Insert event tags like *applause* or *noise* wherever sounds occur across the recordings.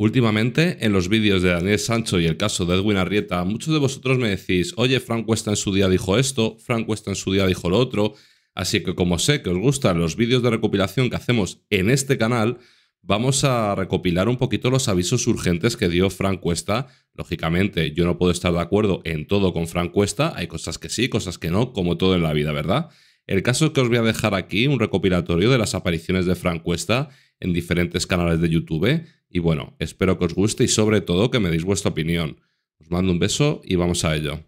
Últimamente, en los vídeos de Daniel Sancho y el caso de Edwin Arrieta, muchos de vosotros me decís, oye, Frank Cuesta en su día dijo esto, Frank Cuesta en su día dijo lo otro, así que como sé que os gustan los vídeos de recopilación que hacemos en este canal, vamos a recopilar un poquito los avisos urgentes que dio Frank Cuesta. Lógicamente, yo no puedo estar de acuerdo en todo con Frank Cuesta, hay cosas que sí, cosas que no, como todo en la vida, ¿verdad? El caso que os voy a dejar aquí, un recopilatorio de las apariciones de Frank Cuesta en diferentes canales de YouTube y bueno, espero que os guste y sobre todo que me deis vuestra opinión. Os mando un beso y vamos a ello.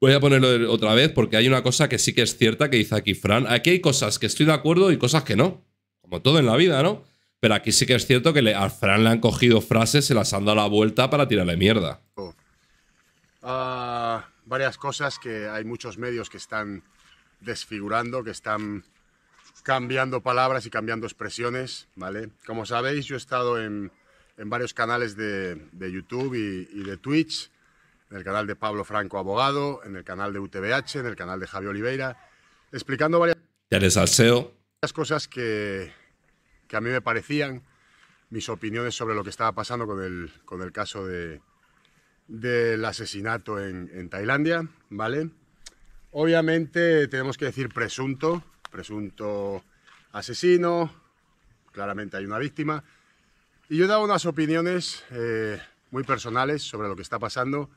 Voy a ponerlo otra vez porque hay una cosa que sí que es cierta que dice aquí Fran. Aquí hay cosas que estoy de acuerdo y cosas que no. Como todo en la vida, ¿no? Pero aquí sí que es cierto que a Fran le han cogido frases, se las han dado la vuelta para tirarle mierda. Oh. Ah, varias cosas que hay muchos medios que están desfigurando, que están cambiando palabras y cambiando expresiones, ¿vale? Como sabéis, yo he estado en, en varios canales de, de YouTube y, de Twitch, en el canal de Pablo Franco Abogado, en el canal de UTBH, en el canal de Javi Oliveira, explicando varias, Las cosas que, que, a mí me parecían, mis opiniones sobre lo que estaba pasando con el, con el caso de, del asesinato en, en Tailandia, ¿vale? Obviamente tenemos que decir presunto, presunto asesino, claramente hay una víctima. Y yo he dado unas opiniones eh, muy personales sobre lo que está pasando.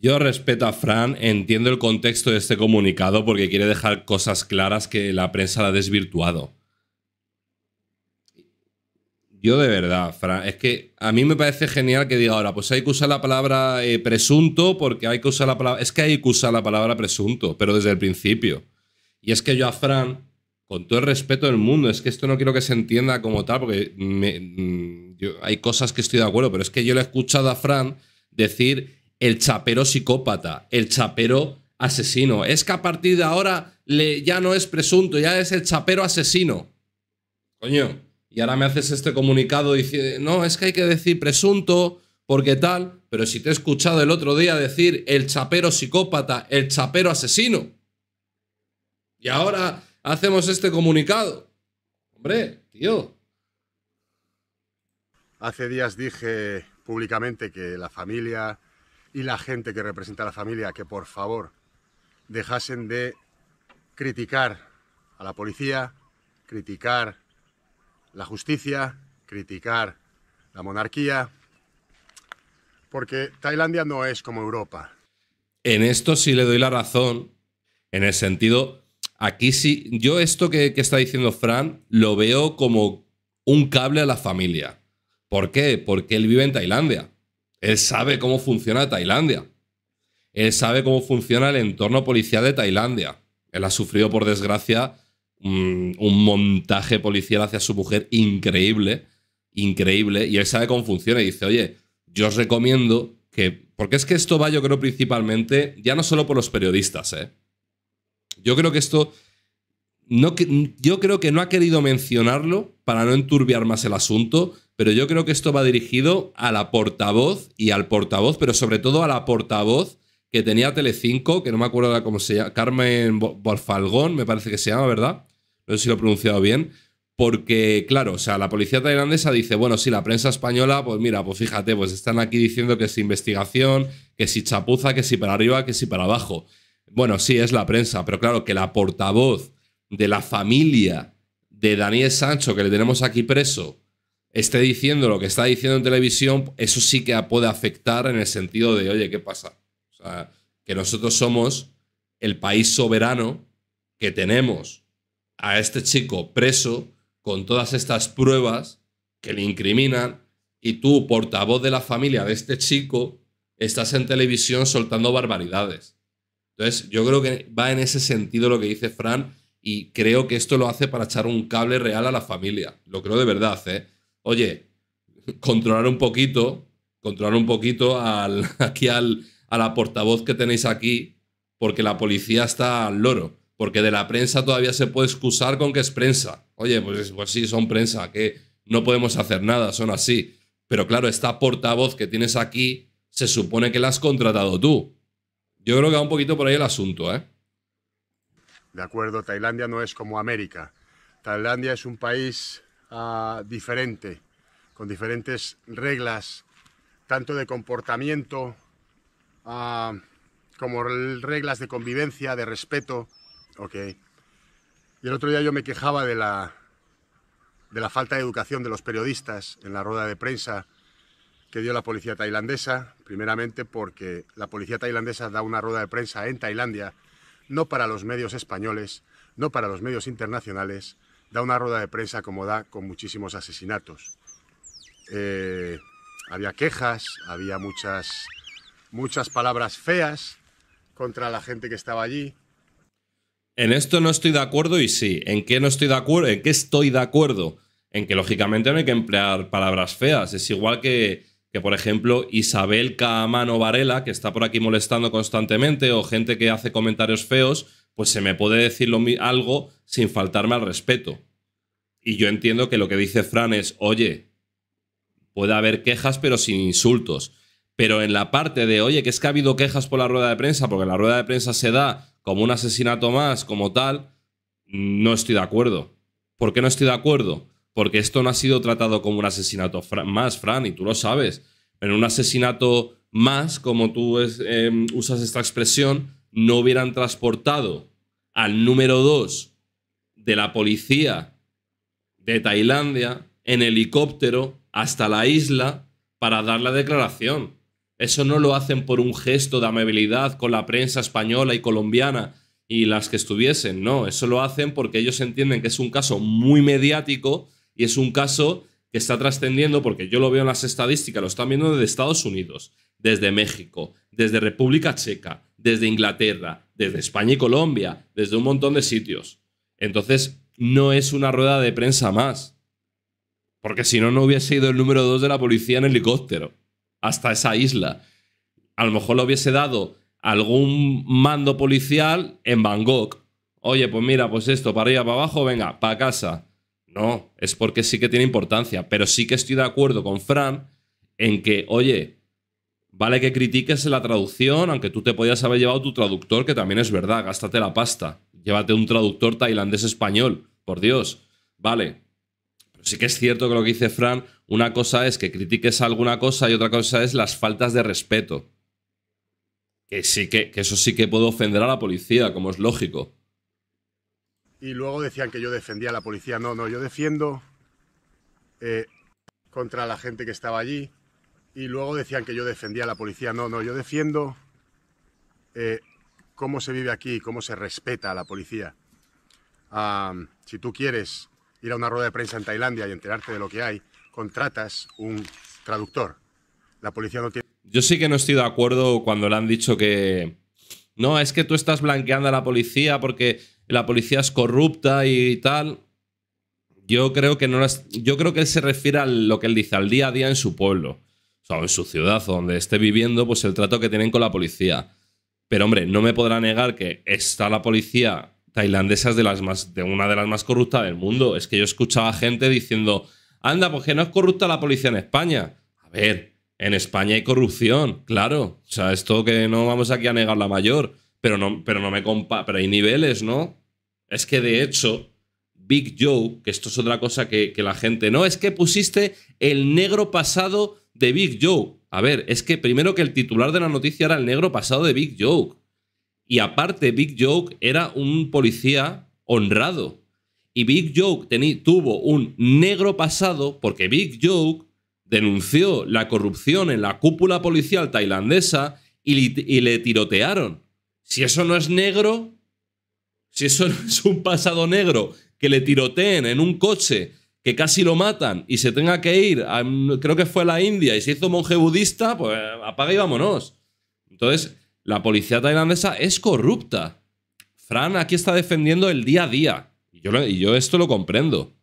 Yo respeto a Fran, entiendo el contexto de este comunicado porque quiere dejar cosas claras que la prensa la ha desvirtuado. Yo de verdad, Fran, es que a mí me parece genial que diga ahora, pues hay que usar la palabra eh, presunto porque hay que usar la palabra... Es que hay que usar la palabra presunto, pero desde el principio. Y es que yo a Fran, con todo el respeto del mundo, es que esto no quiero que se entienda como tal, porque mm, hay cosas que estoy de acuerdo, pero es que yo le he escuchado a Fran decir el chapero psicópata, el chapero asesino. Es que a partir de ahora le, ya no es presunto, ya es el chapero asesino. Coño y ahora me haces este comunicado diciendo, no, es que hay que decir presunto, porque tal, pero si te he escuchado el otro día decir el chapero psicópata, el chapero asesino, y ahora hacemos este comunicado. Hombre, tío. Hace días dije públicamente que la familia y la gente que representa a la familia, que por favor dejasen de criticar a la policía, criticar la justicia, criticar la monarquía, porque Tailandia no es como Europa. En esto sí le doy la razón, en el sentido, aquí sí, yo esto que, está diciendo Fran lo veo como un cable a la familia. ¿Por qué? Porque él vive en Tailandia. Él sabe cómo funciona Tailandia. Él sabe cómo funciona el entorno policial de Tailandia. Él ha sufrido, por desgracia, Mm, un, montaje policial hacia su mujer increíble, increíble, y él sabe cómo funciona y dice, oye, yo os recomiendo que, porque es que esto va yo creo principalmente, ya no solo por los periodistas, ¿eh? Yo creo que esto, no, yo creo que no ha querido mencionarlo para no enturbiar más el asunto, pero yo creo que esto va dirigido a la portavoz y al portavoz, pero sobre todo a la portavoz que tenía Telecinco, que no me acuerdo cómo se llama, Carmen Bolfalgón, me parece que se llama, ¿verdad? No sé si lo he pronunciado bien. Porque, claro, o sea, la policía tailandesa dice, bueno, sí, la prensa española, pues mira, pues fíjate, pues están aquí diciendo que es investigación, que si chapuza, que si para arriba, que si para abajo. Bueno, sí, es la prensa, pero claro, que la portavoz de la familia de Daniel Sancho, que le tenemos aquí preso, esté diciendo lo que está diciendo en televisión, eso sí que puede afectar en el sentido de, oye, ¿qué pasa? que nosotros somos el país soberano que tenemos a este chico preso con todas estas pruebas que le incriminan y tú, portavoz de la familia de este chico, estás en televisión soltando barbaridades. Entonces, yo creo que va en ese sentido lo que dice Fran y creo que esto lo hace para echar un cable real a la familia. Lo creo de verdad, ¿eh? Oye, controlar un poquito, controlar un poquito *laughs* aquí al, a la portavoz que tenéis aquí, porque la policía está al loro. Porque de la prensa todavía se puede excusar con que es prensa. Oye, pues, pues sí, son prensa, que no podemos hacer nada, son así. Pero claro, esta portavoz que tienes aquí, se supone que la has contratado tú. Yo creo que va un poquito por ahí el asunto, ¿eh? De acuerdo, Tailandia no es como América. Tailandia es un país ah, diferente, con diferentes reglas, tanto de comportamiento como reglas de convivencia, de respeto. Ok. Y el otro día yo me quejaba de la, de la falta de educación de los periodistas en la rueda de prensa que dio la policía tailandesa, primeramente porque la policía tailandesa da una rueda de prensa en Tailandia, no para los medios españoles, no para los medios internacionales, da una rueda de prensa como da con muchísimos asesinatos. Eh, había quejas, había muchas muchas palabras feas contra la gente que estaba allí. En esto no estoy de acuerdo y sí. ¿En qué no estoy de acuerdo? ¿En qué estoy de acuerdo? En que lógicamente no hay que emplear palabras feas. Es igual que, que por ejemplo, Isabel Camano Varela, que está por aquí molestando constantemente, o gente que hace comentarios feos, pues se me puede decir algo sin faltarme al respeto. Y yo entiendo que lo que dice Fran es, oye, puede haber quejas pero sin insultos pero en la parte de, oye, que es que ha habido quejas por la rueda de prensa, porque la rueda de prensa se da como un asesinato más, como tal, no estoy de acuerdo. ¿Por qué no estoy de acuerdo? Porque esto no ha sido tratado como un asesinato más, Fran, y tú lo sabes. En un asesinato más, como tú em, usas esta expresión, no hubieran transportado al número 2 de la policía de Tailandia en helicóptero hasta la isla para dar la declaración. Eso no lo hacen por un gesto de amabilidad con la prensa española y colombiana y las que estuviesen, no, eso lo hacen porque ellos entienden que es un caso muy mediático y es un caso que está trascendiendo, porque yo lo veo en las estadísticas, lo están viendo desde Estados Unidos, desde México, desde República Checa, desde Inglaterra, desde España y Colombia, desde un montón de sitios. Entonces, no es una rueda de prensa más. Porque si no, no hubiese sido el número dos de la policía en helicóptero hasta esa isla. A lo mejor lo hubiese dado algún mando policial en Bangkok. Oye, pues mira, pues esto, para arriba, para abajo, venga, para casa. No, es porque sí que tiene importancia. Pero sí que estoy de acuerdo con Fran en que, oye, vale que critiques la traducción, aunque tú te podías haber llevado tu traductor, que también es verdad, gástate la pasta. Llévate un traductor tailandés-español, por Dios. Vale. Pero sí que es cierto que lo que dice Fran, una cosa es que critiques alguna cosa y otra cosa es las faltas de respeto. Que sí que, eso sí que puedo ofender a la policía, como es lógico. Y luego decían que yo defendía a la policía. No, no, yo defiendo eh, contra la gente que estaba allí. Y luego decían que yo defendía a la policía. No, no, yo defiendo eh, cómo se vive aquí, cómo se respeta a la policía. Ah, si tú quieres ir a una rueda de prensa en Tailandia y enterarte de lo que hay, contratas un traductor. La policía no tiene... Yo sí que no estoy de acuerdo cuando le han dicho que... No, es que tú estás blanqueando a la policía porque la policía es corrupta y tal. Yo creo que no las... Yo creo que él se refiere a lo que él dice, al día a día en su pueblo. O sea, en su ciudad o donde esté viviendo, pues el trato que tienen con la policía. Pero hombre, no me podrá negar que está la policía tailandesa de, las más, de una de las más corruptas del mundo. Es que yo escuchaba gente diciendo Anda, porque pues no es corrupta la policía en España. A ver, en España hay corrupción, claro. O sea, esto que no vamos aquí a negar la mayor, pero no, pero no me compa, pero hay niveles, ¿no? Es que de hecho, Big Joe, que esto es otra cosa que, que la gente, no, es que pusiste el negro pasado de Big Joe. A ver, es que primero que el titular de la noticia era el negro pasado de Big Joe. Y aparte, Big Joe era un policía honrado. Y Big Joke tuvo un negro pasado porque Big Joke denunció la corrupción en la cúpula policial tailandesa y, le tirotearon. Si eso no es negro, si eso no es un pasado negro, que le tiroteen en un coche, que casi lo matan y se tenga que ir, creo que fue a la India y se hizo monje budista, pues apaga y vámonos. Entonces, la policía tailandesa es corrupta. Fran aquí está defendiendo el día a día. Y yo, esto lo comprendo.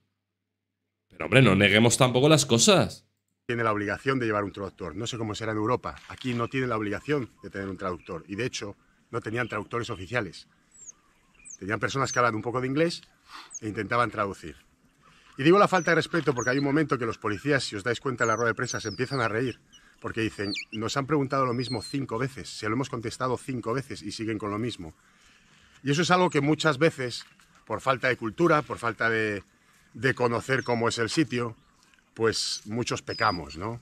Pero hombre, no neguemos tampoco las cosas. Tiene la obligación de llevar un traductor. No sé cómo será en Europa. Aquí no tiene la obligación de tener un traductor. Y de hecho, no tenían traductores oficiales. Tenían personas que hablan un poco de inglés e intentaban traducir. Y digo la falta de respeto porque hay un momento que los policías, si os dais cuenta en la rueda de prensa, se empiezan a reír. Porque dicen, nos han preguntado lo mismo cinco veces, se lo hemos contestado cinco veces y siguen con lo mismo. Y eso es algo que muchas veces por falta de cultura, por falta de, conocer cómo es el sitio, pues muchos pecamos, ¿no?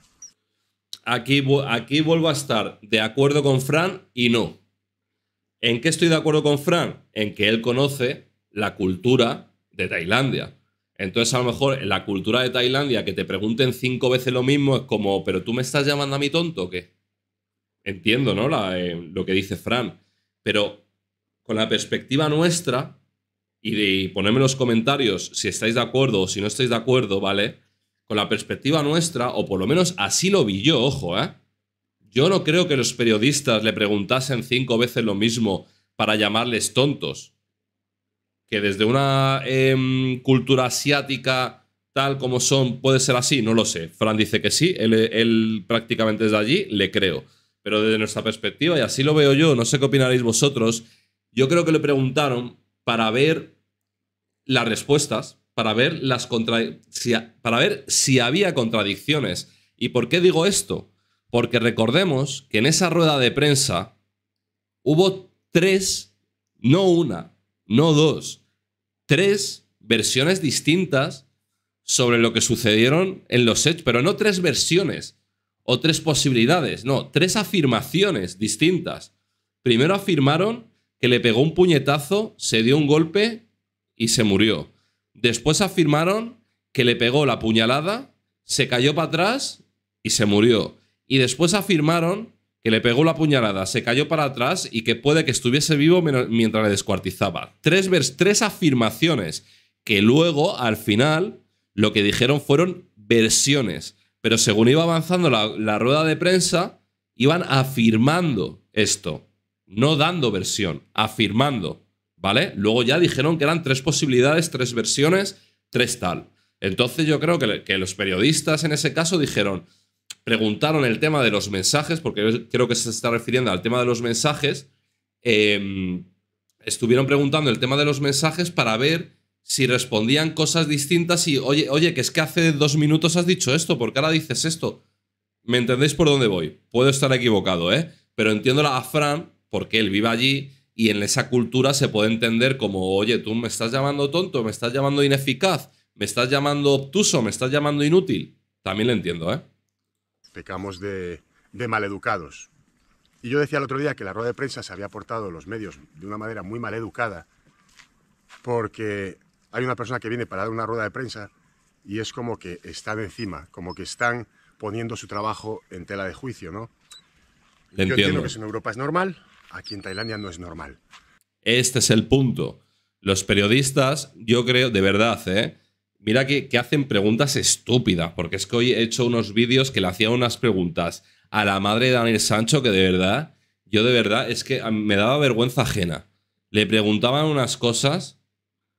Aquí, aquí vuelvo a estar de acuerdo con Fran y no. ¿En qué estoy de acuerdo con Fran? En que él conoce la cultura de Tailandia. Entonces, a lo mejor la cultura de Tailandia, que te pregunten cinco veces lo mismo, es como, ¿pero tú me estás llamando a mí tonto o qué? Entiendo, ¿no? Eh, lo que dice Fran. Pero con la perspectiva nuestra, y, de, en los comentarios si estáis de acuerdo o si no estáis de acuerdo, ¿vale? Con la perspectiva nuestra, o por lo menos así lo vi yo, ojo, ¿eh? Yo no creo que los periodistas le preguntasen cinco veces lo mismo para llamarles tontos. Que desde una em, cultura asiática tal como son puede ser así, no lo sé. Fran dice que sí, él, él prácticamente desde allí le creo. Pero desde nuestra perspectiva, y así lo veo yo, no sé qué opinaréis vosotros, yo creo que le preguntaron para ver las respuestas, para ver, las contra... si para ver si había contradicciones. ¿Y por qué digo esto? Porque recordemos que en esa rueda de prensa hubo tres, no una, no dos, tres versiones distintas sobre lo que sucedieron en los hechos, pero no tres versiones o tres posibilidades, no, tres afirmaciones distintas. Primero afirmaron que le pegó un puñetazo, se dio un golpe y se murió. Después afirmaron que le pegó la puñalada, se cayó para atrás y se murió. Y después afirmaron que le pegó la puñalada, se cayó para atrás y que puede que estuviese vivo mientras le descuartizaba. Tres, tres afirmaciones que luego, al final, lo que dijeron fueron versiones. Pero según iba avanzando la rueda de prensa, iban afirmando esto no dando versión, afirmando, ¿vale? Luego ya dijeron que eran tres posibilidades, tres versiones, tres tal. Entonces yo creo que, los periodistas en ese caso dijeron, preguntaron el tema de los mensajes, porque creo que se está refiriendo al tema de los mensajes, em, estuvieron preguntando el tema de los mensajes para ver si respondían cosas distintas y, oye, oye, que es que hace dos minutos has dicho esto, ¿por qué ahora dices esto? ¿Me entendéis por dónde voy? Puedo estar equivocado, ¿eh? Pero entiendo la Fran porque él vive allí y en esa cultura se puede entender como, oye, tú me estás llamando tonto, me estás llamando ineficaz, me estás llamando obtuso, me estás llamando inútil. También lo entiendo, ¿eh? Pecamos de, maleducados. Y yo decía el otro día que la rueda de prensa se había portado los medios de una manera muy maleducada, porque hay una persona que viene para dar una rueda de prensa y es como que están encima, como que están poniendo su trabajo en tela de juicio, ¿no? Entiendo. Yo entiendo que en Europa es normal, Aquí en Tailandia no es normal. Este es el punto. Los periodistas, yo creo, de verdad, ¿eh? Mira que, hacen preguntas estúpidas, porque es que hoy he hecho unos vídeos que le hacía unas preguntas a la madre de Daniel Sancho que de verdad, yo de verdad, es que me daba vergüenza ajena. Le preguntaban unas cosas,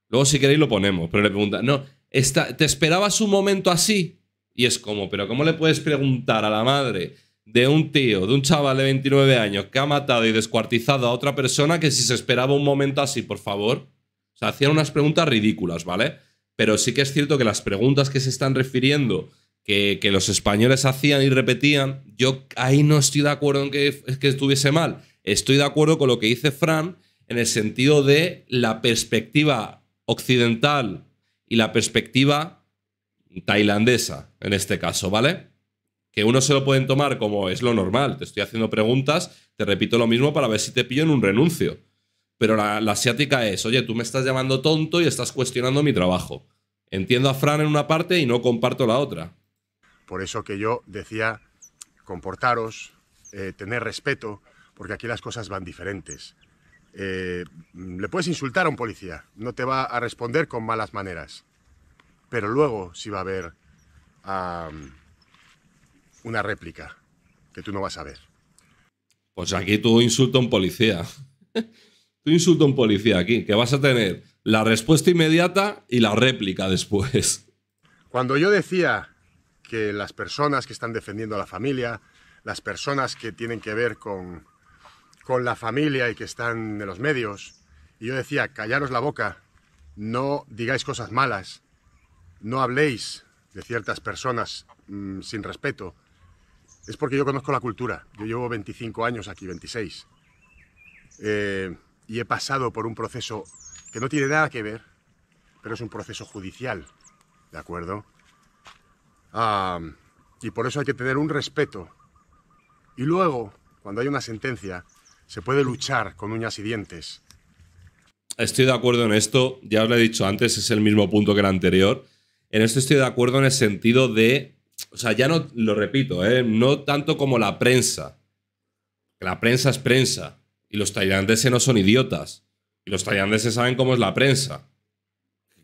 luego si queréis lo ponemos, pero le preguntan, no, ¿te esperabas un momento así? Y es como, pero ¿cómo le puedes preguntar a la madre de un tío, de un chaval de 29 años que ha matado y descuartizado a otra persona que si se esperaba un momento así, por favor. O sea, hacían unas preguntas ridículas, ¿vale? Pero sí que es cierto que las preguntas que se están refiriendo, que, los españoles hacían y repetían, yo ahí no estoy de acuerdo en que, que estuviese mal. Estoy de acuerdo con lo que dice Fran en el sentido de la perspectiva occidental y la perspectiva tailandesa, en este caso, ¿vale? que uno se lo pueden tomar como es lo normal. Te estoy haciendo preguntas, te repito lo mismo para ver si te pillo en un renuncio. Pero la, asiática es, oye, tú me estás llamando tonto y estás cuestionando mi trabajo. Entiendo a Fran en una parte y no comparto la otra. Por eso que yo decía, comportaros, eh, tener respeto, porque aquí las cosas van diferentes. Eh, le puedes insultar a un policía, no te va a responder con malas maneras. Pero luego, si va a haber una réplica que tú no vas a ver. Pues aquí tú insulto a un policía. *laughs* tú insulto a un policía aquí, que vas a tener la respuesta inmediata y la réplica después. Cuando yo decía que las personas que están defendiendo a la familia, las personas que tienen que ver con, con la familia y que están en los medios, y yo decía, callaros la boca, no digáis cosas malas, no habléis de ciertas personas mm, sin respeto, es porque yo conozco la cultura. Yo llevo 25 años aquí, 26. Eh, y he pasado por un proceso que no tiene nada que ver, pero es un proceso judicial, ¿de acuerdo? Ah, y por eso hay que tener un respeto. Y luego, cuando hay una sentencia, se puede luchar con uñas y dientes. Estoy de acuerdo en esto, ya os lo he dicho antes, es el mismo punto que el anterior. En esto estoy de acuerdo en el sentido de o sea, ya no, lo repito, ¿eh? no tanto como la prensa. La prensa es prensa. Y los tailandeses no son idiotas. Y los tailandeses saben cómo es la prensa.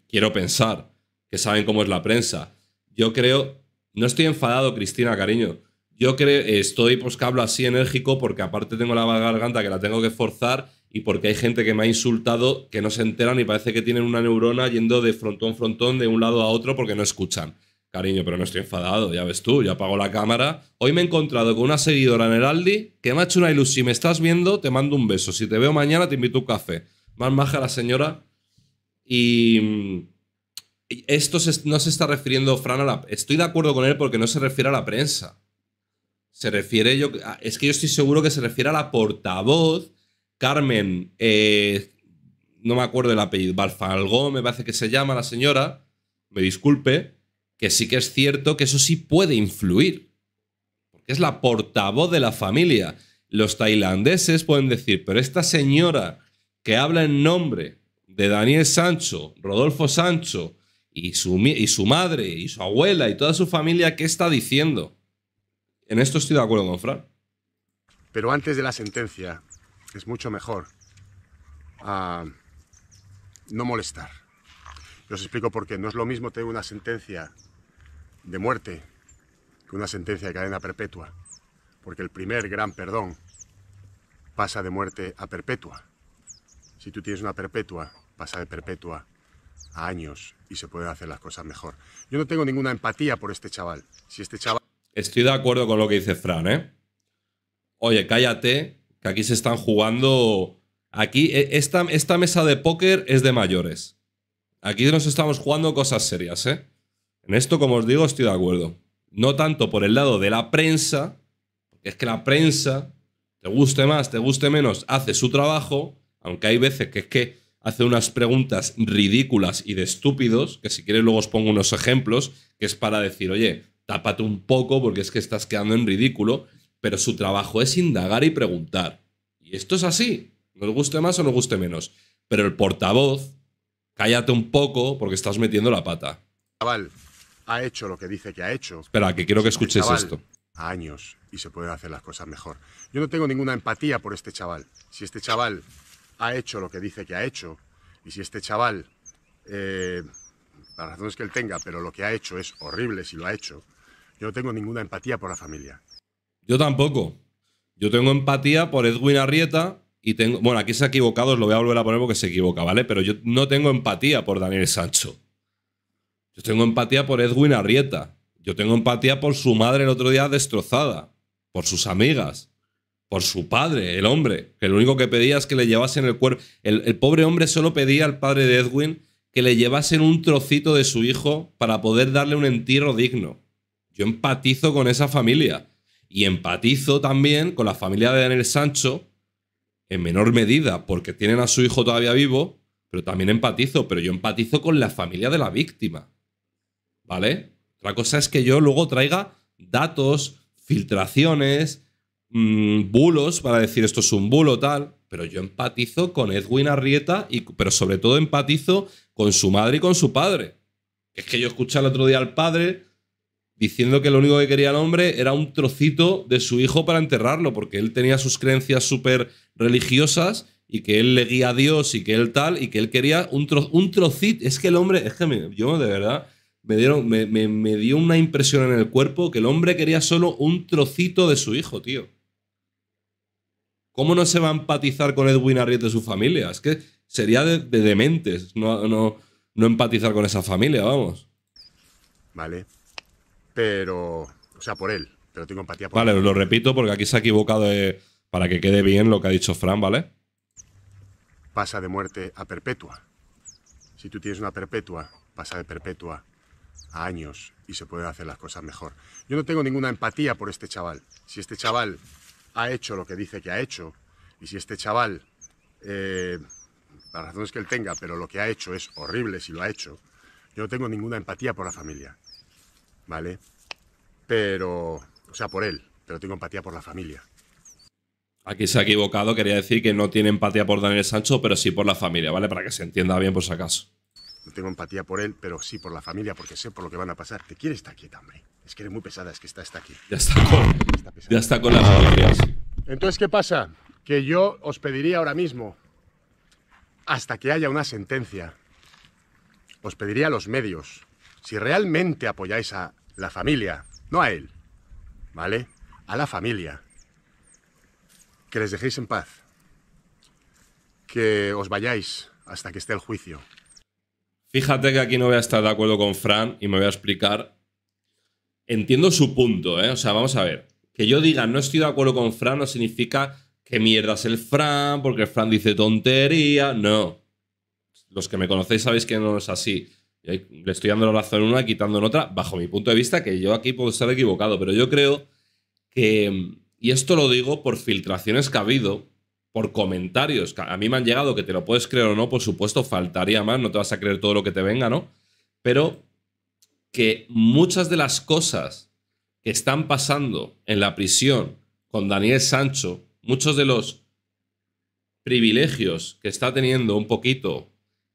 Quiero pensar que saben cómo es la prensa. Yo creo, no estoy enfadado, Cristina, cariño. Yo creo, estoy, pues que hablo así enérgico porque aparte tengo la garganta que la tengo que forzar y porque hay gente que me ha insultado que no se enteran y parece que tienen una neurona yendo de frontón a frontón de un lado a otro porque no escuchan. Cariño, pero no estoy enfadado, ya ves tú, Ya apago la cámara. Hoy me he encontrado con una seguidora en el Aldi que me ha hecho una ilusión. Si me estás viendo, te mando un beso. Si te veo mañana, te invito a un café. Más maja la señora. Y esto no se está refiriendo, Fran, a la... Estoy de acuerdo con él porque no se refiere a la prensa. Se refiere yo... Es que yo estoy seguro que se refiere a la portavoz, Carmen... Eh, no me acuerdo el apellido. Balfalgó, me parece que se llama la señora. Me disculpe que sí que es cierto que eso sí puede influir, porque es la portavoz de la familia. Los tailandeses pueden decir, pero esta señora que habla en nombre de Daniel Sancho, Rodolfo Sancho, y su, y su madre, y su abuela, y toda su familia, ¿qué está diciendo? En esto estoy de acuerdo con Fran. Pero antes de la sentencia, es mucho mejor ah, no molestar. Yo os explico por qué. No es lo mismo tener una sentencia de muerte que una sentencia de cadena perpetua, porque el primer gran perdón pasa de muerte a perpetua. Si tú tienes una perpetua, pasa de perpetua a años y se pueden hacer las cosas mejor. Yo no tengo ninguna empatía por este chaval. Si este chaval... Estoy de acuerdo con lo que dice Fran, ¿eh? Oye, cállate, que aquí se están jugando... Aquí, e, esta, esta mesa de póker es de mayores. Aquí nos estamos jugando cosas serias, ¿eh? En esto, como os digo, estoy de acuerdo. No tanto por el lado de la prensa, porque es que la prensa, te guste más, te guste menos, hace su trabajo, aunque hay veces que es que hace unas preguntas ridículas y de estúpidos, que si quieres luego os pongo unos ejemplos, que es para decir, oye, tápate un poco porque es que estás quedando en ridículo, pero su trabajo es indagar y preguntar. Y esto es así, nos guste más o nos guste menos. Pero el portavoz, cállate un poco porque estás metiendo la pata. Chaval, ha hecho lo que dice que ha hecho. Espera, que quiero que escuches esto. A años y se pueden hacer las cosas mejor. Yo no tengo ninguna empatía por este chaval. Si este chaval ha hecho lo que dice que ha hecho y si este chaval, eh, la las razones que él tenga, pero lo que ha hecho es horrible si lo ha hecho, yo no tengo ninguna empatía por la familia. Yo tampoco. Yo tengo empatía por Edwin Arrieta y tengo. Bueno, aquí se ha equivocado, os lo voy a volver a poner porque se equivoca, ¿vale? Pero yo no tengo empatía por Daniel Sancho. Yo tengo empatía por Edwin Arrieta. Yo tengo empatía por su madre el otro día destrozada, por sus amigas, por su padre, el hombre, que lo único que pedía es que le llevasen el cuerpo. El, pobre hombre solo pedía al padre de Edwin que le llevasen un trocito de su hijo para poder darle un entierro digno. Yo empatizo con esa familia. Y empatizo también con la familia de Daniel Sancho, en menor medida, porque tienen a su hijo todavía vivo, pero también empatizo, pero yo empatizo con la familia de la víctima. ¿vale? Otra cosa es que yo luego traiga datos, filtraciones, mm, bulos para decir esto es un bulo tal, pero yo empatizo con Edwin Arrieta, y, pero sobre todo empatizo con su madre y con su padre. Es que yo escuché el otro día al padre diciendo que lo único que quería el hombre era un trocito de su hijo para enterrarlo, porque él tenía sus creencias súper religiosas y que él le guía a Dios y que él tal, y que él quería un, un trocito. Es que el hombre, es que yo de verdad, me, dieron, me, dio una impresión en el cuerpo que el hombre quería solo un trocito de su hijo, tío. ¿Cómo no se va a empatizar con Edwin Arrieta de su familia? Es que sería de, dementes no, no, empatizar con esa familia, vamos. Vale. Pero. O sea, por él. Pero tengo empatía por Vale, lo repito porque aquí se ha equivocado eh, para que quede bien lo que ha dicho Fran, ¿vale? Pasa de muerte a perpetua. Si tú tienes una perpetua, pasa de perpetua años y se pueden hacer las cosas mejor. Yo no tengo ninguna empatía por este chaval. Si este chaval ha hecho lo que dice que ha hecho y si este chaval, eh, la razón es que él tenga, pero lo que ha hecho es horrible si lo ha hecho, yo no tengo ninguna empatía por la familia, ¿vale? Pero, o sea, por él, pero tengo empatía por la familia. Aquí se ha equivocado, quería decir que no tiene empatía por Daniel Sancho, pero sí por la familia, ¿vale? Para que se entienda bien por si acaso tengo empatía por él, pero sí por la familia, porque sé por lo que van a pasar. Te quiere estar quieta, hombre. Es que eres muy pesada, es que está, aquí. Ya está con, está con las Entonces, ¿qué pasa? Que yo os pediría ahora mismo, hasta que haya una sentencia, os pediría a los medios, si realmente apoyáis a la familia, no a él, ¿vale? A la familia, que les dejéis en paz, que os vayáis hasta que esté el juicio. Fíjate que aquí no voy a estar de acuerdo con Fran y me voy a explicar. Entiendo su punto, ¿eh? O sea, vamos a ver. Que yo diga no estoy de acuerdo con Fran no significa que mierdas el Fran, porque el Fran dice tontería. No. Los que me conocéis sabéis que no es así. le estoy dando la razón en una, quitando en otra, bajo mi punto de vista, que yo aquí puedo estar equivocado, pero yo creo que. Y esto lo digo por filtraciones que ha habido, por comentarios. A mí me han llegado que te lo puedes creer o no, por supuesto, faltaría más, no te vas a creer todo lo que te venga, ¿no? Pero que muchas de las cosas que están pasando en la prisión con Daniel Sancho, muchos de los privilegios que está teniendo un poquito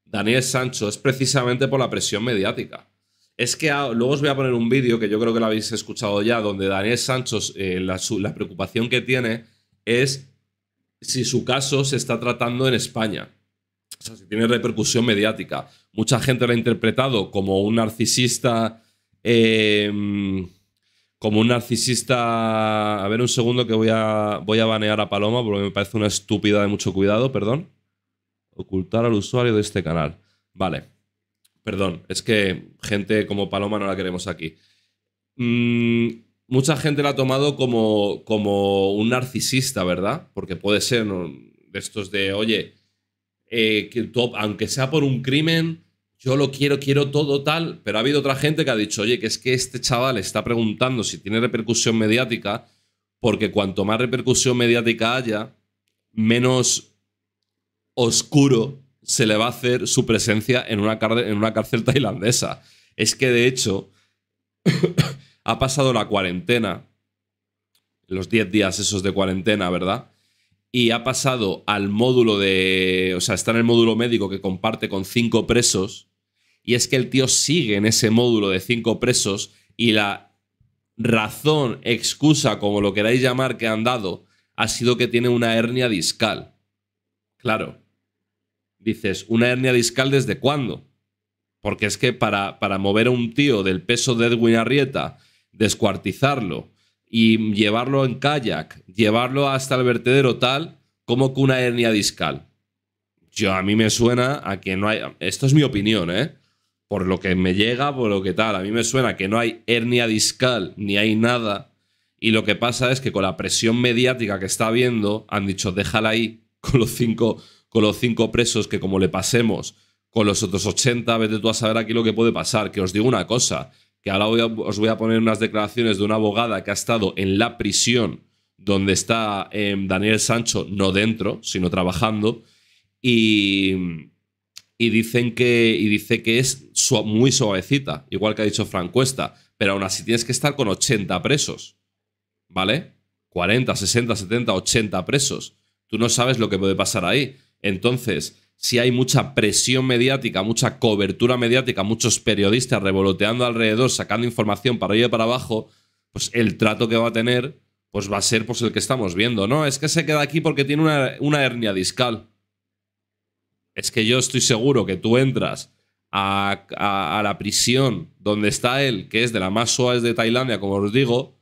Daniel Sancho es precisamente por la presión mediática. Es que ah, luego os voy a poner un vídeo que yo creo que lo habéis escuchado ya, donde Daniel Sancho eh, la preocupación que tiene es si su caso se está tratando en España. O sea, si tiene repercusión mediática. Mucha gente lo ha interpretado como un narcisista. Em, como un narcisista. A ver, un segundo que voy a, voy a banear a Paloma porque me parece una estúpida de mucho cuidado, perdón. Ocultar al usuario de este canal. Vale. Perdón, es que gente como Paloma no la queremos aquí. Mm, mucha gente la ha tomado como, como un narcisista, ¿verdad? Porque puede ser de estos de, oye, eh, que aunque sea por un crimen, yo lo quiero, quiero todo tal, pero ha habido otra gente que ha dicho, oye, que es que este chaval está preguntando si tiene repercusión mediática, porque cuanto más repercusión mediática haya, menos oscuro se le va a hacer su presencia en una, en una cárcel tailandesa. Es que de hecho, ha pasado la cuarentena, los 10 días esos de cuarentena, ¿verdad? Y ha pasado al módulo de, o sea, está en el módulo médico que comparte con cinco presos, y es que el tío sigue en ese módulo de cinco presos y la razón, excusa, como lo queráis llamar, que han dado, ha sido que tiene una hernia discal. Claro. Dices, ¿una hernia discal desde cuándo? Porque es que para, para mover a un tío del peso de Edwin Arrieta descuartizarlo y llevarlo en kayak, llevarlo hasta el vertedero tal como con una hernia discal. Yo a mí me suena a que no hay, esto es mi opinión, ¿eh? Por lo que me llega, por lo que tal, a mí me suena que no hay hernia discal ni hay nada y lo que pasa es que con la presión mediática que está habiendo han dicho, "Déjala ahí con los cinco con los cinco presos que como le pasemos con los otros 80, vete tú a saber aquí lo que puede pasar, que os digo una cosa, que ahora os voy a poner unas declaraciones de una abogada que ha estado en la prisión donde está em, Daniel Sancho, no dentro, sino trabajando, y, y dicen que, y dice que es muy suavecita, igual que ha dicho Cuesta, pero aún así tienes que estar con 80 presos, ¿vale? 40, 60, 70, 80 presos. Tú no sabes lo que puede pasar ahí. Entonces, si hay mucha presión mediática, mucha cobertura mediática, muchos periodistas revoloteando alrededor, sacando información para y para abajo, pues el trato que va a tener pues va a ser pues el que estamos viendo, ¿no? Es que se queda aquí porque tiene una, hernia discal. Es que yo estoy seguro que tú entras a, a la prisión donde está él, que es de la más suave de Tailandia, como os digo,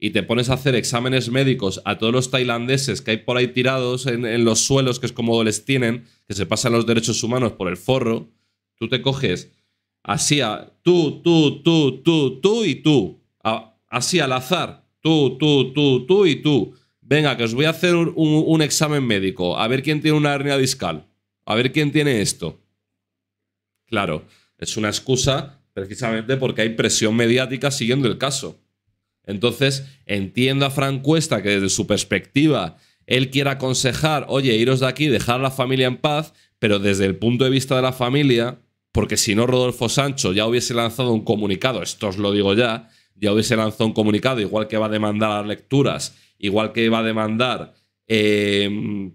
y te pones a hacer exámenes médicos a todos los tailandeses que hay por ahí tirados en, los suelos, que es como les tienen, que se pasan los derechos humanos por el forro, tú te coges así a tú, tú, tú, tú, tú y tú, así al azar, tú, tú, tú, tú y tú. Venga, que os voy a hacer un examen médico, a ver quién tiene una hernia discal, a ver quién tiene esto. Claro, es una excusa precisamente porque hay presión mediática siguiendo el caso. Entonces, entiendo a Fran Cuesta que desde su perspectiva él quiere aconsejar, oye, iros de aquí, dejar a la familia en paz, pero desde el punto de vista de la familia, porque si no Rodolfo Sancho ya hubiese lanzado un comunicado, esto os lo digo ya, ya hubiese lanzado un comunicado, igual que va a demandar las lecturas, igual que va a demandar... Em,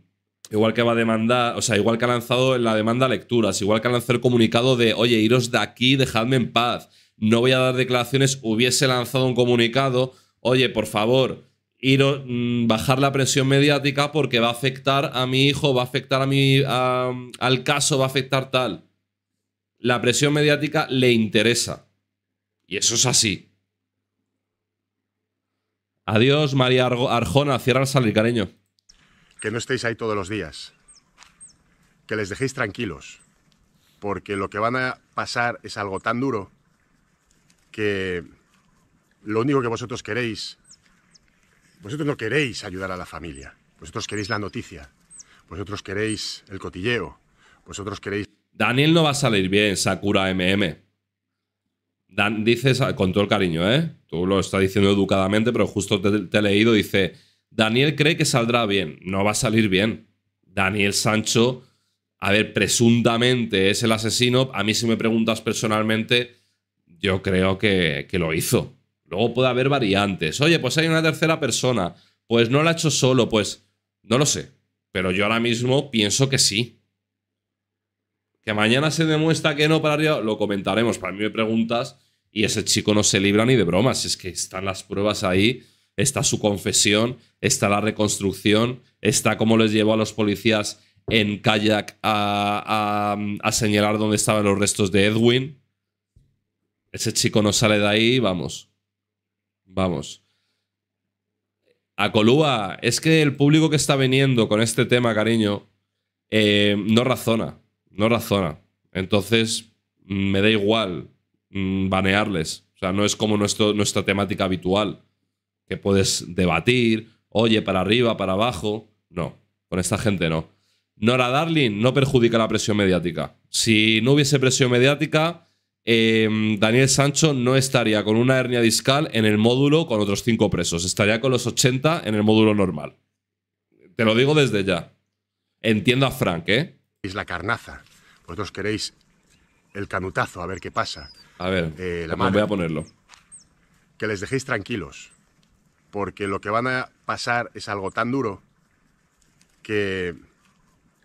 igual que va a demandar, o sea, igual que ha lanzado en la demanda lecturas, igual que ha lanzado el comunicado de, oye, iros de aquí, dejadme en paz, no voy a dar declaraciones, hubiese lanzado un comunicado, oye, por favor, ir, mm, bajar la presión mediática porque va a afectar a mi hijo, va a afectar a mi, al caso, va a afectar tal. La presión mediática le interesa. Y eso es así. Adiós, María Arjona. Cierra el salir, cariño. Que no estéis ahí todos los días. Que les dejéis tranquilos. Porque lo que van a pasar es algo tan duro que lo único que vosotros queréis, vosotros no queréis ayudar a la familia, vosotros queréis la noticia, vosotros queréis el cotilleo, vosotros queréis... Daniel no va a salir bien, Sakura MM. Dan, dices, con todo el cariño, ¿eh? Tú lo estás diciendo educadamente, pero justo te, te he leído, dice, Daniel cree que saldrá bien. No va a salir bien. Daniel Sancho, a ver, presuntamente es el asesino. A mí si me preguntas personalmente, yo creo que, lo hizo. Luego puede haber variantes. Oye, pues hay una tercera persona. Pues no la ha hecho solo, pues no lo sé. Pero yo ahora mismo pienso que sí. Que mañana se demuestra que no para arriba, lo comentaremos. Para mí me preguntas y ese chico no se libra ni de bromas. Es que están las pruebas ahí, está su confesión, está la reconstrucción, está cómo les llevó a los policías en kayak a, a señalar dónde estaban los restos de Edwin. Ese chico no sale de ahí, vamos. Vamos. A Colúa, es que el público que está viniendo con este tema, cariño, eh, no razona. No razona. Entonces, mm, me da igual mm, banearles. O sea, no es como nuestra temática habitual, que puedes debatir, oye, para arriba, para abajo. No, con esta gente no. Nora Darling no perjudica la presión mediática. Si no hubiese presión mediática, Em, Daniel Sancho no estaría con una hernia discal en el módulo con otros cinco presos, estaría con los 80 en el módulo normal. Te lo digo desde ya. Entiendo a Frank, ¿eh? Es la carnaza. Vosotros queréis el canutazo, a ver qué pasa. A ver, eh, voy a ponerlo. Que les dejéis tranquilos, porque lo que van a pasar es algo tan duro que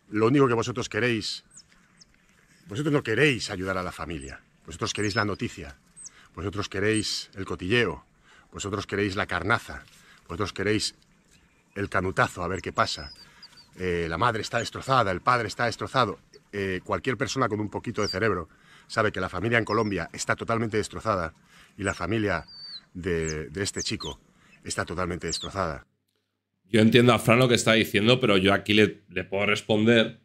lo único que vosotros queréis, vosotros no queréis ayudar a la familia. Vosotros queréis la noticia, vosotros queréis el cotilleo, vosotros queréis la carnaza, vosotros queréis el canutazo, a ver qué pasa. Eh, la madre está destrozada, el padre está destrozado. Eh, cualquier persona con un poquito de cerebro sabe que la familia en Colombia está totalmente destrozada y la familia de, este chico está totalmente destrozada. Yo entiendo a Fran lo que está diciendo, pero yo aquí le puedo responder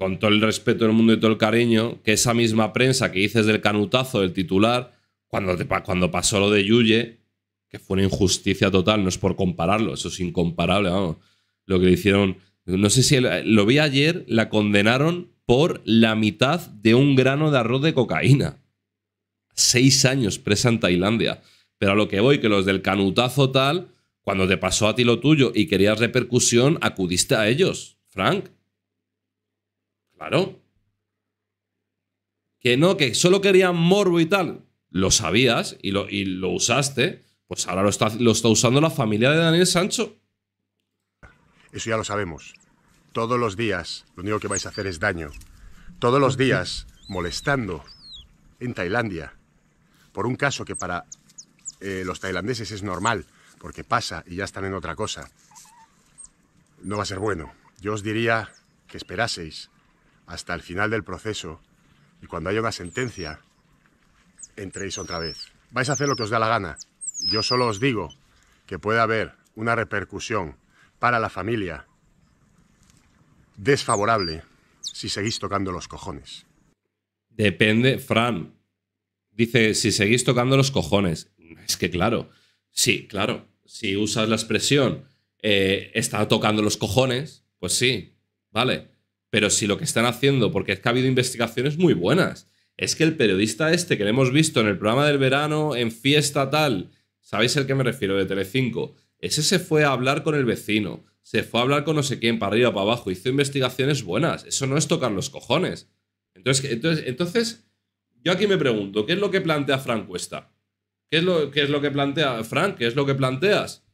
con todo el respeto del mundo y todo el cariño, que esa misma prensa que dices del canutazo, del titular, cuando, cuando pasó lo de Yuye, que fue una injusticia total, no es por compararlo, eso es incomparable, vamos. Lo que hicieron, no sé si lo vi ayer, la condenaron por la mitad de un grano de arroz de cocaína. Seis años presa en Tailandia. Pero a lo que voy, que los del canutazo tal, cuando te pasó a ti lo tuyo y querías repercusión, acudiste a ellos, Frank. Claro. Que no, que solo querían morbo y tal. Lo sabías y lo, usaste. Pues ahora lo está, usando la familia de Daniel Sancho. Eso ya lo sabemos. Todos los días lo único que vais a hacer es daño. Todos los días molestando en Tailandia por un caso que para eh, los tailandeses es normal, porque pasa y ya están en otra cosa. No va a ser bueno. Yo os diría que esperaseis hasta el final del proceso y cuando haya una sentencia, entréis otra vez. Vais a hacer lo que os da la gana. Yo solo os digo que puede haber una repercusión para la familia desfavorable si seguís tocando los cojones. Depende, Fran. Dice, si seguís tocando los cojones. Es que claro, sí, claro. Si usas la expresión, eh, está tocando los cojones, pues sí, vale. Pero si lo que están haciendo, porque es que ha habido investigaciones muy buenas, es que el periodista este que le hemos visto en el programa del verano, en fiesta tal, ¿sabéis el que me refiero de Telecinco? Ese se fue a hablar con el vecino, se fue a hablar con no sé quién, para arriba, para abajo, hizo investigaciones buenas. Eso no es tocar los cojones. Entonces, entonces, entonces yo aquí me pregunto, ¿qué es lo que plantea Frank Cuesta? ¿Qué es, lo, ¿Qué es lo que plantea Frank? ¿Qué es lo que planteas?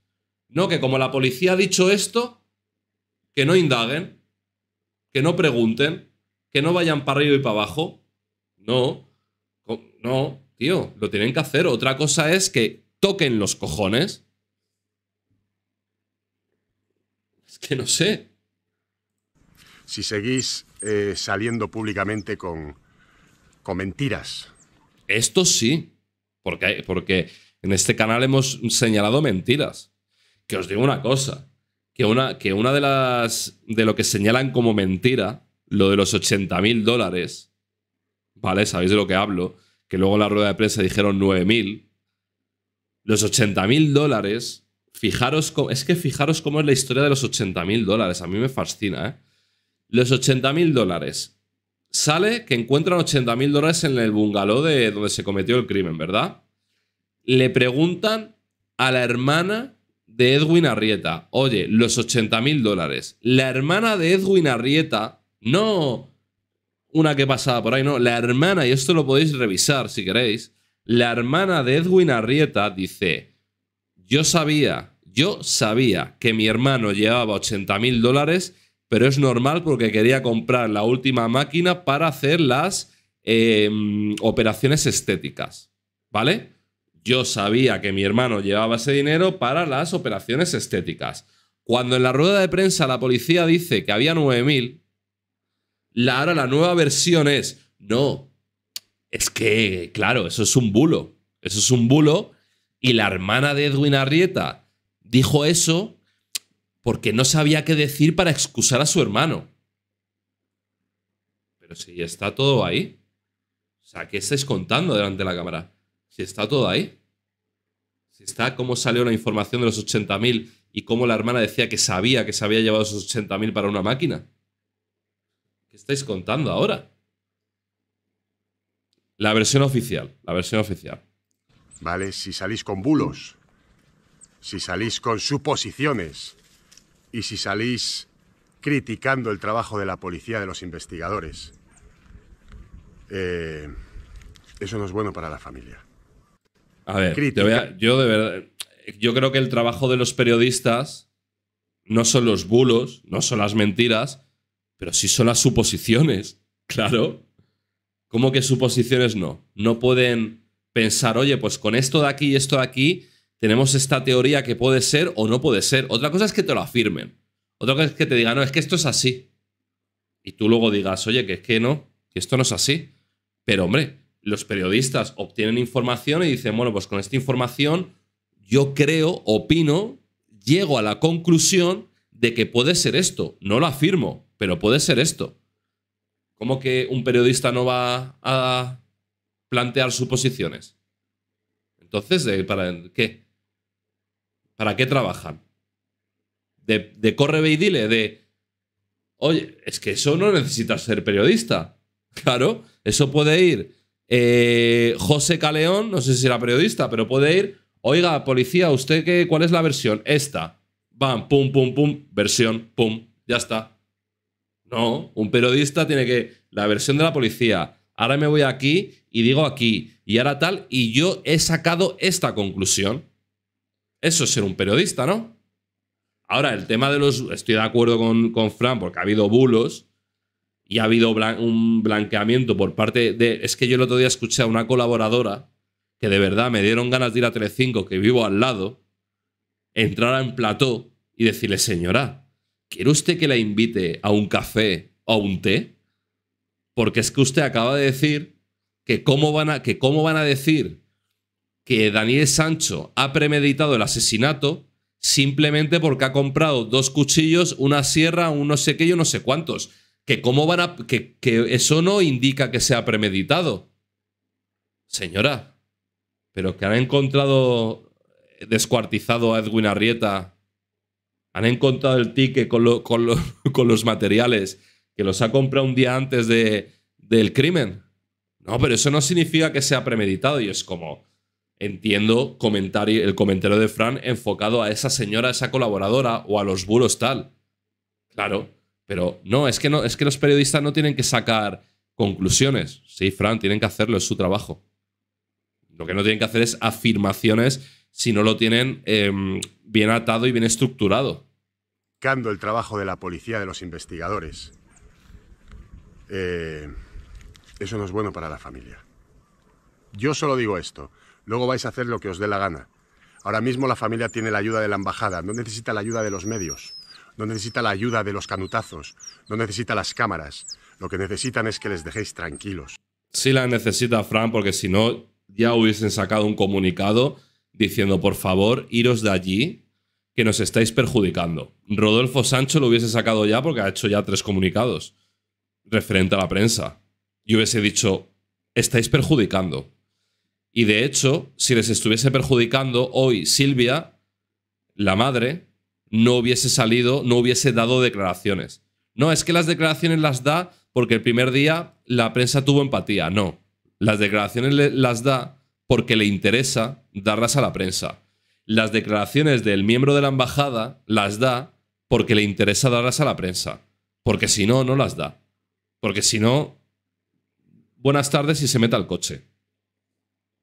No, que como la policía ha dicho esto, que no indaguen que no pregunten, que no vayan para arriba y para abajo. No, no, tío, lo tienen que hacer. Otra cosa es que toquen los cojones. Es que no sé. Si seguís eh, saliendo públicamente con, con mentiras. Esto sí, porque, porque en este canal hemos señalado mentiras. Que os digo una cosa, que una, que una de las. de lo que señalan como mentira, lo de los 80 mil dólares, ¿vale? Sabéis de lo que hablo, que luego en la rueda de prensa dijeron 9 mil. Los 80 mil dólares, fijaros, es que fijaros cómo es la historia de los 80 mil dólares, a mí me fascina, ¿eh? Los 80 mil dólares. Sale que encuentran 80 mil dólares en el bungalow de donde se cometió el crimen, ¿verdad? Le preguntan a la hermana de Edwin Arrieta. Oye, los 80 mil dólares. La hermana de Edwin Arrieta, no una que pasaba por ahí, no, la hermana, y esto lo podéis revisar si queréis, la hermana de Edwin Arrieta dice, yo sabía, yo sabía que mi hermano llevaba 80 mil dólares, pero es normal porque quería comprar la última máquina para hacer las em, operaciones estéticas, ¿vale? Yo sabía que mi hermano llevaba ese dinero para las operaciones estéticas. Cuando en la rueda de prensa la policía dice que había 9.000, la, ahora la nueva versión es, no, es que, claro, eso es un bulo. Eso es un bulo. Y la hermana de Edwin Arrieta dijo eso porque no sabía qué decir para excusar a su hermano. Pero si está todo ahí. O sea, ¿qué estáis contando delante de la cámara? Si está todo ahí está cómo salió la información de los 80.000 y cómo la hermana decía que sabía que se había llevado esos 80.000 para una máquina. ¿Qué estáis contando ahora? La versión oficial, la versión oficial. Vale, si salís con bulos, si salís con suposiciones y si salís criticando el trabajo de la policía, de los investigadores, eh, eso no es bueno para la familia. A ver, yo de verdad, yo creo que el trabajo de los periodistas no son los bulos, no son las mentiras, pero sí son las suposiciones, *laughs* claro. ¿Cómo que suposiciones no? No pueden pensar, oye, pues con esto de aquí y esto de aquí, tenemos esta teoría que puede ser o no puede ser. Otra cosa es que te lo afirmen. Otra cosa es que te digan, no, es que esto es así. Y tú luego digas, oye, que es que no, que esto no es así. Pero hombre, los periodistas obtienen información y dicen, bueno, pues con esta información yo creo, opino, llego a la conclusión de que puede ser esto. No lo afirmo, pero puede ser esto. ¿Cómo que un periodista no va a plantear suposiciones? Entonces, ¿para qué? ¿Para qué trabajan? De, de corre, ve y dile, de... Oye, es que eso no necesita ser periodista. *laughs* Claro, eso puede ir eh, José Caleón, no sé si era periodista, pero puede ir. Oiga, policía, ¿usted qué, cuál es la versión? Esta. Bam, pum, pum, pum, versión, pum, ya está. No, un periodista tiene que. La versión de la policía. Ahora me voy aquí y digo aquí. Y ahora tal. Y yo he sacado esta conclusión. Eso es ser un periodista, ¿no? Ahora, el tema de los. Estoy de acuerdo con, con Fran porque ha habido bulos y ha habido un blanqueamiento por parte de... Es que yo el otro día escuché a una colaboradora que de verdad me dieron ganas de ir a 3.5, que vivo al lado, entrar en plató y decirle, señora, ¿quiere usted que la invite a un café o a un té? Porque es que usted acaba de decir que cómo van a, que cómo van a decir que Daniel Sancho ha premeditado el asesinato simplemente porque ha comprado dos cuchillos, una sierra, un no sé qué, yo no sé cuántos que cómo van a. Que, eso no indica que sea premeditado. Señora, pero que han encontrado eh, descuartizado a Edwin Arrieta. Han encontrado el ticket con, *laughs* con, los materiales que los ha comprado un día antes de, del crimen. No, pero eso no significa que sea premeditado. Y es como, entiendo comentario, el comentario de Fran enfocado a esa señora, a esa colaboradora o a los buros tal. Claro, pero no, es que, no, es que los periodistas no tienen que sacar conclusiones. Sí, Fran, tienen que hacerlo, es su trabajo. Lo que no tienen que hacer es afirmaciones si no lo tienen em, bien atado y bien estructurado. El trabajo de la policía, de los investigadores. Eh, eso no es bueno para la familia. Yo solo digo esto. Luego vais a hacer lo que os dé la gana. Ahora mismo la familia tiene la ayuda de la embajada. No necesita la ayuda de los medios no necesita la ayuda de los canutazos, no necesita las cámaras. Lo que necesitan es que les dejéis tranquilos. Sí la necesita, Fran, porque si no, ya hubiesen sacado un comunicado diciendo, por favor, iros de allí, que nos estáis perjudicando. Rodolfo Sancho lo hubiese sacado ya porque ha hecho ya tres comunicados referente a la prensa. Y hubiese dicho, estáis perjudicando. Y de hecho, si les estuviese perjudicando, hoy Silvia, la madre, no hubiese salido, no hubiese dado declaraciones. No, es que las declaraciones las da porque el primer día la prensa tuvo empatía. No, las declaraciones las da porque le interesa darlas a la prensa. Las declaraciones del miembro de la embajada las da porque le interesa darlas a la prensa. Porque si no, no las da. Porque si no, buenas tardes y se mete al coche.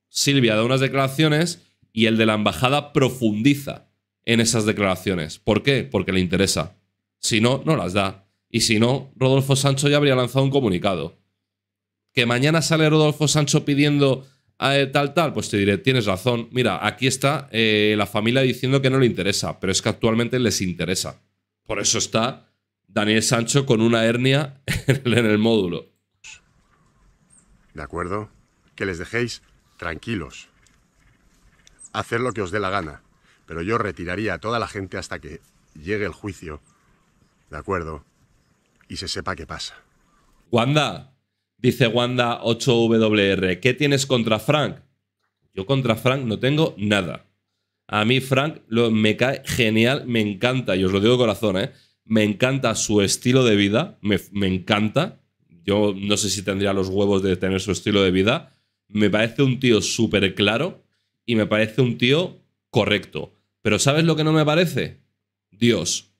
Silvia da unas declaraciones y el de la embajada profundiza en esas declaraciones. ¿Por qué? Porque le interesa. Si no, no las da. Y si no, Rodolfo Sancho ya habría lanzado un comunicado. Que mañana sale Rodolfo Sancho pidiendo eh, tal, tal, pues te diré, tienes razón. Mira, aquí está eh, la familia diciendo que no le interesa, pero es que actualmente les interesa. Por eso está Daniel Sancho con una hernia *laughs* en el módulo. De acuerdo, que les dejéis tranquilos. Hacer lo que os dé la gana. Pero yo retiraría a toda la gente hasta que llegue el juicio, ¿de acuerdo? Y se sepa qué pasa. Wanda, dice Wanda 8WR, ¿qué tienes contra Frank? Yo contra Frank no tengo nada. A mí Frank lo, me cae genial, me encanta, y os lo digo de corazón, ¿eh? me encanta su estilo de vida, me, me encanta. Yo no sé si tendría los huevos de tener su estilo de vida. Me parece un tío súper claro y me parece un tío correcto. Pero ¿sabes lo que no me parece? Dios.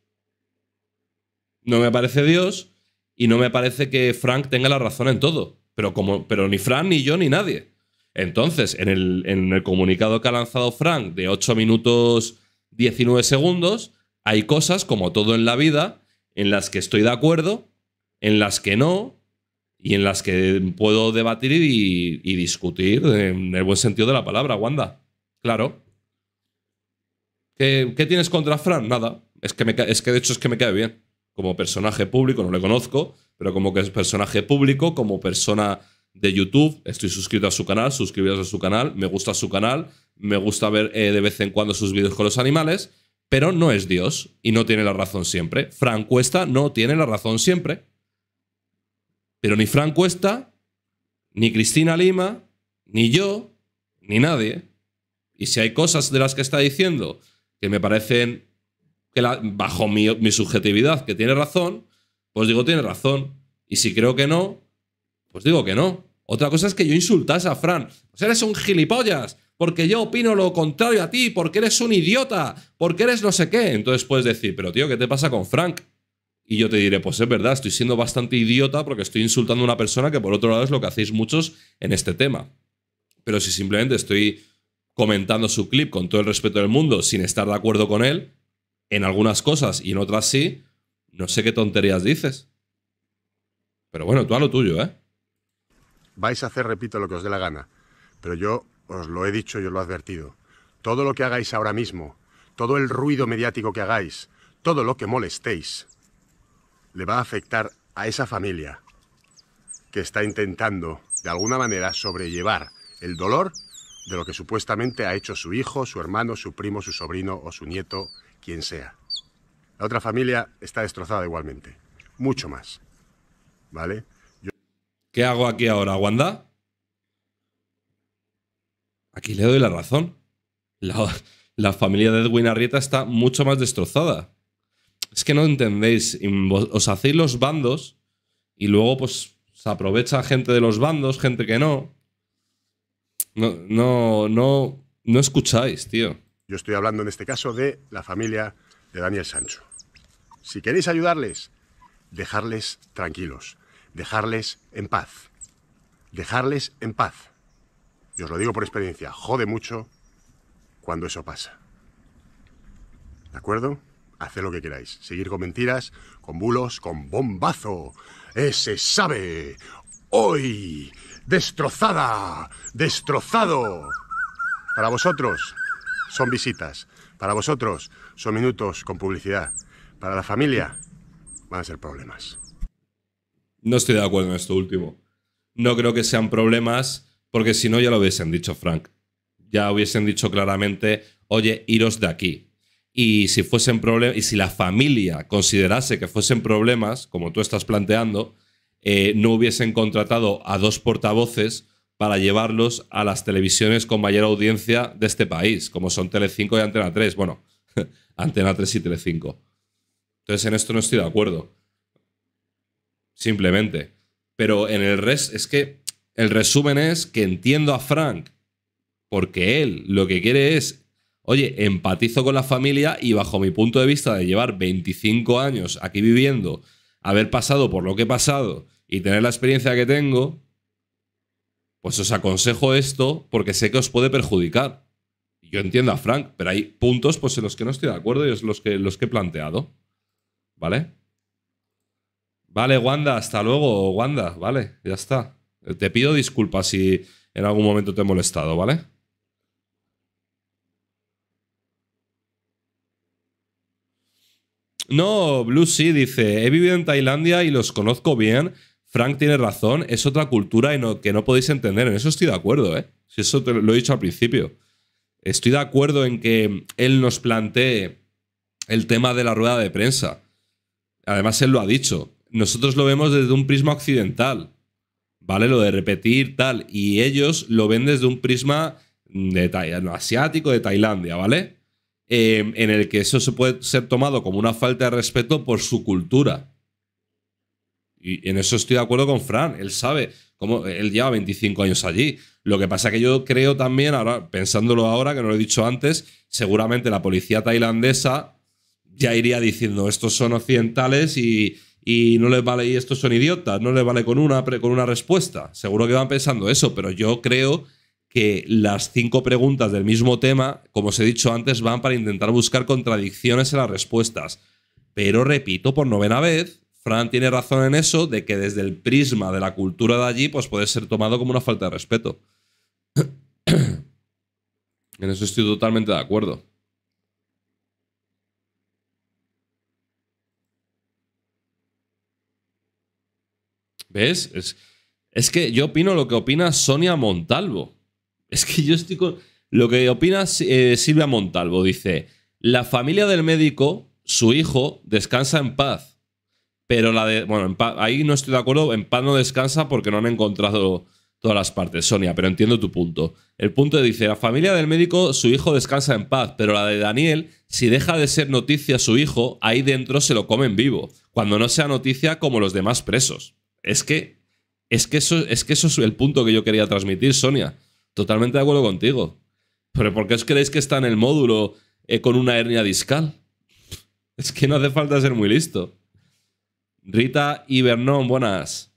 No me parece Dios y no me parece que Frank tenga la razón en todo. Pero, como, pero ni Frank, ni yo, ni nadie. Entonces, en el, comunicado que ha lanzado Frank de 8 minutos 19 segundos, hay cosas, como todo en la vida, en las que estoy de acuerdo, en las que no, y en las que puedo debatir y, y discutir en el buen sentido de la palabra, Wanda. Claro. Eh, ¿Qué, tienes contra Fran? Nada. Es que, es que de hecho es que me cae bien. Como personaje público, no le conozco, pero como que es personaje público, como persona de YouTube, estoy suscrito a su canal, suscribiros a su canal, me gusta su canal, me gusta ver eh, de vez en cuando sus vídeos con los animales, pero no es Dios y no tiene la razón siempre. Fran Cuesta no tiene la razón siempre. Pero ni Fran Cuesta, ni Cristina Lima, ni yo, ni nadie. Y si hay cosas de las que está diciendo que me parecen que bajo mi, subjetividad que tiene razón, pues digo tiene razón. Y si creo que no, pues digo que no. Otra cosa es que yo insultase a Fran. Pues eres un gilipollas, porque yo opino lo contrario a ti, porque eres un idiota, porque eres no sé qué. Entonces puedes decir, pero tío, ¿qué te pasa con Frank? Y yo te diré, pues es verdad, estoy siendo bastante idiota porque estoy insultando a una persona que por otro lado es lo que hacéis muchos en este tema. Pero si simplemente estoy comentando su clip con todo el respeto del mundo sin estar de acuerdo con él, en algunas cosas y en otras sí, no sé qué tonterías dices. Pero bueno, tú a lo tuyo, ¿eh? Vais a hacer, repito, lo que os dé la gana. Pero yo os lo he dicho y os lo he advertido. Todo lo que hagáis ahora mismo, todo el ruido mediático que hagáis, todo lo que molestéis, le va a afectar a esa familia que está intentando, de alguna manera, sobrellevar el dolor de lo que supuestamente ha hecho su hijo, su hermano, su primo, su sobrino o su nieto, quien sea. La otra familia está destrozada igualmente, mucho más. ¿Vale? ¿Qué hago aquí ahora, Wanda? Aquí le doy la razón. La, familia de Edwin Arrieta está mucho más destrozada. Es que no entendéis. Os hacéis los bandos y luego pues se aprovecha gente de los bandos, gente que no. No, no, no, no escucháis, tío. Yo estoy hablando en este caso de la familia de Daniel Sancho. Si queréis ayudarles, dejarles tranquilos, dejarles en paz, dejarles en paz. Y os lo digo por experiencia, jode mucho cuando eso pasa. ¿De acuerdo? Haced lo que queráis. Seguir con mentiras, con bulos, con bombazo. Ese sabe. Hoy destrozada, destrozado. Para vosotros son visitas, para vosotros son minutos con publicidad, para la familia van a ser problemas. No estoy de acuerdo en esto último. No creo que sean problemas, porque si no ya lo hubiesen dicho, Frank. Ya hubiesen dicho claramente, oye, iros de aquí. Y si fuesen problemas, y si la familia considerase que fuesen problemas, como tú estás planteando, eh, no hubiesen contratado a dos portavoces para llevarlos a las televisiones con mayor audiencia de este país, como son Telecinco y Antena 3. Bueno, *laughs* Antena 3 y Telecinco. Entonces en esto no estoy de acuerdo. Simplemente. Pero en el res es que el resumen es que entiendo a Frank, porque él lo que quiere es, oye, empatizo con la familia y bajo mi punto de vista de llevar 25 años aquí viviendo, haber pasado por lo que he pasado y tener la experiencia que tengo, pues os aconsejo esto porque sé que os puede perjudicar. Yo entiendo a Frank, pero hay puntos pues, en los que no estoy de acuerdo y es los que, los que he planteado. ¿Vale? Vale, Wanda, hasta luego, Wanda, vale, ya está. Te pido disculpas si en algún momento te he molestado, ¿vale? No, Blue Sea dice, he vivido en Tailandia y los conozco bien, Frank tiene razón, es otra cultura y no, que no podéis entender. En eso estoy de acuerdo, ¿eh? Si eso te lo he dicho al principio. Estoy de acuerdo en que él nos plantee el tema de la rueda de prensa. Además, él lo ha dicho. Nosotros lo vemos desde un prisma occidental, ¿vale? Lo de repetir tal. Y ellos lo ven desde un prisma de asiático, de Tailandia, ¿vale? Eh, en el que eso se puede ser tomado como una falta de respeto por su cultura. Y en eso estoy de acuerdo con Fran. Él sabe cómo. Él lleva 25 años allí. Lo que pasa es que yo creo también, ahora, pensándolo ahora, que no lo he dicho antes, seguramente la policía tailandesa ya iría diciendo: estos son occidentales y, no les vale, y estos son idiotas, no les vale con una, con una respuesta. Seguro que van pensando eso, pero yo creo que las cinco preguntas del mismo tema, como os he dicho antes, van para intentar buscar contradicciones en las respuestas. Pero repito por novena vez Fran tiene razón en eso, de que desde el prisma de la cultura de allí, pues puede ser tomado como una falta de respeto. *clears throat* en eso estoy totalmente de acuerdo. ¿Ves? Es, que yo opino lo que opina Sonia Montalvo. Es que yo estoy con. Lo que opina eh, Silvia Montalvo dice: La familia del médico, su hijo, descansa en paz. Pero la de. Bueno, ahí no estoy de acuerdo. En paz no descansa porque no han encontrado todas las partes, Sonia, pero entiendo tu punto. El punto dice: la familia del médico, su hijo descansa en paz, pero la de Daniel, si deja de ser noticia su hijo, ahí dentro se lo comen vivo. Cuando no sea noticia como los demás presos. Es que. Es que eso es, que eso es el punto que yo quería transmitir, Sonia. Totalmente de acuerdo contigo. Pero ¿por qué os creéis que está en el módulo eh, con una hernia discal? Es que no hace falta ser muy listo. Rita y buenas.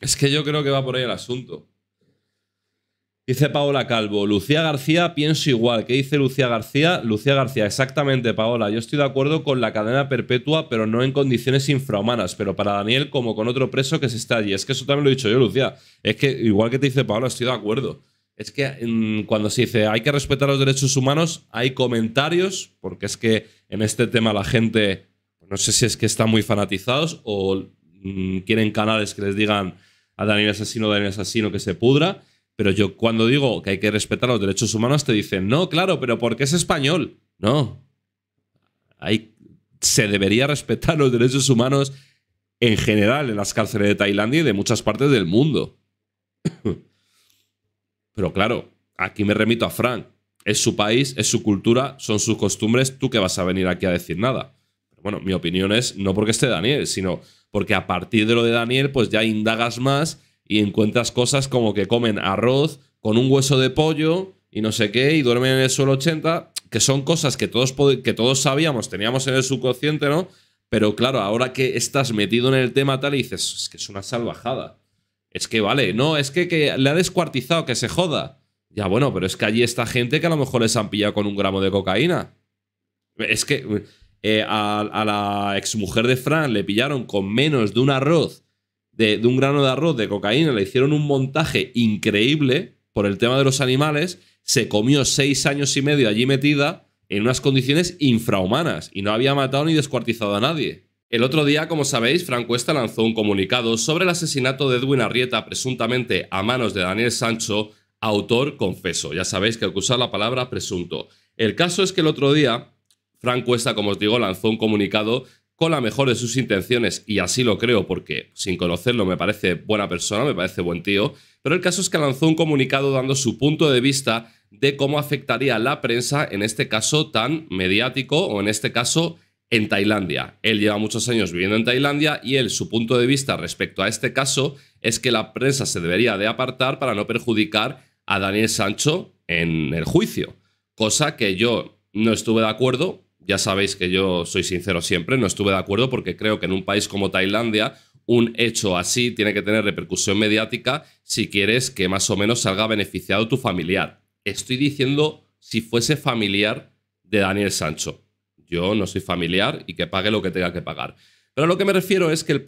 Es que yo creo que va por ahí el asunto. Dice Paola Calvo, Lucía García, pienso igual. ¿Qué dice Lucía García? Lucía García, exactamente, Paola. Yo estoy de acuerdo con la cadena perpetua, pero no en condiciones infrahumanas. Pero para Daniel, como con otro preso que se está allí. Es que eso también lo he dicho yo, Lucía. Es que, igual que te dice Paola, estoy de acuerdo es que mm, cuando se dice hay que respetar los derechos humanos, hay comentarios, porque es que en este tema la gente, pues no sé si es que están muy fanatizados o mm, quieren canales que les digan a Daniel Asesino, Daniel Asesino, que se pudra. Pero yo cuando digo que hay que respetar los derechos humanos, te dicen, no, claro, pero porque es español. No. Hay, se debería respetar los derechos humanos en general en las cárceles de Tailandia y de muchas partes del mundo. *coughs* Pero claro, aquí me remito a Frank. Es su país, es su cultura, son sus costumbres, tú que vas a venir aquí a decir nada. Pero bueno, mi opinión es no porque esté Daniel, sino porque a partir de lo de Daniel, pues ya indagas más y encuentras cosas como que comen arroz con un hueso de pollo y no sé qué, y duermen en el suelo 80, que son cosas que todos, que todos sabíamos, teníamos en el subconsciente, ¿no? Pero claro, ahora que estás metido en el tema tal y dices, es que es una salvajada es que vale, no, es que, le ha descuartizado, que se joda. Ya bueno, pero es que allí está gente que a lo mejor les han pillado con un gramo de cocaína. Es que eh, a, la exmujer de Fran le pillaron con menos de un arroz, de un grano de arroz de cocaína, le hicieron un montaje increíble por el tema de los animales, se comió seis años y medio allí metida en unas condiciones infrahumanas y no había matado ni descuartizado a nadie. El otro día, como sabéis, Frank Cuesta lanzó un comunicado sobre el asesinato de Edwin Arrieta, presuntamente a manos de Daniel Sancho, autor confeso. Ya sabéis que al usar la palabra presunto. El caso es que el otro día, Frank Cuesta, como os digo, lanzó un comunicado con la mejor de sus intenciones, y así lo creo porque, sin conocerlo, me parece buena persona, me parece buen tío, pero el caso es que lanzó un comunicado dando su punto de vista de cómo afectaría la prensa en este caso tan mediático o en este caso en Tailandia. Él lleva muchos años viviendo en Tailandia y él, su punto de vista respecto a este caso es que la prensa se debería de apartar para no perjudicar a Daniel Sancho en el juicio, cosa que yo no estuve de acuerdo. Ya sabéis que yo soy sincero siempre, no estuve de acuerdo porque creo que en un país como Tailandia un hecho así tiene que tener repercusión mediática si quieres que más o menos salga beneficiado tu familiar. Estoy diciendo si fuese familiar de Daniel Sancho yo no soy familiar y que pague lo que tenga que pagar. Pero a lo que me refiero es que el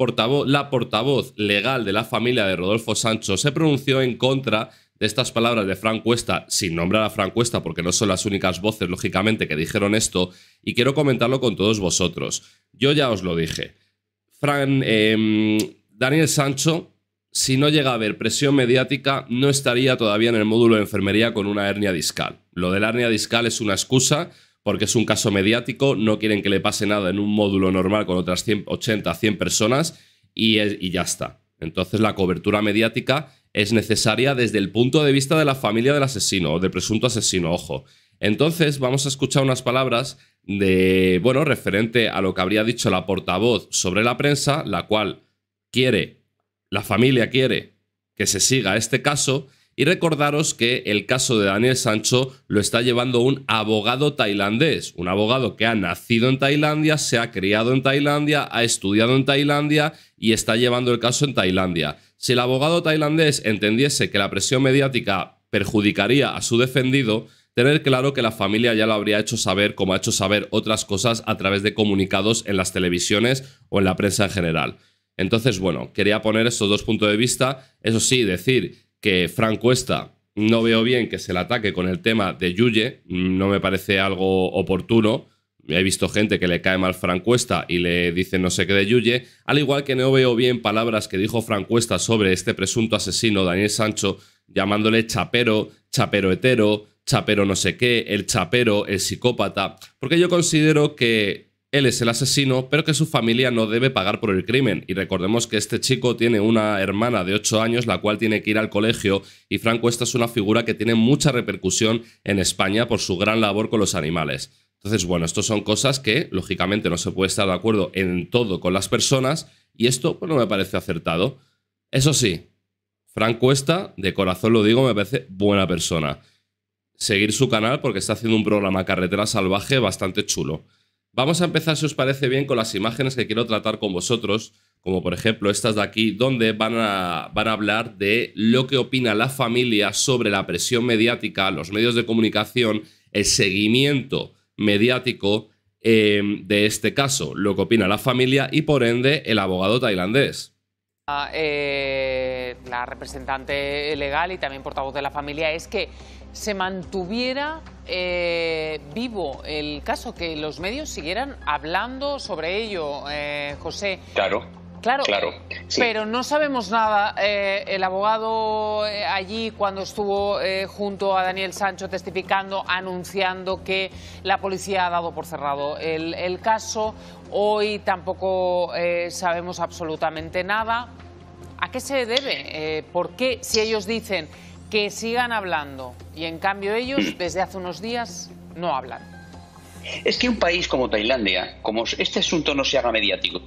la portavoz legal de la familia de Rodolfo Sancho se pronunció en contra de estas palabras de Fran Cuesta, sin nombrar a Fran Cuesta, porque no son las únicas voces, lógicamente, que dijeron esto, y quiero comentarlo con todos vosotros. Yo ya os lo dije. Fran, em, Daniel Sancho, si no llega a haber presión mediática, no estaría todavía en el módulo de enfermería con una hernia discal. Lo de la hernia discal es una excusa porque es un caso mediático, no quieren que le pase nada en un módulo normal con otras 100, 80, 100 personas y, ya está. Entonces la cobertura mediática es necesaria desde el punto de vista de la familia del asesino o del presunto asesino, ojo. Entonces vamos a escuchar unas palabras de, bueno, referente a lo que habría dicho la portavoz sobre la prensa, la cual quiere, la familia quiere que se siga este caso y recordaros que el caso de Daniel Sancho lo está llevando un abogado tailandés, un abogado que ha nacido en Tailandia, se ha criado en Tailandia, ha estudiado en Tailandia y está llevando el caso en Tailandia. Si el abogado tailandés entendiese que la presión mediática perjudicaría a su defendido, tener claro que la familia ya lo habría hecho saber, como ha hecho saber otras cosas a través de comunicados en las televisiones o en la prensa en general. Entonces, bueno, quería poner estos dos puntos de vista. Eso sí, decir que Fran Cuesta no veo bien que se le ataque con el tema de Yuye, no me parece algo oportuno. He visto gente que le cae mal Fran Cuesta y le dicen no sé qué de Yuye, al igual que no veo bien palabras que dijo Fran Cuesta sobre este presunto asesino Daniel Sancho, llamándole chapero, chapero hetero, chapero no sé qué, el chapero, el psicópata, porque yo considero que él es el asesino, pero que su familia no debe pagar por el crimen. Y recordemos que este chico tiene una hermana de 8 años, la cual tiene que ir al colegio, y Franco esta es una figura que tiene mucha repercusión en España por su gran labor con los animales. Entonces, bueno, estas son cosas que, lógicamente, no se puede estar de acuerdo en todo con las personas, y esto pues, no me parece acertado. Eso sí, Franco Cuesta, de corazón lo digo, me parece buena persona. Seguir su canal porque está haciendo un programa Carretera Salvaje bastante chulo. Vamos a empezar, si os parece bien, con las imágenes que quiero tratar con vosotros, como por ejemplo estas de aquí, donde van a, van a hablar de lo que opina la familia sobre la presión mediática, los medios de comunicación, el seguimiento mediático em, de este caso, lo que opina la familia y por ende el abogado tailandés. Ah, eh, la representante legal y también portavoz de la familia es que se mantuviera eh, vivo el caso, que los medios siguieran hablando sobre ello, eh, José. Claro. Claro, claro pero no sabemos nada. Eh, el abogado allí, cuando estuvo junto a Daniel Sancho testificando, anunciando que la policía ha dado por cerrado el caso, hoy tampoco sabemos absolutamente nada. ¿A qué se debe? ¿Por qué, si ellos dicen que sigan hablando y en cambio ellos *clears throat* desde hace unos días no hablan. Es que un país como Tailandia, como este asunto no se haga mediático.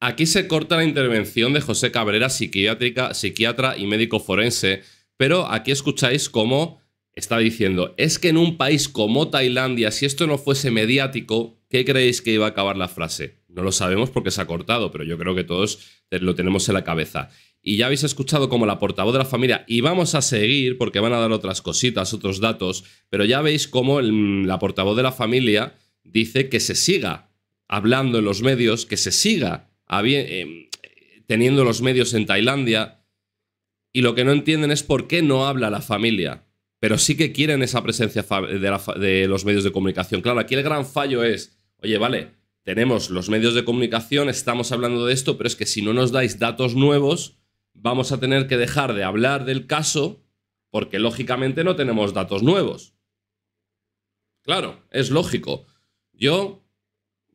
Aquí se corta la intervención de José Cabrera, psiquiátrica, psiquiatra y médico forense, pero aquí escucháis cómo está diciendo, es que en un país como Tailandia, si esto no fuese mediático, ¿qué creéis que iba a acabar la frase? No lo sabemos porque se ha cortado, pero yo creo que todos lo tenemos en la cabeza y ya habéis escuchado como la portavoz de la familia y vamos a seguir porque van a dar otras cositas, otros datos, pero ya veis cómo la portavoz de la familia dice que se siga hablando en los medios, que se siga eh, teniendo los medios en Tailandia y lo que no entienden es por qué no habla la familia, pero sí que quieren esa presencia de los medios de comunicación. Claro, aquí el gran fallo es, oye, vale, tenemos los medios de comunicación, estamos hablando de esto, pero es que si no nos dais datos nuevos, vamos a tener que dejar de hablar del caso porque lógicamente no tenemos datos nuevos. Claro, es lógico. Yo...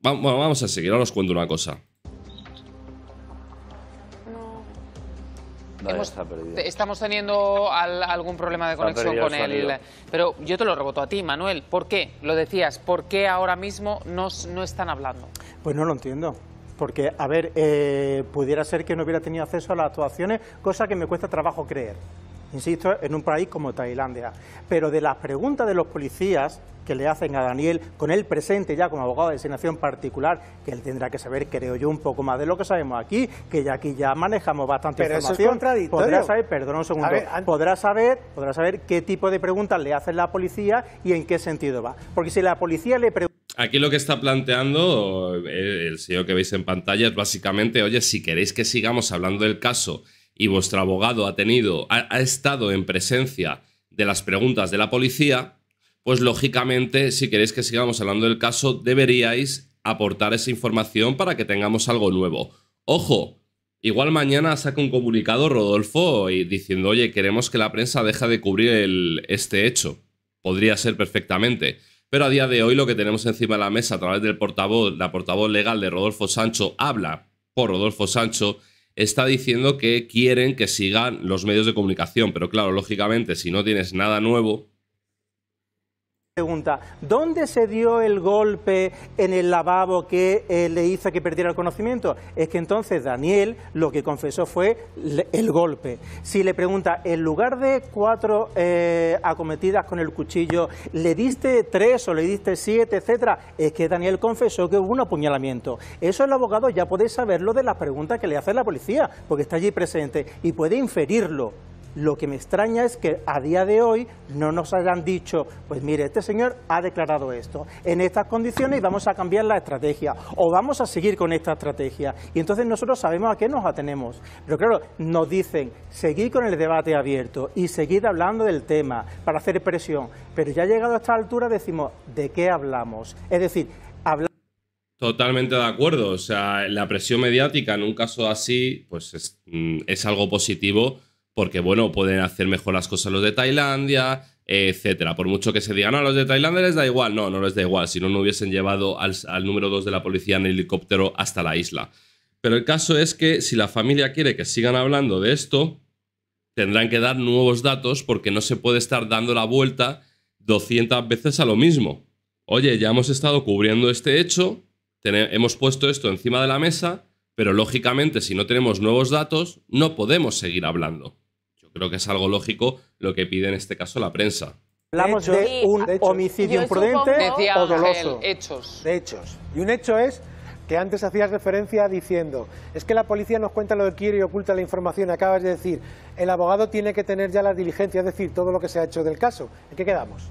Bueno, vamos a seguir, ahora os cuento una cosa. estamos teniendo algún problema de conexión con él. Pero yo te lo reboto a ti, Manuel. ¿Por qué? Lo decías, ¿por qué ahora mismo nos no están hablando? Pues no lo entiendo porque, a ver, eh, pudiera ser que no hubiera tenido acceso a las actuaciones, cosa que me cuesta trabajo creer, insisto, en un país como Tailandia. Pero de las preguntas de los policías que le hacen a Daniel, con él presente ya como abogado de designación particular, que él tendrá que saber, creo yo, un poco más de lo que sabemos aquí, que ya aquí ya manejamos bastante Pero información. es contradictorio. Podrá saber, un segundo, podrá, saber, podrá saber qué tipo de preguntas le hacen la policía y en qué sentido va. Porque si la policía le pregunta Aquí lo que está planteando eh, el señor que veis en pantalla es básicamente, oye, si queréis que sigamos hablando del caso y vuestro abogado ha tenido, ha, estado en presencia de las preguntas de la policía, pues lógicamente, si queréis que sigamos hablando del caso, deberíais aportar esa información para que tengamos algo nuevo. Ojo, Igual mañana saca un comunicado Rodolfo y diciendo, oye, queremos que la prensa deje de cubrir este hecho. Podría ser perfectamente. Pero a día de hoy lo que tenemos encima de la mesa a través del portavoz, la portavoz legal de Rodolfo Sancho, habla por Rodolfo Sancho, está diciendo que quieren que sigan los medios de comunicación. Pero claro, lógicamente, si no tienes nada nuevo, pregunta, ¿dónde se dio el golpe en el lavabo que eh, le hizo que perdiera el conocimiento? Es que entonces Daniel lo que confesó fue el golpe. Si le pregunta, en lugar de cuatro eh, acometidas con el cuchillo, ¿le diste tres o le diste siete, etcétera? Es que Daniel confesó que hubo un apuñalamiento. Eso el abogado ya puede saberlo de las preguntas que le hace la policía, porque está allí presente y puede inferirlo. Lo que me extraña es que a día de hoy no nos hayan dicho, pues mire, este señor ha declarado esto, en estas condiciones vamos a cambiar la estrategia o vamos a seguir con esta estrategia. Y entonces nosotros sabemos a qué nos atenemos. Pero claro, nos dicen, seguir con el debate abierto y seguir hablando del tema para hacer presión. Pero ya llegado a esta altura decimos, ¿de qué hablamos? Es decir, hablamos... Totalmente de acuerdo. O sea, la presión mediática en un caso así, pues es, mm, es algo positivo porque bueno, pueden hacer mejor las cosas los de Tailandia, etcétera. Por mucho que se digan, no, ah, a los de Tailandia les da igual, no, no les da igual, si no, no hubiesen llevado al, al número 2 de la policía en helicóptero hasta la isla. Pero el caso es que si la familia quiere que sigan hablando de esto, tendrán que dar nuevos datos porque no se puede estar dando la vuelta 200 veces a lo mismo. Oye, ya hemos estado cubriendo este hecho, hemos puesto esto encima de la mesa, pero lógicamente si no tenemos nuevos datos, no podemos seguir hablando creo que es algo lógico lo que pide en este caso la prensa. Hablamos de, un homicidio imprudente o doloso. hechos. De hechos. Y un hecho es que antes hacías referencia diciendo, es que la policía nos cuenta lo que quiere y oculta la información, acabas de decir, el abogado tiene que tener ya la diligencia, es decir, todo lo que se ha hecho del caso. ¿En qué quedamos?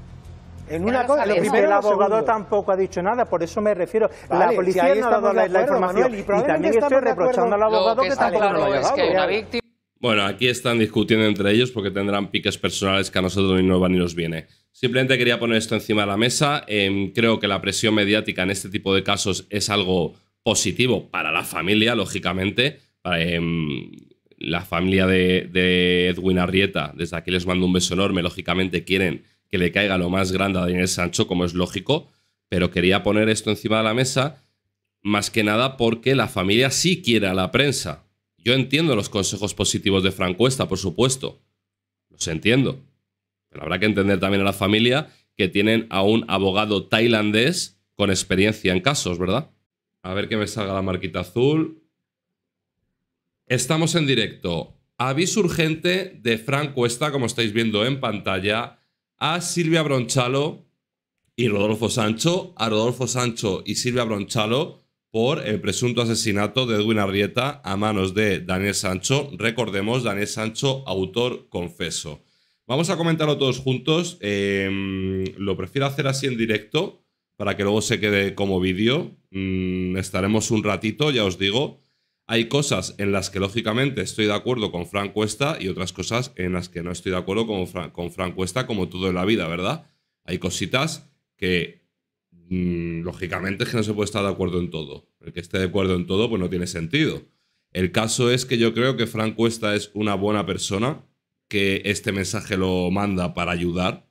En una cosa, lo primero, el abogado tampoco ha dicho nada, por eso me refiero. la policía no ha dado la, información. y, también estoy reprochando al abogado que, tampoco ha víctima... Bueno, aquí están discutiendo entre ellos porque tendrán piques personales que a nosotros ni nos van ni nos viene. Simplemente quería poner esto encima de la mesa. Em, creo que la presión mediática en este tipo de casos es algo positivo para la familia, lógicamente. Para, em, la familia de, de, Edwin Arrieta, desde aquí les mando un beso enorme. Lógicamente quieren que le caiga lo más grande a Daniel Sancho, como es lógico. Pero quería poner esto encima de la mesa, más que nada porque la familia sí quiere a la prensa yo entiendo los consejos positivos de Frank Cuesta, por supuesto. Los entiendo. Pero habrá que entender también a la familia que tienen a un abogado tailandés con experiencia en casos, ¿verdad? A ver que me salga la marquita azul. Estamos en directo. Aviso urgente de Frank Cuesta, como estáis viendo en pantalla, a Silvia Bronchalo y Rodolfo Sancho, a Rodolfo Sancho y Silvia Bronchalo por el presunto asesinato de Edwin Arrieta a manos de Daniel Sancho. Recordemos, Daniel Sancho, autor confeso. Vamos a comentarlo todos juntos. Em, lo prefiero hacer así en directo para que luego se quede como vídeo. Mm, estaremos un ratito, ya os digo. Hay cosas en las que lógicamente estoy de acuerdo con Fran Cuesta y otras cosas en las que no estoy de acuerdo con con Fran Cuesta, como todo en la vida, ¿verdad? Hay cositas que Mm, lógicamente es que no se puede estar de acuerdo en todo. El que esté de acuerdo en todo, pues no tiene sentido. El caso es que yo creo que Frank Cuesta es una buena persona, que este mensaje lo manda para ayudar,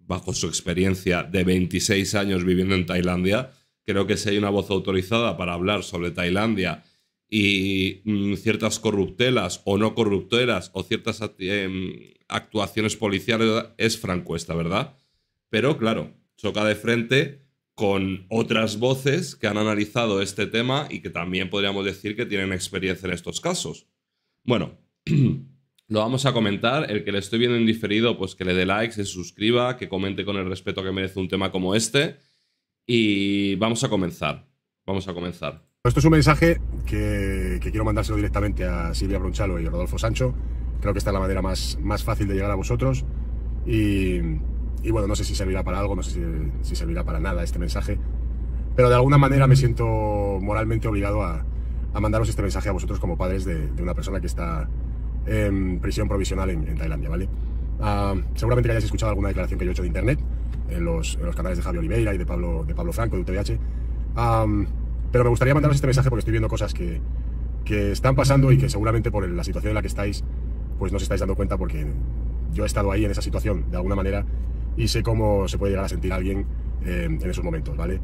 bajo su experiencia de 26 años viviendo en Tailandia. Creo que si hay una voz autorizada para hablar sobre Tailandia y mm, ciertas corruptelas o no corruptelas o ciertas em, actuaciones policiales es Frank Cuesta, ¿verdad? Pero claro, choca de frente con otras voces que han analizado este tema y que también podríamos decir que tienen experiencia en estos casos. Bueno, *clears throat* lo vamos a comentar. El que le estoy viendo en diferido, pues que le dé like, se suscriba, que comente con el respeto que merece un tema como este. Y vamos a comenzar. Vamos a comenzar. Esto es un mensaje que, quiero mandárselo directamente a Silvia Bronchalo y a Rodolfo Sancho. Creo que esta es la manera más, más fácil de llegar a vosotros. Y y bueno, no sé si servirá para algo, no sé si, servirá para nada este mensaje, pero de alguna manera me siento moralmente obligado a, mandaros este mensaje a vosotros como padres de, una persona que está en prisión provisional en, Tailandia, ¿vale? Ah, seguramente hayáis escuchado alguna declaración que yo he hecho de internet, en los, canales de Javier Oliveira y de Pablo, de Pablo Franco, de UTVH. pero me gustaría mandaros este mensaje porque estoy viendo cosas que, que están pasando y que seguramente por la situación en la que estáis, pues no os estáis dando cuenta porque yo he estado ahí en esa situación de alguna manera y sé cómo se puede llegar a sentir alguien eh, en esos momentos, ¿vale?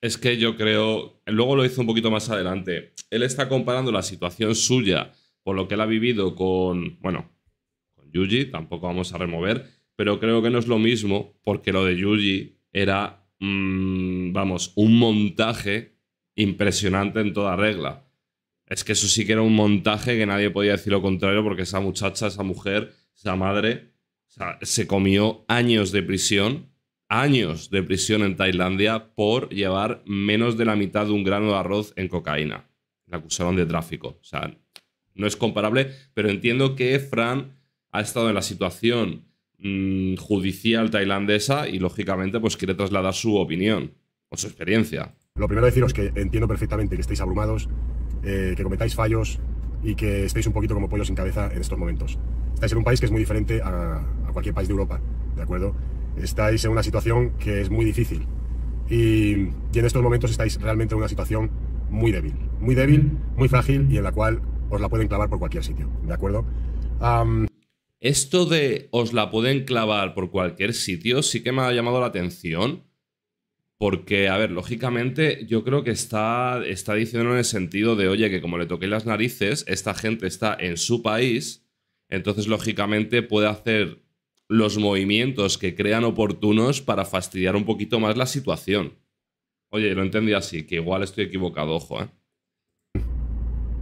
Es que yo creo, luego lo hizo un poquito más adelante, él está comparando la situación suya por lo que él ha vivido con, bueno, con Yuji, tampoco vamos a remover, pero creo que no es lo mismo porque lo de Yuji era, mm, vamos, un montaje impresionante en toda regla. Es que eso sí que era un montaje que nadie podía decir lo contrario porque esa muchacha, esa mujer, esa madre se comió años de prisión, años de prisión en Tailandia por llevar menos de la mitad de un grano de arroz en cocaína. La acusaron de tráfico. O sea, no es comparable, pero entiendo que Fran ha estado en la situación mm, judicial tailandesa y lógicamente pues quiere trasladar su opinión o su experiencia. Lo primero deciros que entiendo perfectamente que estéis abrumados, eh, que cometáis fallos y que estéis un poquito como pollos sin cabeza en estos momentos. Estáis en un país que es muy diferente a, cualquier país de Europa, ¿de acuerdo? Estáis en una situación que es muy difícil y, en estos momentos estáis realmente en una situación muy débil, muy débil, muy frágil y en la cual os la pueden clavar por cualquier sitio, ¿de acuerdo? Esto de os la pueden clavar por cualquier sitio sí que me ha llamado la atención. Porque, a ver, lógicamente yo creo que está, está diciendo en el sentido de, oye, que como le toqué las narices, esta gente está en su país, entonces lógicamente puede hacer los movimientos que crean oportunos para fastidiar un poquito más la situación. Oye, lo entendí así, que igual estoy equivocado, ojo, ¿eh?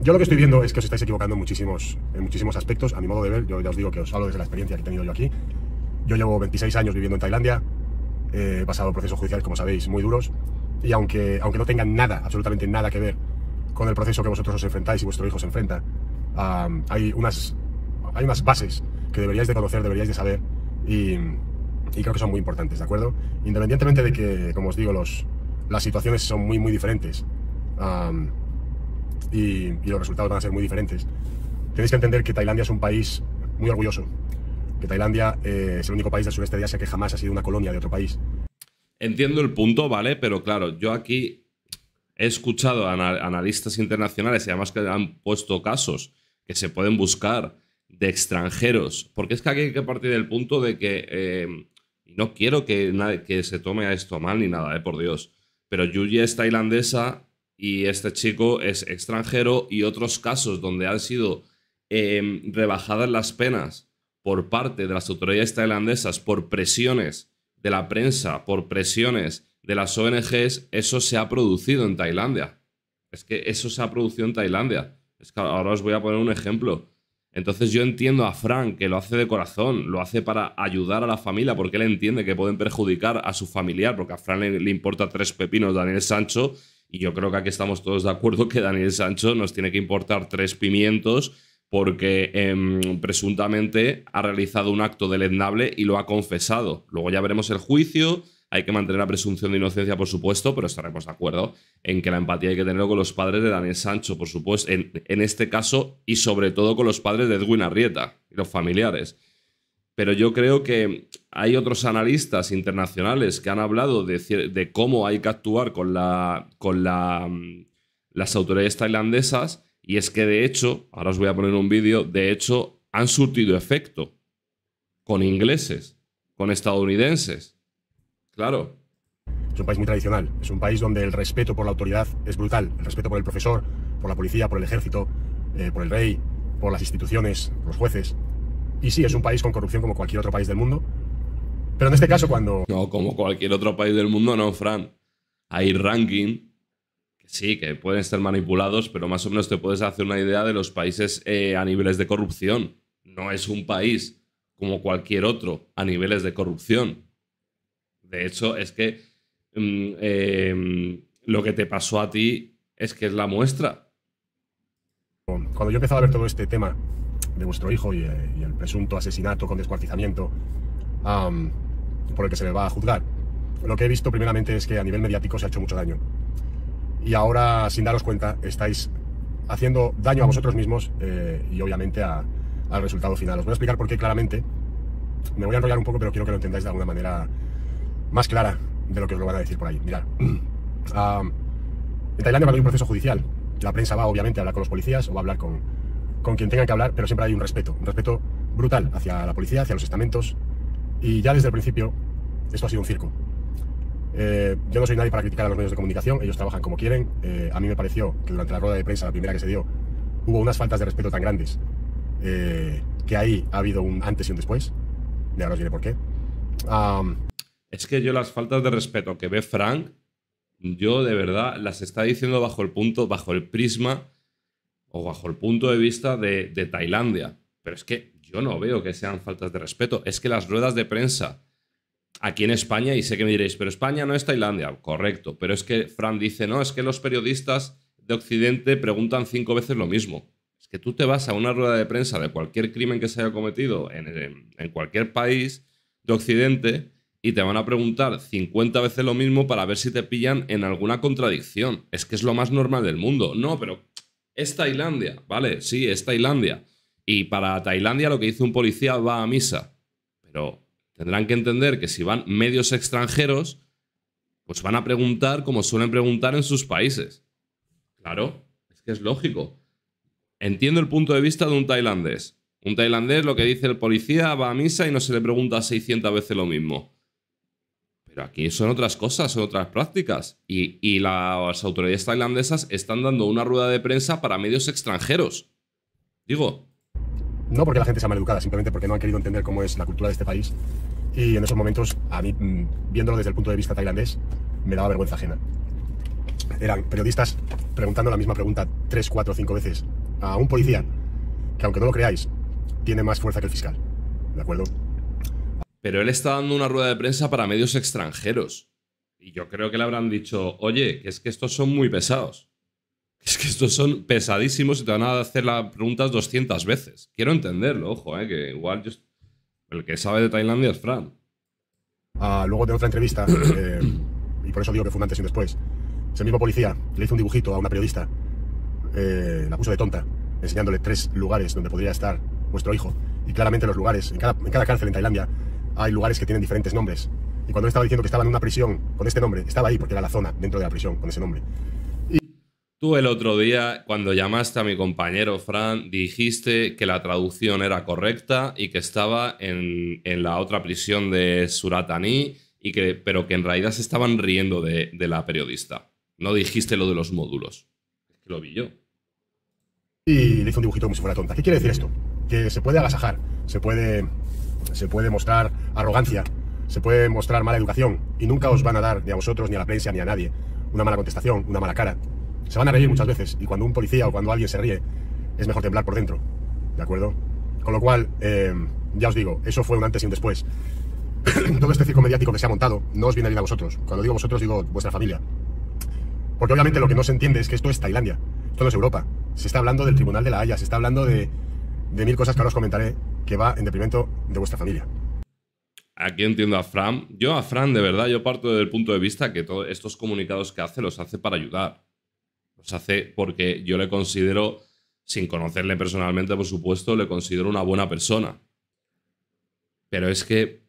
Yo lo que estoy viendo es que os estáis equivocando en muchísimos, en muchísimos aspectos, a mi modo de ver. Yo ya os digo que os hablo desde la experiencia que he tenido yo aquí. Yo llevo 26 años viviendo en Tailandia, he pasado procesos judiciales, como sabéis, muy duros, y aunque, aunque no tengan nada, absolutamente nada que ver con el proceso que vosotros os enfrentáis y vuestro hijo se enfrenta, hay, unas, hay unas bases que deberíais de conocer, deberíais de saber, y, creo que son muy importantes, ¿de acuerdo? Independientemente de que, como os digo, los, las situaciones son muy, muy diferentes y, los resultados van a ser muy diferentes, tenéis que entender que Tailandia es un país muy orgulloso, que Tailandia eh, es el único país del sureste de Asia que jamás ha sido una colonia de otro país. Entiendo el punto, ¿vale? Pero claro, yo aquí he escuchado a analistas internacionales y además que han puesto casos que se pueden buscar de extranjeros, porque es que aquí hay que partir del punto de que, eh, no quiero que, nadie, se tome a esto mal ni nada, eh, por Dios, pero Yuji es tailandesa y este chico es extranjero y otros casos donde han sido em, rebajadas las penas por parte de las autoridades tailandesas por presiones de la prensa, por presiones de las ONGs, eso se ha producido en Tailandia. Es que eso se ha producido en Tailandia. Es que ahora os voy a poner un ejemplo. Entonces yo entiendo a Fran que lo hace de corazón, lo hace para ayudar a la familia porque él entiende que pueden perjudicar a su familiar, porque a Fran le, importa tres pepinos Daniel Sancho y yo creo que aquí estamos todos de acuerdo que Daniel Sancho nos tiene que importar tres pimientos porque em, presuntamente ha realizado un acto deleznable y lo ha confesado. Luego ya veremos el juicio, hay que mantener la presunción de inocencia, por supuesto, pero estaremos de acuerdo en que la empatía hay que tenerlo con los padres de Daniel Sancho, por supuesto, en, este caso y sobre todo con los padres de Edwin Arrieta y los familiares. Pero yo creo que hay otros analistas internacionales que han hablado de, cómo hay que actuar con, mm, las autoridades tailandesas y es que de hecho, ahora os voy a poner un vídeo, de hecho han surtido efecto con ingleses, con estadounidenses. Claro. Es un país muy tradicional, es un país donde el respeto por la autoridad es brutal, el respeto por el profesor, por la policía, por el ejército, eh, por el rey, por las instituciones, por los jueces. Y sí, es un país con corrupción como cualquier otro país del mundo. Pero en este caso cuando... No, como cualquier otro país del mundo, no, Fran. Hay ranking, que sí, que pueden estar manipulados, pero más o menos te puedes hacer una idea de los países eh, a niveles de corrupción. No es un país como cualquier otro a niveles de corrupción. De hecho, es que mm, eh, lo que te pasó a ti es que es la muestra. Cuando yo empezado a ver todo este tema de vuestro hijo y, eh, el presunto asesinato con descuartizamiento por el que se le va a juzgar, lo que he visto primeramente es que a nivel mediático se ha hecho mucho daño. Y ahora, sin daros cuenta, estáis haciendo daño a vosotros mismos eh, y obviamente al resultado final. Os voy a explicar por qué claramente. Me voy a enrollar un poco, pero quiero que lo entendáis de alguna manera más clara de lo que os lo van a decir por ahí. Mirad, ah, en Tailandia va a haber un proceso judicial. La prensa va, obviamente, a hablar con los policías o va a hablar con, quien tenga que hablar, pero siempre hay un respeto, un respeto brutal hacia la policía, hacia los estamentos. Y ya desde el principio, esto ha sido un circo. Eh, yo no soy nadie para criticar a los medios de comunicación, ellos trabajan como quieren. Eh, a mí me pareció que durante la rueda de prensa, la primera que se dio, hubo unas faltas de respeto tan grandes eh, que ahí ha habido un antes y un después. Y ahora os diré por qué. Ah, es que yo las faltas de respeto que ve Frank, yo de verdad las está diciendo bajo el punto, bajo el prisma o bajo el punto de vista de, Tailandia. Pero es que yo no veo que sean faltas de respeto. Es que las ruedas de prensa aquí en España, y sé que me diréis, pero España no es Tailandia, correcto, pero es que Frank dice, no, es que los periodistas de Occidente preguntan cinco veces lo mismo. Es que tú te vas a una rueda de prensa de cualquier crimen que se haya cometido en cualquier país de Occidente y te van a preguntar 50 veces lo mismo para ver si te pillan en alguna contradicción. Es que es lo más normal del mundo. No, pero es Tailandia, ¿vale? Sí, es Tailandia. Y para Tailandia lo que dice un policía va a misa. Pero tendrán que entender que si van medios extranjeros, pues van a preguntar como suelen preguntar en sus países. Claro, es que es lógico. Entiendo el punto de vista de un tailandés. Un tailandés lo que dice el policía va a misa y no se le pregunta 600 veces lo mismo. Pero aquí son otras cosas, son otras prácticas. Y, las autoridades tailandesas están dando una rueda de prensa para medios extranjeros. Digo. No porque la gente sea maleducada, simplemente porque no han querido entender cómo es la cultura de este país. Y en esos momentos, a mí, mm, viéndolo desde el punto de vista tailandés, me daba vergüenza ajena. Eran periodistas preguntando la misma pregunta tres, cuatro, cinco veces a un policía que, aunque no lo creáis, tiene más fuerza que el fiscal. ¿De acuerdo? pero él está dando una rueda de prensa para medios extranjeros. Y yo creo que le habrán dicho, oye, es que estos son muy pesados. Es que estos son pesadísimos y te van a hacer las preguntas 200 veces. Quiero entenderlo, ojo, eh, que igual el que sabe de Tailandia es Fran. Ah, luego de otra entrevista, *coughs* eh, y por eso digo que fue un antes y un después, ese mismo policía le hizo un dibujito a una periodista, eh, la puso de tonta, enseñándole tres lugares donde podría estar vuestro hijo. Y claramente los lugares, en cada cárcel en Tailandia, hay lugares que tienen diferentes nombres. Y cuando estaba diciendo que estaba en una prisión con este nombre, estaba ahí porque era la zona dentro de la prisión con ese nombre. Y... Tú el otro día, cuando llamaste a mi compañero Fran, dijiste que la traducción era correcta y que estaba en, la otra prisión de Suratani y que, pero que en realidad se estaban riendo de, la periodista. No dijiste lo de los módulos. Es que lo vi yo. Y le hizo un dibujito como si fuera tonta. ¿Qué quiere decir esto? Que se puede agasajar, se puede se puede mostrar arrogancia, se puede mostrar mala educación y nunca os van a dar, ni a vosotros, ni a la prensa, ni a nadie, una mala contestación, una mala cara. Se van a reír muchas veces y cuando un policía o cuando alguien se ríe es mejor temblar por dentro, ¿de acuerdo? Con lo cual, eh, ya os digo, eso fue un antes y un después. *clears throat* Todo este circo mediático que se ha montado no os viene a bien a vosotros. Cuando digo vosotros, digo vuestra familia. Porque obviamente lo que no se entiende es que esto es Tailandia, esto no es Europa. Se está hablando del Tribunal de la Haya, se está hablando de de mil cosas que ahora os comentaré que va en deprimento de vuestra familia. Aquí entiendo a Fran. Yo a Fran, de verdad, yo parto del punto de vista que todos estos comunicados que hace los hace para ayudar. Los hace porque yo le considero, sin conocerle personalmente, por supuesto, le considero una buena persona. Pero es que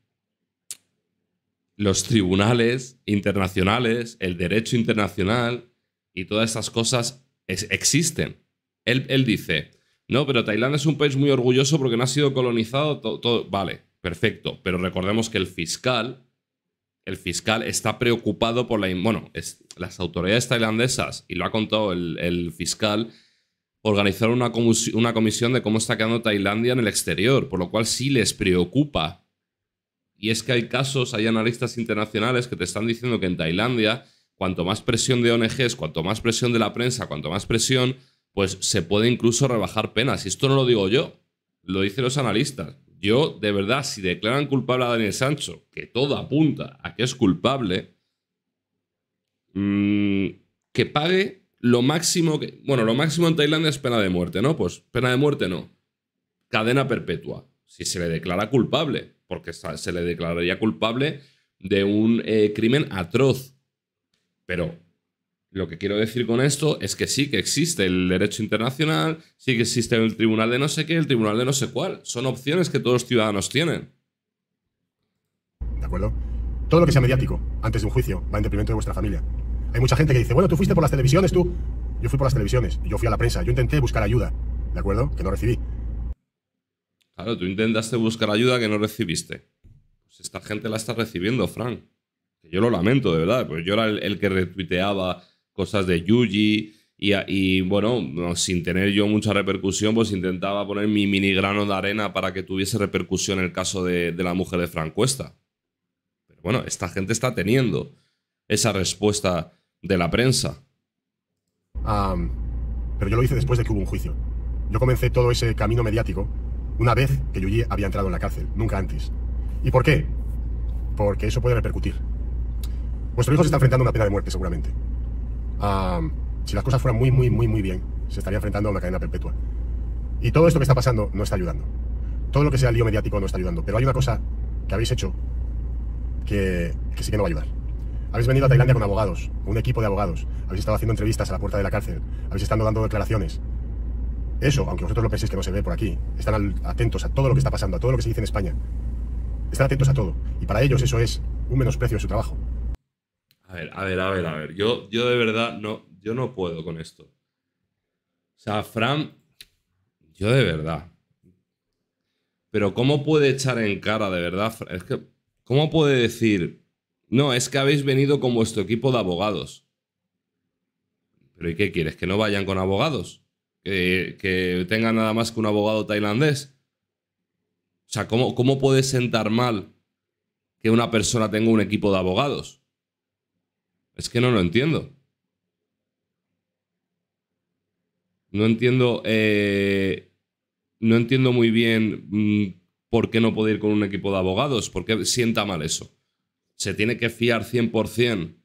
los tribunales internacionales, el derecho internacional y todas estas cosas existen. él dice, no, pero Tailandia es un país muy orgulloso porque no ha sido colonizado. Todo, Vale, perfecto. Pero recordemos que el fiscal, el fiscal está preocupado por la... Bueno, las autoridades tailandesas, y lo ha contado el, fiscal, organizaron una, una comisión de cómo está quedando Tailandia en el exterior, por lo cual sí les preocupa. Y es que hay casos, hay analistas internacionales que te están diciendo que en Tailandia, cuanto más presión de ONGs, cuanto más presión de la prensa, cuanto más presión pues se puede incluso rebajar penas. Y esto no lo digo yo, lo dicen los analistas. Yo, de verdad, si declaran culpable a Daniel Sancho, que todo apunta a que es culpable, mm, que pague lo máximo que. Bueno, lo máximo en Tailandia es pena de muerte, ¿no? Pues pena de muerte no. Cadena perpetua. Si se le declara culpable, porque se le declararía culpable de un eh, crimen atroz. Pero lo que quiero decir con esto es que sí que existe el derecho internacional, sí que existe el tribunal de no sé qué, el tribunal de no sé cuál. Son opciones que todos los ciudadanos tienen. ¿De acuerdo? Todo lo que sea mediático, antes de un juicio, va en detrimento de vuestra familia. Hay mucha gente que dice, bueno, tú fuiste por las televisiones, tú. Yo fui por las televisiones, yo fui a la prensa, yo intenté buscar ayuda, ¿de acuerdo? Que no recibí. Claro, tú intentaste buscar ayuda que no recibiste. Pues esta gente la está recibiendo, Frank. yo lo lamento, de verdad, pues yo era el que retuiteaba cosas de Yuji. Y, bueno, sin tener yo mucha repercusión, pues intentaba poner mi minigrano de arena para que tuviese repercusión el caso de, la mujer de Francuesta. Pero bueno, esta gente está teniendo esa respuesta de la prensa. pero yo lo hice después de que hubo un juicio. Yo comencé todo ese camino mediático una vez que Yuji había entrado en la cárcel, nunca antes. ¿Y por qué? Porque eso puede repercutir. Vuestro hijo se está enfrentando a una pena de muerte, seguramente si las cosas fueran muy, muy, muy, muy bien, se estaría enfrentando a una cadena perpetua. Y todo esto que está pasando no está ayudando. Todo lo que sea el lío mediático no está ayudando. Pero hay una cosa que habéis hecho que, que sí que no va a ayudar. Habéis venido a Tailandia con abogados, un equipo de abogados. Habéis estado haciendo entrevistas a la puerta de la cárcel. Habéis estado dando declaraciones. Eso, aunque vosotros lo penséis que no se ve por aquí, están atentos a todo lo que está pasando, a todo lo que se dice en España. Están atentos a todo. Y para ellos eso es un menosprecio de su trabajo. A ver, a ver, a ver, a ver. Yo, yo de verdad no, yo no puedo con esto. O sea, Fran, yo de verdad. Pero ¿cómo puede echar en cara de verdad? Fran? Es que, ¿cómo puede decir? No, es que habéis venido con vuestro equipo de abogados. ¿Pero y qué quieres? ¿Que no vayan con abogados? ¿Que, tengan nada más que un abogado tailandés? O sea, ¿cómo, ¿cómo puede sentar mal que una persona tenga un equipo de abogados? Es que no lo entiendo. No entiendo. Eh, no entiendo muy bien mm, por qué no puede ir con un equipo de abogados. ¿Por qué sienta mal eso? Se tiene que fiar 100%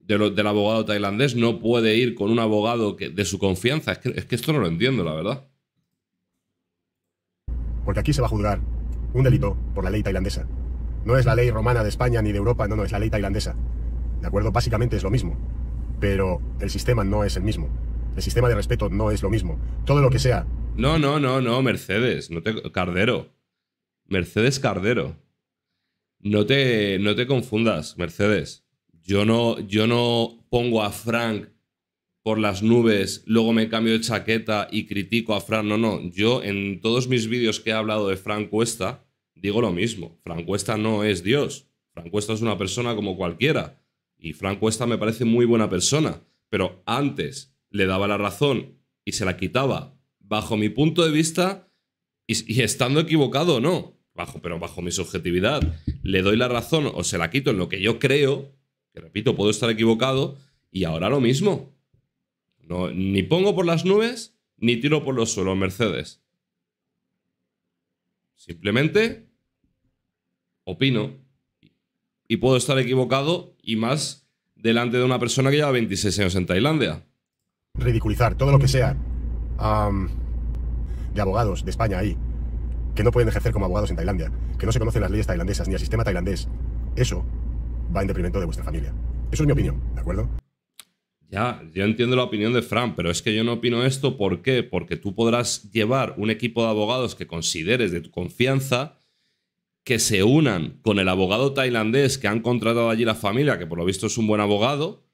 de del abogado tailandés. No puede ir con un abogado que, de su confianza. es que esto no lo entiendo, la verdad. Porque aquí se va a juzgar un delito por la ley tailandesa. No es la ley romana de España ni de Europa, no, no, es la ley tailandesa. ¿De acuerdo? Básicamente es lo mismo, pero el sistema no es el mismo. El sistema de respeto no es lo mismo. Todo lo que sea. No, no, no, no, Mercedes, no te Cardero. Mercedes Cardero. No te, no te confundas, Mercedes. Yo no, yo no pongo a Frank por las nubes, luego me cambio de chaqueta y critico a Frank. No, no. Yo en todos mis vídeos que he hablado de Frank Cuesta, digo lo mismo. Frank Cuesta no es Dios. Frank Cuesta es una persona como cualquiera. Y Franco Cuesta me parece muy buena persona, pero antes le daba la razón y se la quitaba bajo mi punto de vista y, estando equivocado o no, bajo, pero bajo mi subjetividad, le doy la razón o se la quito en lo que yo creo, que repito, puedo estar equivocado, y ahora lo mismo. No, ni pongo por las nubes, ni tiro por los suelos, Mercedes. Simplemente opino y puedo estar equivocado y más delante de una persona que lleva 26 años en Tailandia. Ridiculizar todo lo que sea de abogados de España ahí, que no pueden ejercer como abogados en Tailandia, que no se conocen las leyes tailandesas ni el sistema tailandés, eso va en deprimento de vuestra familia. Eso es mi opinión, ¿de acuerdo? Ya, yo entiendo la opinión de Fran, pero es que yo no opino esto. ¿Por qué? Porque tú podrás llevar un equipo de abogados que consideres de tu confianza que se unan con el abogado tailandés que han contratado allí la familia, que por lo visto es un buen abogado,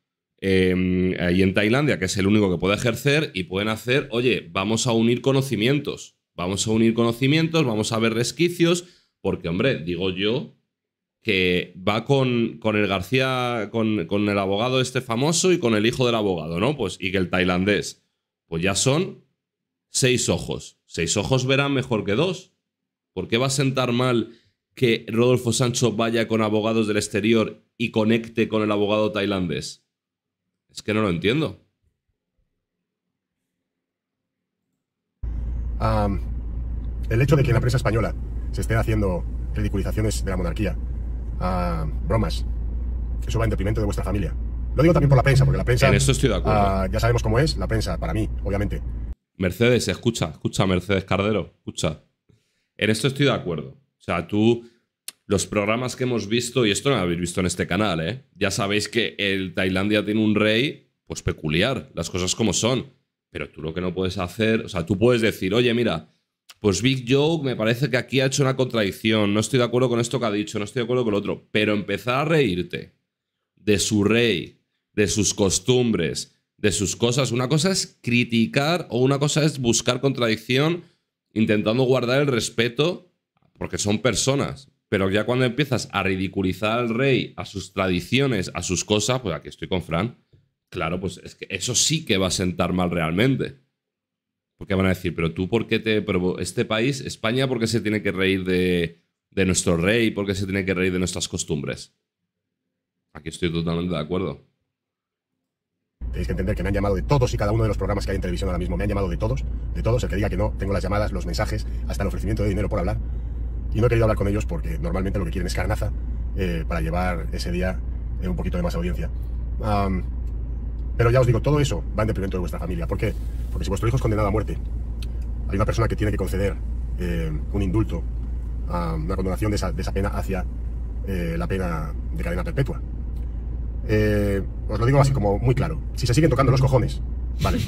em, ahí en Tailandia, que es el único que puede ejercer, y pueden hacer, oye, vamos a unir conocimientos, vamos a unir conocimientos, vamos a ver resquicios, porque, hombre, digo yo que va con, el García, con, con el abogado este famoso y con el hijo del abogado, ¿no? Pues, y que el tailandés, pues ya son seis ojos. Seis ojos verán mejor que dos. ¿Por qué va a sentar mal que Rodolfo Sancho vaya con abogados del exterior y conecte con el abogado tailandés? Es que no lo entiendo. el hecho de que en la prensa española se esté haciendo ridiculizaciones de la monarquía, Ah, bromas, eso va en detrimento de vuestra familia. Lo digo también por la prensa, porque la prensa. En esto estoy de acuerdo. Ah, ya sabemos cómo es la prensa, para mí, obviamente. Mercedes, escucha, escucha, Mercedes Cardero, escucha. En esto estoy de acuerdo. O sea, tú, los programas que hemos visto, y esto no lo habéis visto en este canal, ¿eh? Ya sabéis que el Tailandia tiene un rey, pues peculiar, las cosas como son. Pero tú lo que no puedes hacer, o sea, tú puedes decir, oye, mira, pues Big Joke me parece que aquí ha hecho una contradicción, no estoy de acuerdo con esto que ha dicho, no estoy de acuerdo con lo otro, pero empezar a reírte de su rey, de sus costumbres, de sus cosas. Una cosa es criticar o una cosa es buscar contradicción intentando guardar el respeto porque son personas. Pero ya cuando empiezas a ridiculizar al rey, a sus tradiciones, a sus cosas, pues aquí estoy con Fran. Claro, pues eso sí que va a sentar mal realmente. Porque van a decir, pero tú, ¿por qué te.? Pero este país, España, ¿por qué se tiene que reír de, de nuestro rey? ¿Por qué se tiene que reír de nuestras costumbres? Aquí estoy totalmente de acuerdo. Tenéis que entender que me han llamado de todos y cada uno de los programas que hay en televisión ahora mismo. Me han llamado de todos, de todos. El que diga que no, tengo las llamadas, los mensajes, hasta el ofrecimiento de dinero por hablar. Y no he querido hablar con ellos porque normalmente lo que quieren es carnaza eh, para llevar ese día eh, un poquito de más audiencia. pero ya os digo, todo eso va en detrimento de vuestra familia. ¿Por qué? Porque si vuestro hijo es condenado a muerte, hay una persona que tiene que conceder eh, un indulto, una condonación de esa, de esa pena hacia la pena de cadena perpetua. os lo digo así como muy claro. Si se siguen tocando los cojones, vale.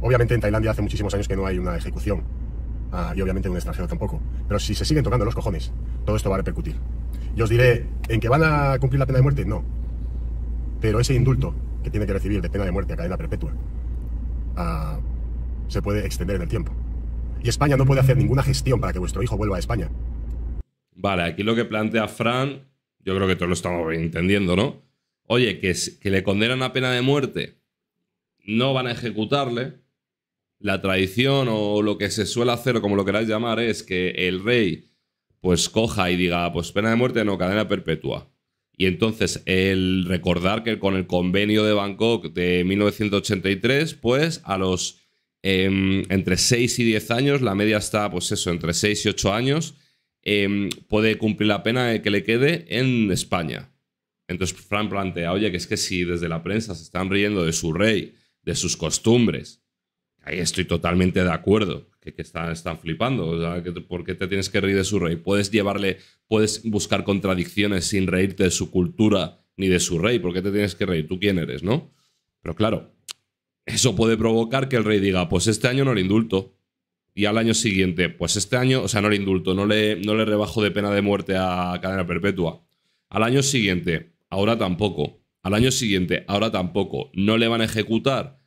Obviamente en Tailandia hace muchísimos años que no hay una ejecución Ah, y obviamente un extranjero tampoco. Pero si se siguen tocando los cojones, todo esto va a repercutir. Y os diré, ¿en que van a cumplir la pena de muerte? No. Pero ese indulto que tiene que recibir de pena de muerte a cadena perpetua ah, se puede extender en el tiempo. Y España no puede hacer ninguna gestión para que vuestro hijo vuelva a España. Vale, aquí lo que plantea Fran, yo creo que todos lo estamos entendiendo, ¿no? Oye, que, que le condenan a pena de muerte, no van a ejecutarle, la tradición o lo que se suele hacer o como lo queráis llamar es que el rey pues coja y diga pues pena de muerte no, cadena perpetua. Y entonces el recordar que con el convenio de Bangkok de 1983 pues a los em, entre 6 y 10 años, la media está pues eso, entre 6 y 8 años, em, puede cumplir la pena que le quede en España. Entonces Frank plantea, oye, que es que si desde la prensa se están riendo de su rey, de sus costumbres, Ahí estoy totalmente de acuerdo, que, están, flipando. ¿Por qué te tienes que reír de su rey? Puedes llevarle, puedes buscar contradicciones sin reírte de su cultura ni de su rey. ¿Por qué te tienes que reír? ¿Tú quién eres, no? Pero claro, eso puede provocar que el rey diga, pues este año no le indulto. Y al año siguiente, pues este año, o sea, no le indulto, no le, no le rebajo de pena de muerte a cadena perpetua. Al año siguiente, ahora tampoco. Al año siguiente, ahora tampoco. No le van a ejecutar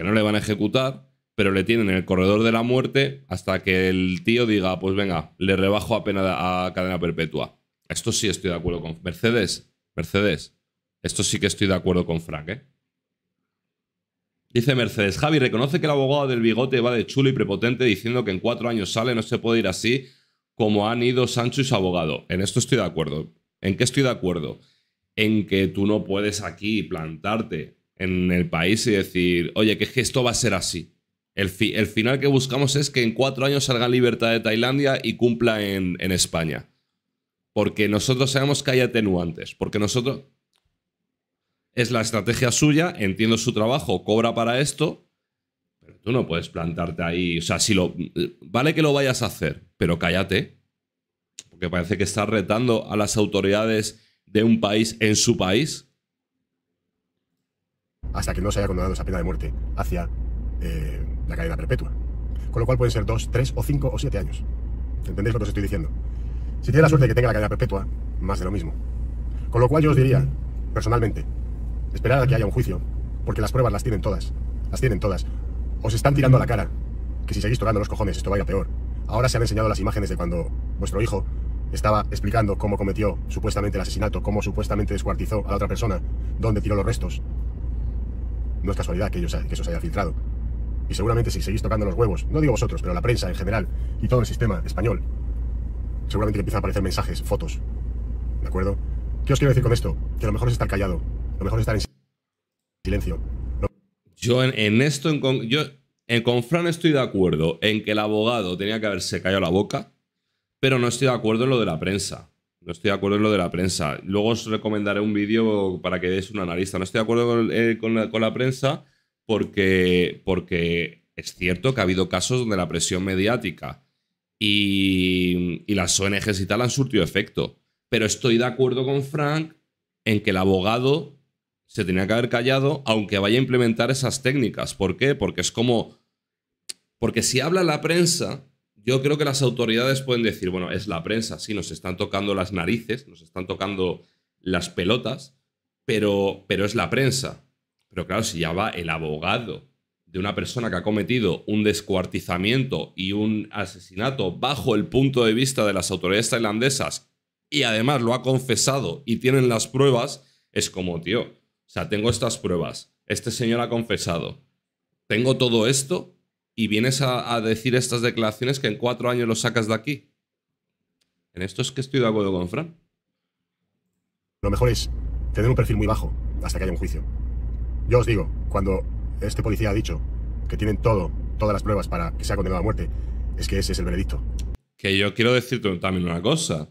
que no le van a ejecutar, pero le tienen en el corredor de la muerte hasta que el tío diga, pues venga, le rebajo a, pena, a cadena perpetua. Esto sí estoy de acuerdo con... Mercedes, Mercedes, esto sí que estoy de acuerdo con Frank, ¿eh? Dice Mercedes, Javi, reconoce que el abogado del bigote va de chulo y prepotente diciendo que en cuatro años sale, no se puede ir así como han ido Sancho y su abogado. En esto estoy de acuerdo. ¿En qué estoy de acuerdo? En que tú no puedes aquí plantarte en el país y decir, oye, que es que esto va a ser así. El, final que buscamos es que en cuatro años salga libertad de Tailandia y cumpla en, en España. Porque nosotros sabemos que hay atenuantes. Porque nosotros. Es la estrategia suya, entiendo su trabajo, cobra para esto, pero tú no puedes plantarte ahí. O sea, si lo. Vale que lo vayas a hacer, pero cállate. Porque parece que estás retando a las autoridades de un país en su país hasta que no se haya condenado esa pena de muerte hacia eh, la cadena perpetua. Con lo cual pueden ser dos, tres o cinco o siete años. ¿Entendéis lo que os estoy diciendo? Si tiene la suerte de que tenga la cadena perpetua, más de lo mismo. Con lo cual yo os diría, personalmente, esperad a que haya un juicio, porque las pruebas las tienen todas. Las tienen todas. Os están tirando a la cara que si seguís tocando los cojones esto vaya peor. Ahora se han enseñado las imágenes de cuando vuestro hijo estaba explicando cómo cometió supuestamente el asesinato, cómo supuestamente descuartizó a la otra persona, dónde tiró los restos, no es casualidad que, ellos, que eso se haya filtrado. Y seguramente si seguís tocando los huevos, no digo vosotros, pero la prensa en general y todo el sistema español, seguramente empiezan a aparecer mensajes, fotos. ¿De acuerdo? ¿Qué os quiero decir con esto? Que lo mejor es estar callado, lo mejor es estar en silencio. Yo en, esto, yo en con Fran estoy de acuerdo en que el abogado tenía que haberse callado la boca, pero no estoy de acuerdo en lo de la prensa. No estoy de acuerdo en lo de la prensa. Luego os recomendaré un vídeo para que veáis un analista. No estoy de acuerdo eh, con, la, prensa porque, porque es cierto que ha habido casos donde la presión mediática y, y las ONGs y tal han surtido efecto. Pero estoy de acuerdo con Frank en que el abogado se tenía que haber callado aunque vaya a implementar esas técnicas. ¿Por qué? Porque es como... Porque si habla la prensa, yo creo que las autoridades pueden decir, bueno, es la prensa, sí, nos están tocando las narices, nos están tocando las pelotas, pero, pero es la prensa. Pero claro, si ya va el abogado de una persona que ha cometido un descuartizamiento y un asesinato bajo el punto de vista de las autoridades tailandesas y además lo ha confesado y tienen las pruebas, es como, tío, o sea, tengo estas pruebas, este señor ha confesado, tengo todo esto, y vienes a, decir estas declaraciones que en cuatro años lo sacas de aquí. En esto es que estoy de acuerdo con Fran. Lo mejor es tener un perfil muy bajo hasta que haya un juicio. Yo os digo, cuando este policía ha dicho que tienen todo, todas las pruebas para que sea condenado a muerte, es que ese es el veredicto. Que yo quiero decirte también una cosa.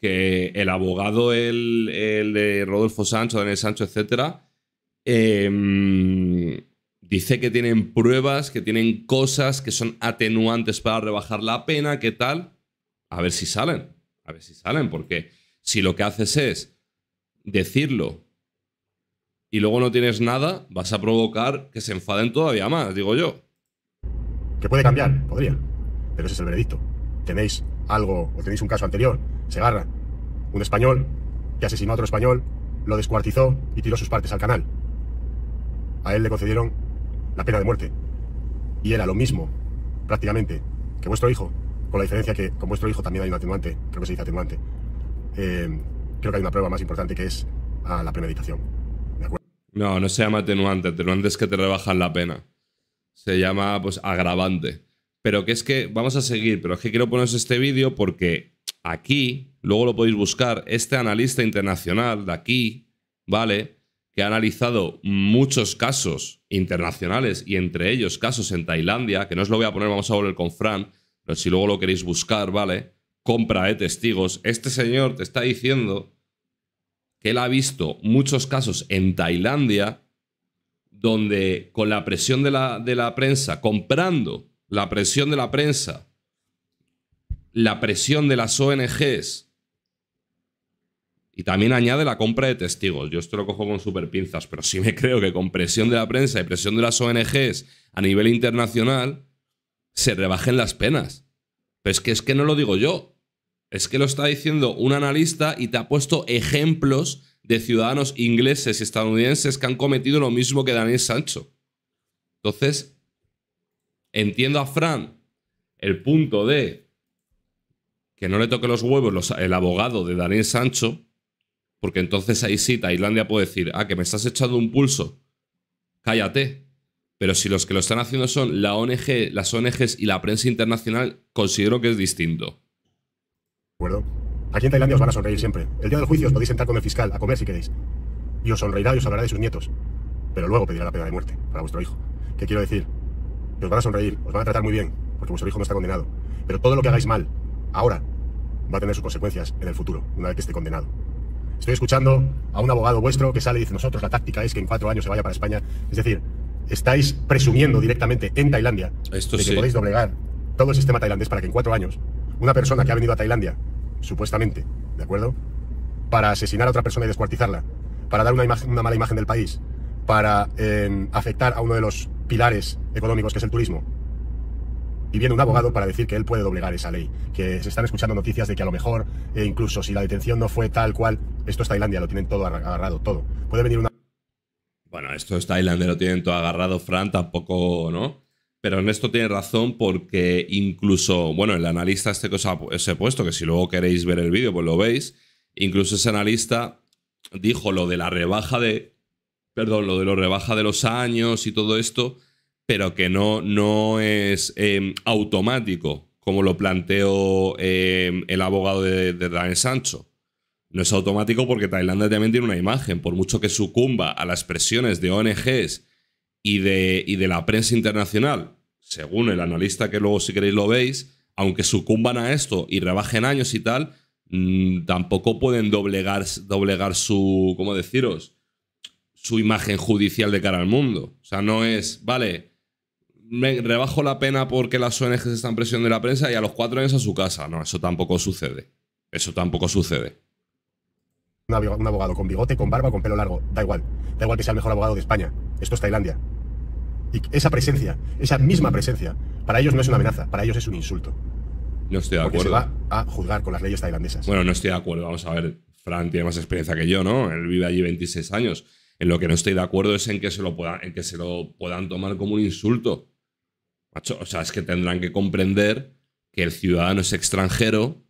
Que el abogado, el, de Rodolfo Sancho, Daniel Sancho, etcétera, eh, Dice que tienen pruebas, que tienen cosas que son atenuantes para rebajar la pena, ¿qué tal? A ver si salen, a ver si salen, porque si lo que haces es decirlo y luego no tienes nada, vas a provocar que se enfaden todavía más, digo yo. Que puede cambiar, podría, pero ese es el veredicto. Tenéis algo, o tenéis un caso anterior, se agarra un español que asesinó a otro español, lo descuartizó y tiró sus partes al canal. A él le concedieron la pena de muerte. Y era lo mismo, prácticamente, que vuestro hijo, con la diferencia que con vuestro hijo también hay un atenuante, creo que se dice atenuante. Eh, creo que hay una prueba más importante que es a la premeditación. No, no se llama atenuante, atenuante es que te rebajan la pena. Se llama, pues, agravante. Pero que es que, vamos a seguir, pero es que quiero poneros este vídeo porque aquí, luego lo podéis buscar, este analista internacional de aquí, ¿vale? que ha analizado muchos casos internacionales y entre ellos casos en Tailandia, que no os lo voy a poner, vamos a volver con Fran, pero si luego lo queréis buscar, ¿vale? Compra de testigos. Este señor te está diciendo que él ha visto muchos casos en Tailandia donde con la presión de la, de la prensa, comprando la presión de la prensa, la presión de las ONGs, y también añade la compra de testigos. Yo esto lo cojo con super pinzas, pero sí me creo que con presión de la prensa y presión de las ONGs a nivel internacional se rebajen las penas. Pero es que, es que no lo digo yo. Es que lo está diciendo un analista y te ha puesto ejemplos de ciudadanos ingleses y estadounidenses que han cometido lo mismo que Daniel Sancho. Entonces, entiendo a Fran el punto de que no le toque los huevos el abogado de Daniel Sancho, porque entonces ahí sí, Tailandia puede decir, ah, que me estás echando un pulso, cállate. Pero si los que lo están haciendo son la ONG, las ONGs y la prensa internacional, considero que es distinto. ¿De acuerdo? Aquí en Tailandia os van a sonreír siempre. El día del juicio os podéis sentar con el fiscal a comer si queréis. Y os sonreirá y os hablará de sus nietos. Pero luego pedirá la pena de muerte para vuestro hijo. ¿Qué quiero decir? Que os van a sonreír, os van a tratar muy bien, porque vuestro hijo no está condenado. Pero todo lo que hagáis mal, ahora, va a tener sus consecuencias en el futuro, una vez que esté condenado. Estoy escuchando a un abogado vuestro que sale y dice, nosotros la táctica es que en cuatro años se vaya para España. Es decir, estáis presumiendo directamente en Tailandia Esto de que podéis doblegar todo el sistema tailandés para que en cuatro años una persona que ha venido a Tailandia, supuestamente, ¿de acuerdo? Para asesinar a otra persona y descuartizarla, para dar una, mala imagen del país, para eh, afectar a uno de los pilares económicos que es el turismo, y viene un abogado para decir que él puede doblegar esa ley. Que se están escuchando noticias de que a lo mejor, eh, incluso si la detención no fue tal cual, esto es Tailandia, lo tienen todo agarrado, todo. Puede venir una. Bueno, esto es Tailandia, lo tienen todo agarrado, Fran, tampoco, ¿no? Pero en esto tiene razón porque incluso, bueno, el analista este que he puesto, que si luego queréis ver el vídeo, pues lo veis, incluso ese analista dijo lo de la rebaja de, perdón, lo de la rebaja de los años y todo esto, pero que no, no es em, automático, como lo planteó em, el abogado de, de Daniel Sancho. No es automático porque Tailandia también tiene una imagen, por mucho que sucumba a las presiones de ONGs y de, de la prensa internacional, según el analista que luego si queréis lo veis, aunque sucumban a esto y rebajen años y tal, mm, tampoco pueden doblegar, doblegar su, ¿cómo deciros? Su imagen judicial de cara al mundo. O sea, no es, vale, me rebajo la pena porque las ONGs están presionando la prensa y a los cuatro años a su casa. No, eso tampoco sucede. Eso tampoco sucede. Un abogado con bigote, con barba, con pelo largo, da igual. Da igual que sea el mejor abogado de España. Esto es Tailandia. Y esa presencia, esa misma presencia, para ellos no es una amenaza, para ellos es un insulto. No estoy de porque acuerdo. se va a juzgar con las leyes tailandesas. Bueno, no estoy de acuerdo. Vamos a ver, Fran tiene más experiencia que yo, ¿no? Él vive allí 26 años. En lo que no estoy de acuerdo es en que se lo, en que se lo puedan tomar como un insulto o sea, es que tendrán que comprender que el ciudadano es extranjero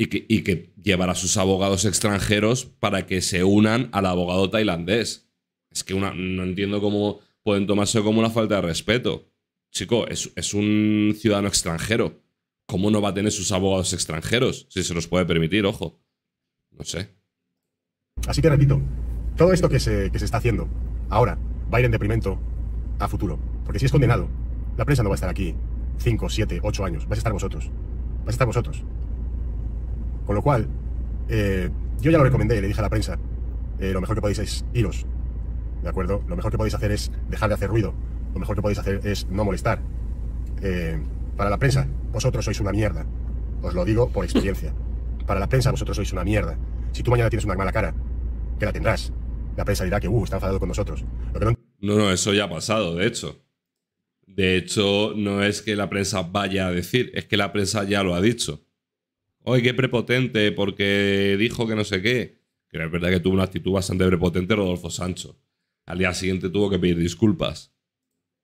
y que, llevará a sus abogados extranjeros para que se unan al abogado tailandés. Es que no entiendo cómo pueden tomarse como una falta de respeto. Chico, es, un ciudadano extranjero. ¿Cómo no va a tener sus abogados extranjeros? Si se los puede permitir, ojo. No sé. Así que repito, todo esto que se está haciendo ahora va a ir en deprimento a futuro. Porque si es condenado, la prensa no va a estar aquí 5, 7, 8 años. Vas a estar vosotros. Vas a estar vosotros. Con lo cual, eh, yo ya lo recomendé, le dije a la prensa, eh, lo mejor que podéis es iros. ¿De acuerdo? Lo mejor que podéis hacer es dejar de hacer ruido. Lo mejor que podéis hacer es no molestar. Eh, para la prensa, vosotros sois una mierda. Os lo digo por experiencia. Para la prensa, vosotros sois una mierda. Si tú mañana tienes una mala cara, que la tendrás. La prensa dirá que, uh, está enfadado con nosotros. no, no, eso ya ha pasado, de hecho. De hecho, no es que la prensa vaya a decir, es que la prensa ya lo ha dicho. Oye, qué prepotente, porque dijo que no sé qué. Que es verdad que tuvo una actitud bastante prepotente Rodolfo Sancho. Al día siguiente tuvo que pedir disculpas.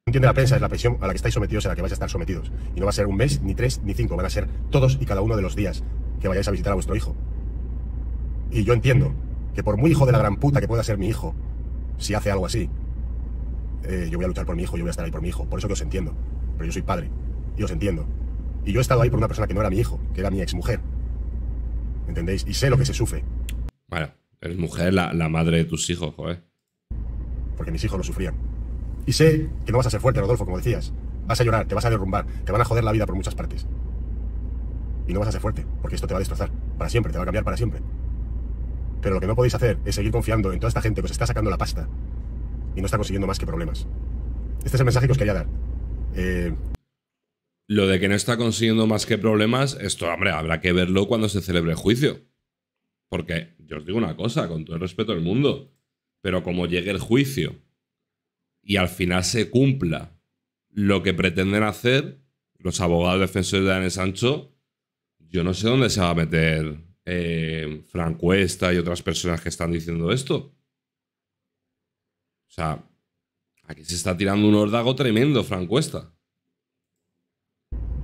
Entiende la prensa, es la presión a la que estáis sometidos, a la que vais a estar sometidos. Y no va a ser un mes, ni tres, ni cinco, van a ser todos y cada uno de los días que vayáis a visitar a vuestro hijo. Y yo entiendo que por muy hijo de la gran puta que pueda ser mi hijo, si hace algo así, eh, yo voy a luchar por mi hijo, yo voy a estar ahí por mi hijo. Por eso que os entiendo. Pero yo soy padre y os entiendo. Y yo he estado ahí por una persona que no era mi hijo, que era mi exmujer. ¿Entendéis? Y sé lo que se sufre. Bueno, eres mujer, la, madre de tus hijos, joder. Porque mis hijos lo sufrían. Y sé que no vas a ser fuerte, Rodolfo, como decías. Vas a llorar, te vas a derrumbar, te van a joder la vida por muchas partes. Y no vas a ser fuerte, porque esto te va a destrozar para siempre, te va a cambiar para siempre. Pero lo que no podéis hacer es seguir confiando en toda esta gente que os está sacando la pasta y no está consiguiendo más que problemas. Este es el mensaje que os quería dar. Eh, lo de que no está consiguiendo más que problemas, esto, hombre, habrá que verlo cuando se celebre el juicio. Porque yo os digo una cosa, con todo el respeto del mundo, pero como llegue el juicio y al final se cumpla lo que pretenden hacer los abogados defensores de Daniel Sancho, yo no sé dónde se va a meter eh, Cuesta y otras personas que están diciendo esto. O sea, aquí se está tirando un hordago tremendo, Frank Cuesta.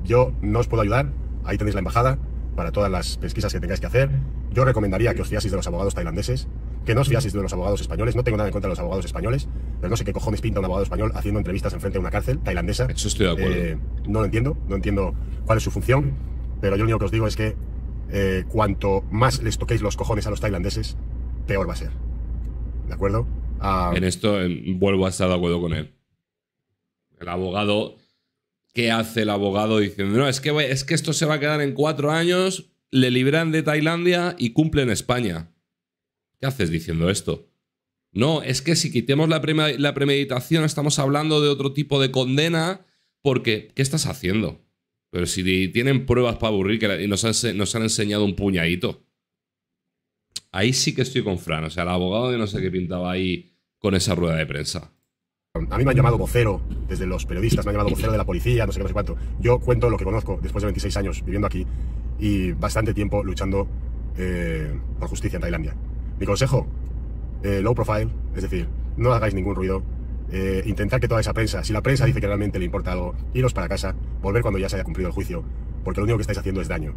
Yo no os puedo ayudar. Ahí tenéis la embajada para todas las pesquisas que tengáis que hacer. Yo recomendaría que os fiaseis de los abogados tailandeses, que no os fiaseis de los abogados españoles. No tengo nada en contra de los abogados españoles, pero no sé qué cojones pinta un abogado español haciendo entrevistas en frente de una cárcel tailandesa. Eso estoy de acuerdo. Eh, no lo entiendo, no entiendo cuál es su función, pero yo lo único que os digo es que eh, cuanto más les toquéis los cojones a los tailandeses, peor va a ser. ¿De acuerdo? Ah. En esto vuelvo a estar de acuerdo con él. El abogado, ¿qué hace el abogado diciendo, no, es que, es que esto se va a quedar en cuatro años, le libran de Tailandia y cumple en España? ¿Qué haces diciendo esto? No, es que si quitemos la, premeditación estamos hablando de otro tipo de condena porque, ¿qué estás haciendo? Pero si tienen pruebas para aburrir que y nos han enseñado un puñadito ahí sí que estoy con Fran. O sea, el abogado de no sé qué pintaba ahí con esa rueda de prensa. A mí me han llamado vocero, desde los periodistas me han llamado vocero de la policía, no sé qué, no sé cuánto. Yo cuento lo que conozco después de 26 años viviendo aquí y bastante tiempo luchando eh, por justicia en Tailandia. Mi consejo, eh, low profile, es decir, no hagáis ningún ruido, eh, intentar que toda esa prensa, si la prensa dice que realmente le importa algo, iros para casa, volver cuando ya se haya cumplido el juicio, porque lo único que estáis haciendo es daño.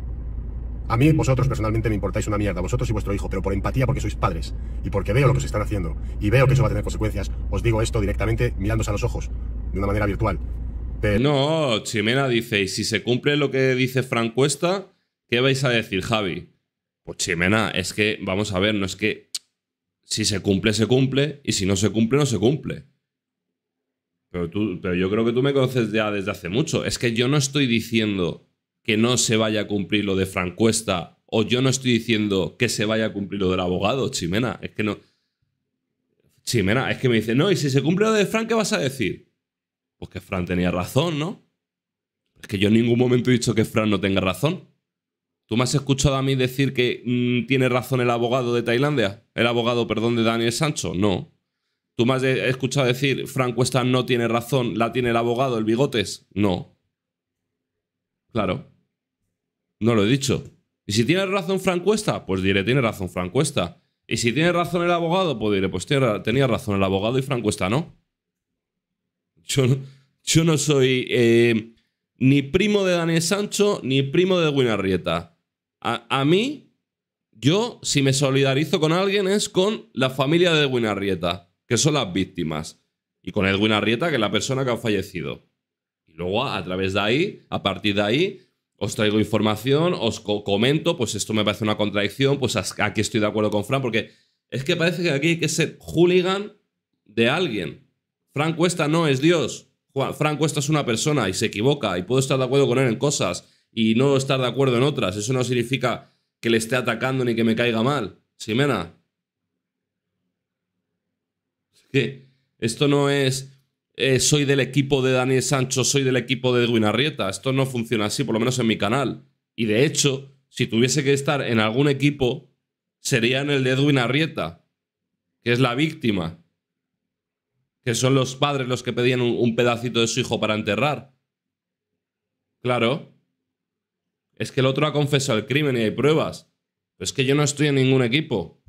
A mí, vosotros personalmente me importáis una mierda, vosotros y vuestro hijo, pero por empatía porque sois padres y porque veo lo que se están haciendo y veo que eso va a tener consecuencias, os digo esto directamente mirándos a los ojos, de una manera virtual. No, Chimena dice, y si se cumple lo que dice Frank Cuesta, ¿qué vais a decir, Javi? Pues Chimena, es que, vamos a ver, no es que si se cumple, se cumple, y si no se cumple, no se cumple. Pero, tú, pero yo creo que tú me conoces ya desde hace mucho. Es que yo no estoy diciendo que no se vaya a cumplir lo de Francuesta, o yo no estoy diciendo que se vaya a cumplir lo del abogado, Chimena, es que no. Chimena, es que me dice, no, y si se cumple lo de Fran, ¿qué vas a decir? Pues que Fran tenía razón, ¿no? Es que yo en ningún momento he dicho que Fran no tenga razón. ¿Tú me has escuchado a mí decir que mm, tiene razón el abogado de Tailandia? El abogado, perdón, de Daniel Sancho. No. ¿Tú me has eh, escuchado decir Fran Cuesta no tiene razón, la tiene el abogado, el bigotes? No. Claro. No lo he dicho. Y si tiene razón Francuesta, pues diré, tiene razón Francuesta. Y si tiene razón el abogado, pues diré, pues tenía razón el abogado y Francuesta no. Yo, yo no soy eh, ni primo de Daniel Sancho ni primo de Guinarrieta. A, mí, yo, si me solidarizo con alguien, es con la familia de Guinarrieta, que son las víctimas. Y con el Arrieta, que es la persona que ha fallecido. Y luego, a través de ahí, a partir de ahí, os traigo información, os comento, pues esto me parece una contradicción, pues aquí estoy de acuerdo con Fran, porque es que parece que aquí hay que ser hooligan de alguien. Frank Cuesta no es Dios. Fran Cuesta es una persona y se equivoca y puedo estar de acuerdo con él en cosas y no estar de acuerdo en otras. Eso no significa que le esté atacando ni que me caiga mal. Ximena. que esto no es eh, soy del equipo de Daniel Sancho, soy del equipo de Edwin Arrieta. Esto no funciona así, por lo menos en mi canal. Y de hecho, si tuviese que estar en algún equipo, sería en el de Edwin Arrieta, que es la víctima. Que son los padres los que pedían un, pedacito de su hijo para enterrar. Claro. Es que el otro ha confesado el crimen y hay pruebas. Pero es que yo no estoy en ningún equipo.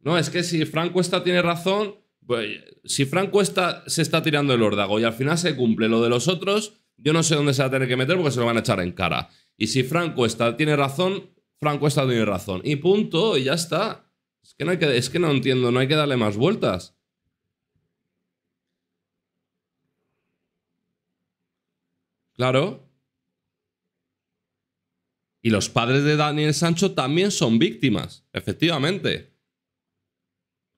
No, es que si Franco esta tiene razón, pues, si Franco está, se está tirando el órdago y al final se cumple lo de los otros, yo no sé dónde se va a tener que meter porque se lo van a echar en cara. Y si Franco está, tiene razón, Franco está tiene razón. Y punto, y ya está. Es que, no es que no entiendo, no hay que darle más vueltas. Claro. Y los padres de Daniel Sancho también son víctimas, efectivamente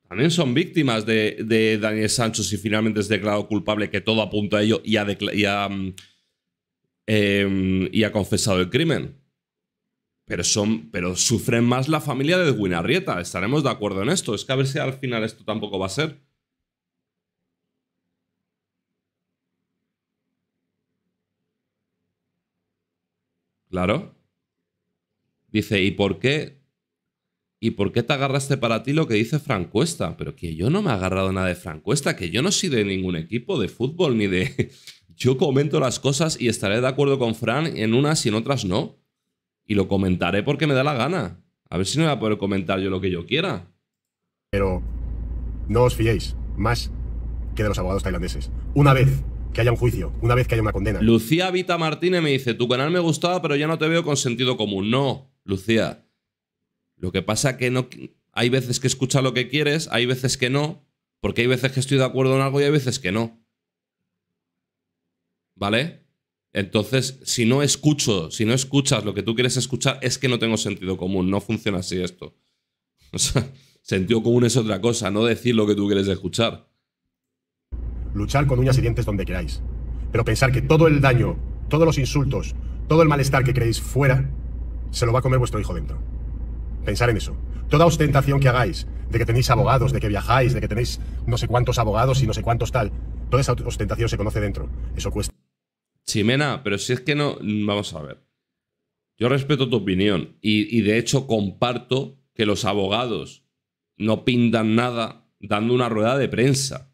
también son víctimas de, Daniel Sancho si finalmente es declarado culpable, que todo apunta a ello mm, em, y ha, confesado el crimen. Pero, son, pero sufren más la familia de Edwin Estaremos de acuerdo en esto. Es que a ver si al final esto tampoco va a ser. Claro. Dice, ¿y por qué ¿Y por qué te agarraste para ti lo que dice Cuesta? Pero que yo no me he agarrado nada de Cuesta. que yo no soy de ningún equipo de fútbol ni de... *laughs* Yo comento las cosas y estaré de acuerdo con Fran en unas y en otras no. Y lo comentaré porque me da la gana. A ver si no voy a poder comentar yo lo que yo quiera. Pero no os fiéis más que de los abogados tailandeses. Una vez que haya un juicio, una vez que haya una condena. Lucía Vita Martínez me dice, tu canal me gustaba, pero ya no te veo con sentido común. No, Lucía. Lo que pasa que no hay veces que escucha lo que quieres, hay veces que no, porque hay veces que estoy de acuerdo en algo y hay veces que no. ¿Vale? Entonces, si no escucho, si no escuchas lo que tú quieres escuchar, es que no tengo sentido común, no funciona así esto. *laughs* O sea, sentido común es otra cosa, no decir lo que tú quieres escuchar. Luchar con uñas y dientes donde queráis, pero pensar que todo el daño, todos los insultos, todo el malestar que creéis fuera, se lo va a comer vuestro hijo dentro. Pensar en eso. Toda ostentación que hagáis, de que tenéis abogados, de que viajáis, de que tenéis no sé cuántos abogados y no sé cuántos tal, toda esa ostentación se conoce dentro. Eso cuesta. Chimena, pero si es que no, vamos a ver. Yo respeto tu opinión y, y de hecho comparto que los abogados no pintan nada dando una rueda de prensa.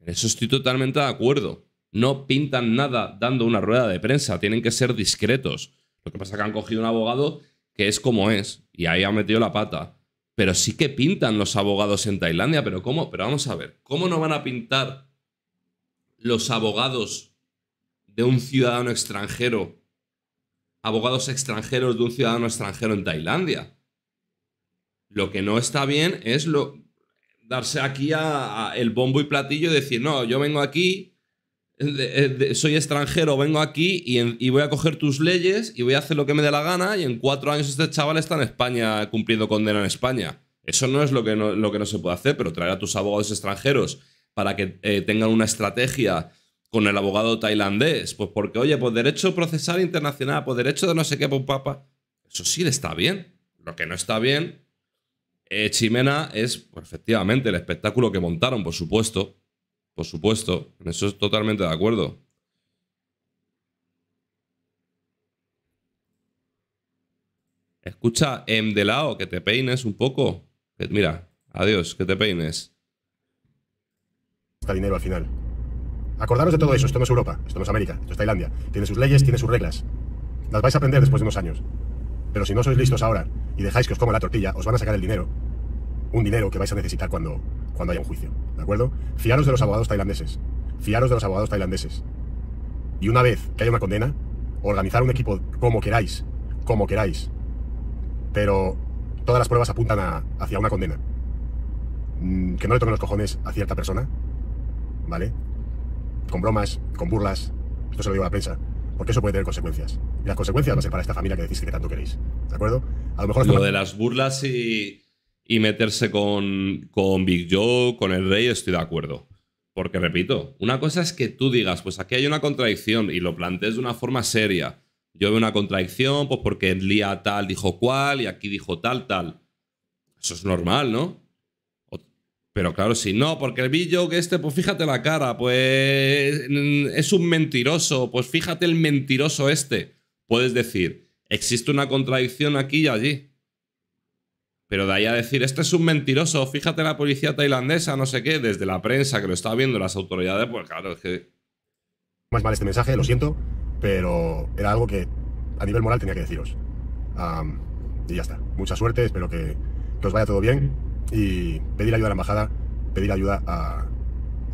En eso estoy totalmente de acuerdo. No pintan nada dando una rueda de prensa, tienen que ser discretos. Lo que pasa es que han cogido un abogado que es como es, y ahí ha metido la pata. Pero sí que pintan los abogados en Tailandia, pero ¿cómo? Pero vamos a ver, ¿cómo no van a pintar los abogados de un ciudadano extranjero, abogados extranjeros de un ciudadano extranjero en Tailandia? Lo que no está bien es lo, darse aquí el bombo y platillo y decir, no, yo vengo aquí eh, soy extranjero, vengo aquí y, voy a coger tus leyes y voy a hacer lo que me dé la gana y en cuatro años este chaval está en España cumpliendo condena en España. Eso no es lo que no, lo que no se puede hacer, pero traer a tus abogados extranjeros para que eh, tengan una estrategia con el abogado tailandés, pues porque, oye, por pues derecho procesal internacional, por pues derecho de no sé qué, por pues, papa, eso sí está bien. Lo que no está bien, eh, Chimena, es efectivamente el espectáculo que montaron, por supuesto, por supuesto, en eso es totalmente de acuerdo. Escucha, em de lado, que te peines un poco. mira, adiós, que te peines. Está dinero al final. Acordaros de todo eso, esto no es Europa, esto no es América, esto es Tailandia. Tiene sus leyes, tiene sus reglas. Las vais a aprender después de unos años. Pero si no sois listos ahora y dejáis que os coma la tortilla, os van a sacar el dinero un dinero que vais a necesitar cuando, cuando haya un juicio, ¿de acuerdo? Fiaros de los abogados tailandeses, fiaros de los abogados tailandeses. Y una vez que haya una condena, organizar un equipo como queráis, como queráis. Pero todas las pruebas apuntan hacia una condena. Mm, que no le tomen los cojones a cierta persona, ¿vale? Con bromas, con burlas, esto se lo digo a la prensa, porque eso puede tener consecuencias. Y las consecuencias no a para esta familia que decís que tanto queréis, ¿de acuerdo? A lo mejor... Lo de las burlas y y meterse con, con Big Joe, con el Rey, estoy de acuerdo. Porque repito, una cosa es que tú digas, pues aquí hay una contradicción y lo plantees de una forma seria. Yo veo una contradicción, pues porque el día tal dijo cual y aquí dijo tal, tal. Eso es normal, ¿no? Pero claro, si no, porque el Big Joe que este, pues fíjate la cara, pues mm, es un mentiroso, pues fíjate el mentiroso este. Puedes decir, existe una contradicción aquí y allí. Pero de ahí a decir, este es un mentiroso, fíjate la policía tailandesa, no sé qué, desde la prensa que lo está viendo las autoridades, pues claro, es que... Más mal este mensaje, lo siento, pero era algo que a nivel moral tenía que deciros. y ya está. Mucha suerte, espero que, os vaya todo bien y pedir ayuda a la embajada, pedir ayuda a,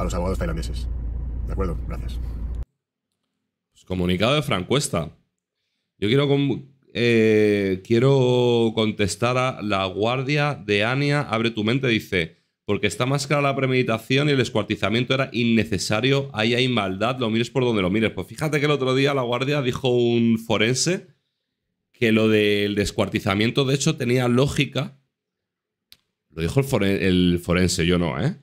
los abogados tailandeses. ¿De acuerdo? Gracias. Pues comunicado de Cuesta. Yo quiero con... Eh, quiero contestar a la guardia de Ania, abre tu mente, dice, porque está más clara la premeditación y el descuartizamiento era innecesario, ahí hay maldad, lo mires por donde lo mires. Pues fíjate que el otro día la guardia dijo un forense que lo del descuartizamiento de hecho tenía lógica, lo dijo el, forense, yo no, ¿eh?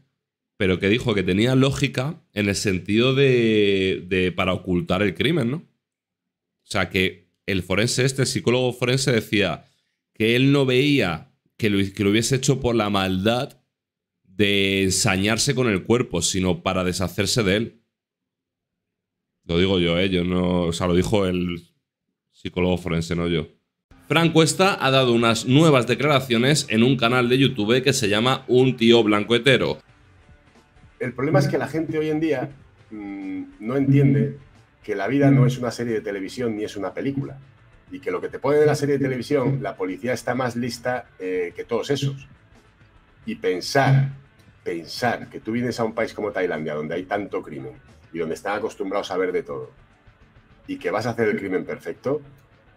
Pero que dijo que tenía lógica en el sentido de, de para ocultar el crimen, ¿no? O sea que el forense este, psicólogo forense decía que él no veía que lo, hubiese hecho por la maldad de ensañarse con el cuerpo, sino para deshacerse de él. Lo digo yo, ¿eh? no, o sea, lo dijo el psicólogo forense, no yo. Franco Cuesta ha dado unas nuevas declaraciones en un canal de YouTube que se llama Un tío Hetero. El problema es que la gente hoy en día mm, no entiende que la vida no mm. es una serie de televisión ni es una película. Y que lo que te pone de la serie de televisión, la policía está más lista eh, que todos esos. Y pensar, pensar que tú vienes a un país como Tailandia, donde hay tanto crimen y donde están acostumbrados a ver de todo, y que vas a hacer el crimen perfecto,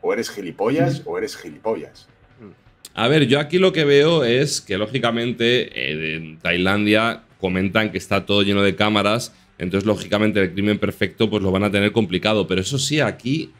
o eres gilipollas mm. o eres gilipollas. Mm. A ver, yo aquí lo que veo es que lógicamente eh, en Tailandia comentan que está todo lleno de cámaras entonces, lógicamente, el crimen perfecto pues lo van a tener complicado. Pero eso sí, aquí.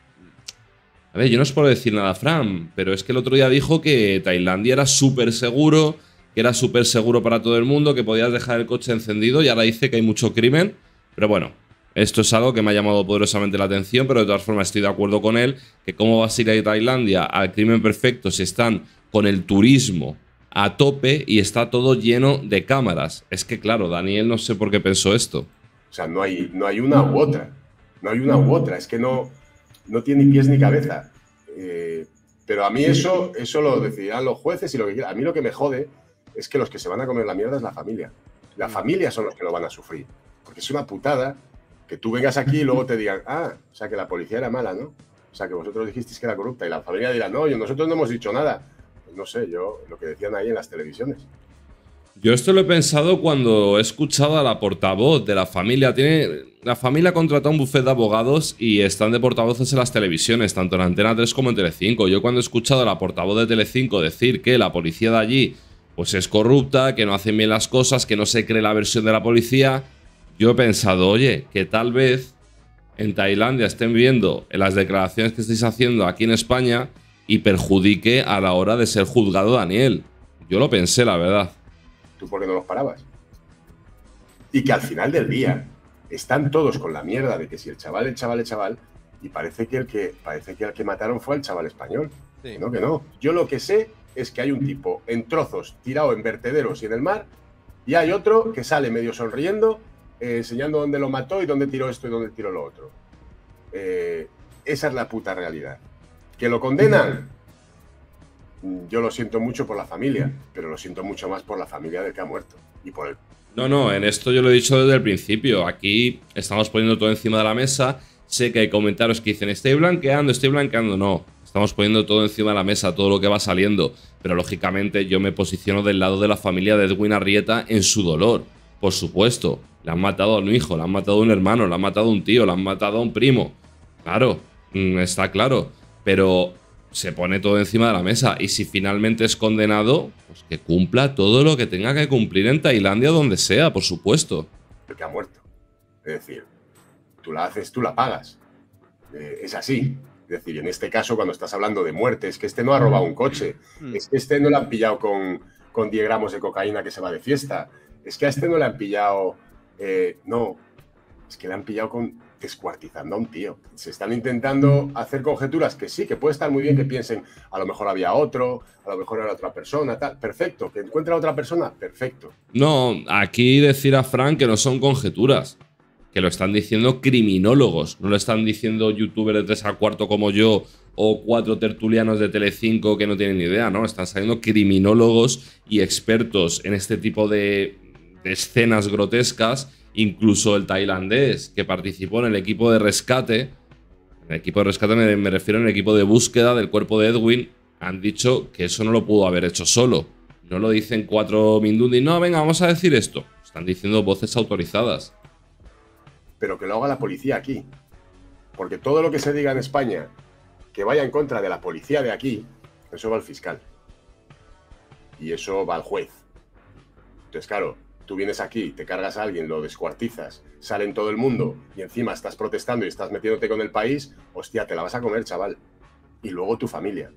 A ver, yo no os puedo decir nada, Fran, pero es que el otro día dijo que Tailandia era súper seguro, que era súper seguro para todo el mundo, que podías dejar el coche encendido y ahora dice que hay mucho crimen. Pero bueno, esto es algo que me ha llamado poderosamente la atención, pero de todas formas estoy de acuerdo con él, que cómo va a ir Tailandia al crimen perfecto si están con el turismo a tope y está todo lleno de cámaras. Es que claro, Daniel no sé por qué pensó esto. O sea, no hay, no hay una u otra. No hay una u otra. Es que no, no tiene ni pies ni cabeza. Eh, pero a mí eso, eso lo decidirán los jueces y lo que A mí lo que me jode es que los que se van a comer la mierda es la familia. La mm. familia son los que lo van a sufrir. Porque es una putada que tú vengas aquí y luego te digan, *laughs* ah, o sea, que la policía era mala, ¿no? O sea, que vosotros dijisteis que era corrupta. Y la familia dirá, no, nosotros no hemos dicho nada. Pues no sé, yo lo que decían ahí en las televisiones. Yo esto lo he pensado cuando he escuchado a la portavoz de la familia. Tiene, la familia contratado un bufete de abogados y están de portavoces en las televisiones, tanto en Antena 3 como en Telecinco. Yo cuando he escuchado a la portavoz de Telecinco decir que la policía de allí pues es corrupta, que no hacen bien las cosas, que no se cree la versión de la policía, yo he pensado, oye, que tal vez en Tailandia estén viendo las declaraciones que estáis haciendo aquí en España y perjudique a la hora de ser juzgado Daniel. Yo lo pensé, la verdad. ¿Tú por qué no los parabas? Y que al final del día están todos con la mierda de que si el chaval, el chaval, el chaval, y parece que el que, parece que, el que mataron fue el chaval español. No, que no. Yo lo que sé es que hay un tipo en trozos tirado en vertederos y en el mar, y hay otro que sale medio sonriendo, eh, enseñando dónde lo mató y dónde tiró esto y dónde tiró lo otro. Eh, esa es la puta realidad. ¿Que lo condenan? yo lo siento mucho por la familia, pero lo siento mucho más por la familia del que ha muerto y por él. No, no, en esto yo lo he dicho desde el principio. Aquí estamos poniendo todo encima de la mesa. Sé que hay comentarios que dicen, estoy blanqueando, estoy blanqueando. No, estamos poniendo todo encima de la mesa, todo lo que va saliendo. Pero lógicamente yo me posiciono del lado de la familia de Edwin Arrieta en su dolor. Por supuesto, le han matado a un hijo, le han matado a un hermano, le han matado a un tío, le han matado a un primo. Claro, mm, está claro. Pero se pone todo encima de la mesa. Y si finalmente es condenado, pues que cumpla todo lo que tenga que cumplir en Tailandia, donde sea, por supuesto. Porque ha muerto. Es decir, tú la haces, tú la pagas. Eh, es así. Es decir, en este caso, cuando estás hablando de muerte, es que este no ha robado un coche, mm. es que este no le han pillado con, con 10 gramos de cocaína que se va de fiesta, es que a este no le han pillado, eh, no, es que le han pillado con descuartizando a un tío. Se están intentando mm. hacer conjeturas que sí, que puede estar muy bien que mm. piensen, a lo mejor había otro, a lo mejor era otra persona, tal. Perfecto. Que encuentra a otra persona, perfecto. No, aquí decir a Frank que no son conjeturas. Que lo están diciendo criminólogos. No lo están diciendo youtubers de 3 a cuarto como yo o cuatro tertulianos de Telecinco que no tienen ni idea, ¿no? Están saliendo criminólogos y expertos en este tipo de escenas grotescas Incluso el tailandés que participó en el equipo de rescate, en el equipo de rescate me, refiero en el equipo de búsqueda del cuerpo de Edwin, han dicho que eso no lo pudo haber hecho solo. No lo dicen cuatro Mindundi, no, venga, vamos a decir esto. Están diciendo voces autorizadas. Pero que lo haga la policía aquí. Porque todo lo que se diga en España que vaya en contra de la policía de aquí, eso va al fiscal. Y eso va al juez. Entonces, claro, Tú vienes aquí, te cargas a alguien, lo descuartizas, sale en todo el mundo y encima estás protestando y estás metiéndote con el país, hostia, te la vas a comer, chaval. Y luego tu familia.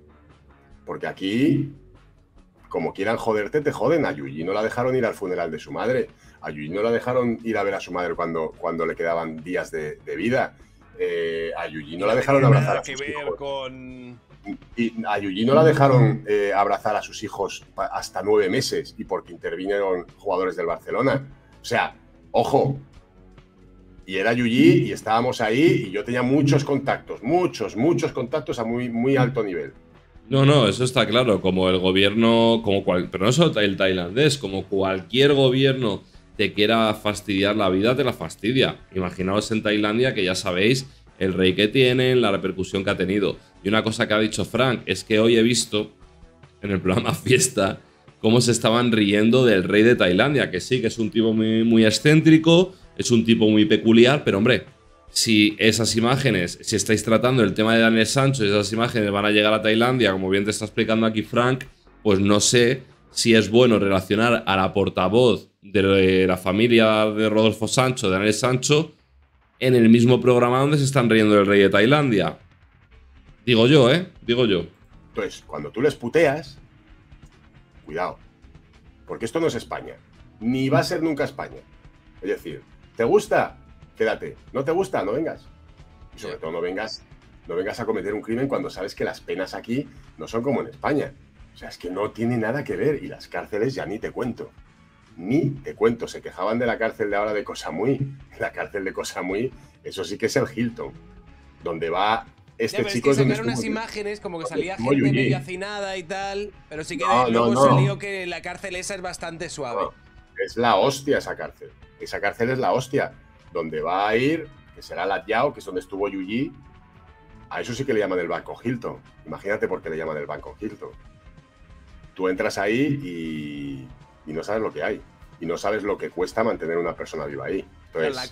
Porque aquí, como quieran joderte, te joden. A Yuji no la dejaron ir al funeral de su madre. A Yuji no la dejaron ir a ver a su madre cuando, cuando le quedaban días de, vida. Eh, a Yuji no la dejaron abrazar. A ver con y a Yuji no la dejaron eh, abrazar a sus hijos hasta nueve meses y porque intervinieron jugadores del Barcelona. O sea, ojo. Y era Yuji y estábamos ahí y yo tenía muchos contactos, muchos, muchos contactos a muy, muy alto nivel. No, no, eso está claro. Como el gobierno, como cual, pero no solo el tailandés, como cualquier gobierno te quiera fastidiar la vida, te la fastidia. Imaginaos en Tailandia que ya sabéis el rey que tienen, la repercusión que ha tenido. Y una cosa que ha dicho Frank es que hoy he visto en el programa *laughs* Fiesta cómo se estaban riendo del rey de Tailandia, que sí, que es un tipo muy, excéntrico, es un tipo muy peculiar, pero hombre, si esas imágenes, si estáis tratando el tema de Daniel Sancho y esas imágenes van a llegar a Tailandia, como bien te está explicando aquí Frank, pues no sé si es bueno relacionar a la portavoz de la familia de Rodolfo Sancho, de Daniel Sancho, en el mismo programa donde se están riendo del rey de Tailandia. Digo yo, ¿eh? Digo yo. Entonces, pues cuando tú les puteas, cuidado, porque esto no es España, ni va a ser nunca España. Es decir, ¿te gusta? Quédate. ¿No te gusta? No vengas. Y sobre todo no vengas, no vengas a cometer un crimen cuando sabes que las penas aquí no son como en España. O sea, es que no tiene nada que ver y las cárceles ya ni te cuento. Ni te cuento, se quejaban de la cárcel de ahora de Cosa Cosamuy. *laughs* La cárcel de Cosa muy. eso sí que es el Hilton, donde va este es, que sacaron unas imágenes como que salía gente medio hacinada y tal, pero sí que ah, luego salió que la cárcel esa es bastante suave. es la hostia esa cárcel. Esa cárcel es la hostia. Donde va a ir, que será la Yao, que es donde estuvo Yuji, a eso sí que le llaman el Banco Hilton. Imagínate por qué le llaman el Banco Hilton. Tú entras ahí y, no sabes lo que hay. Y no sabes lo que cuesta mantener una persona viva ahí. Entonces, la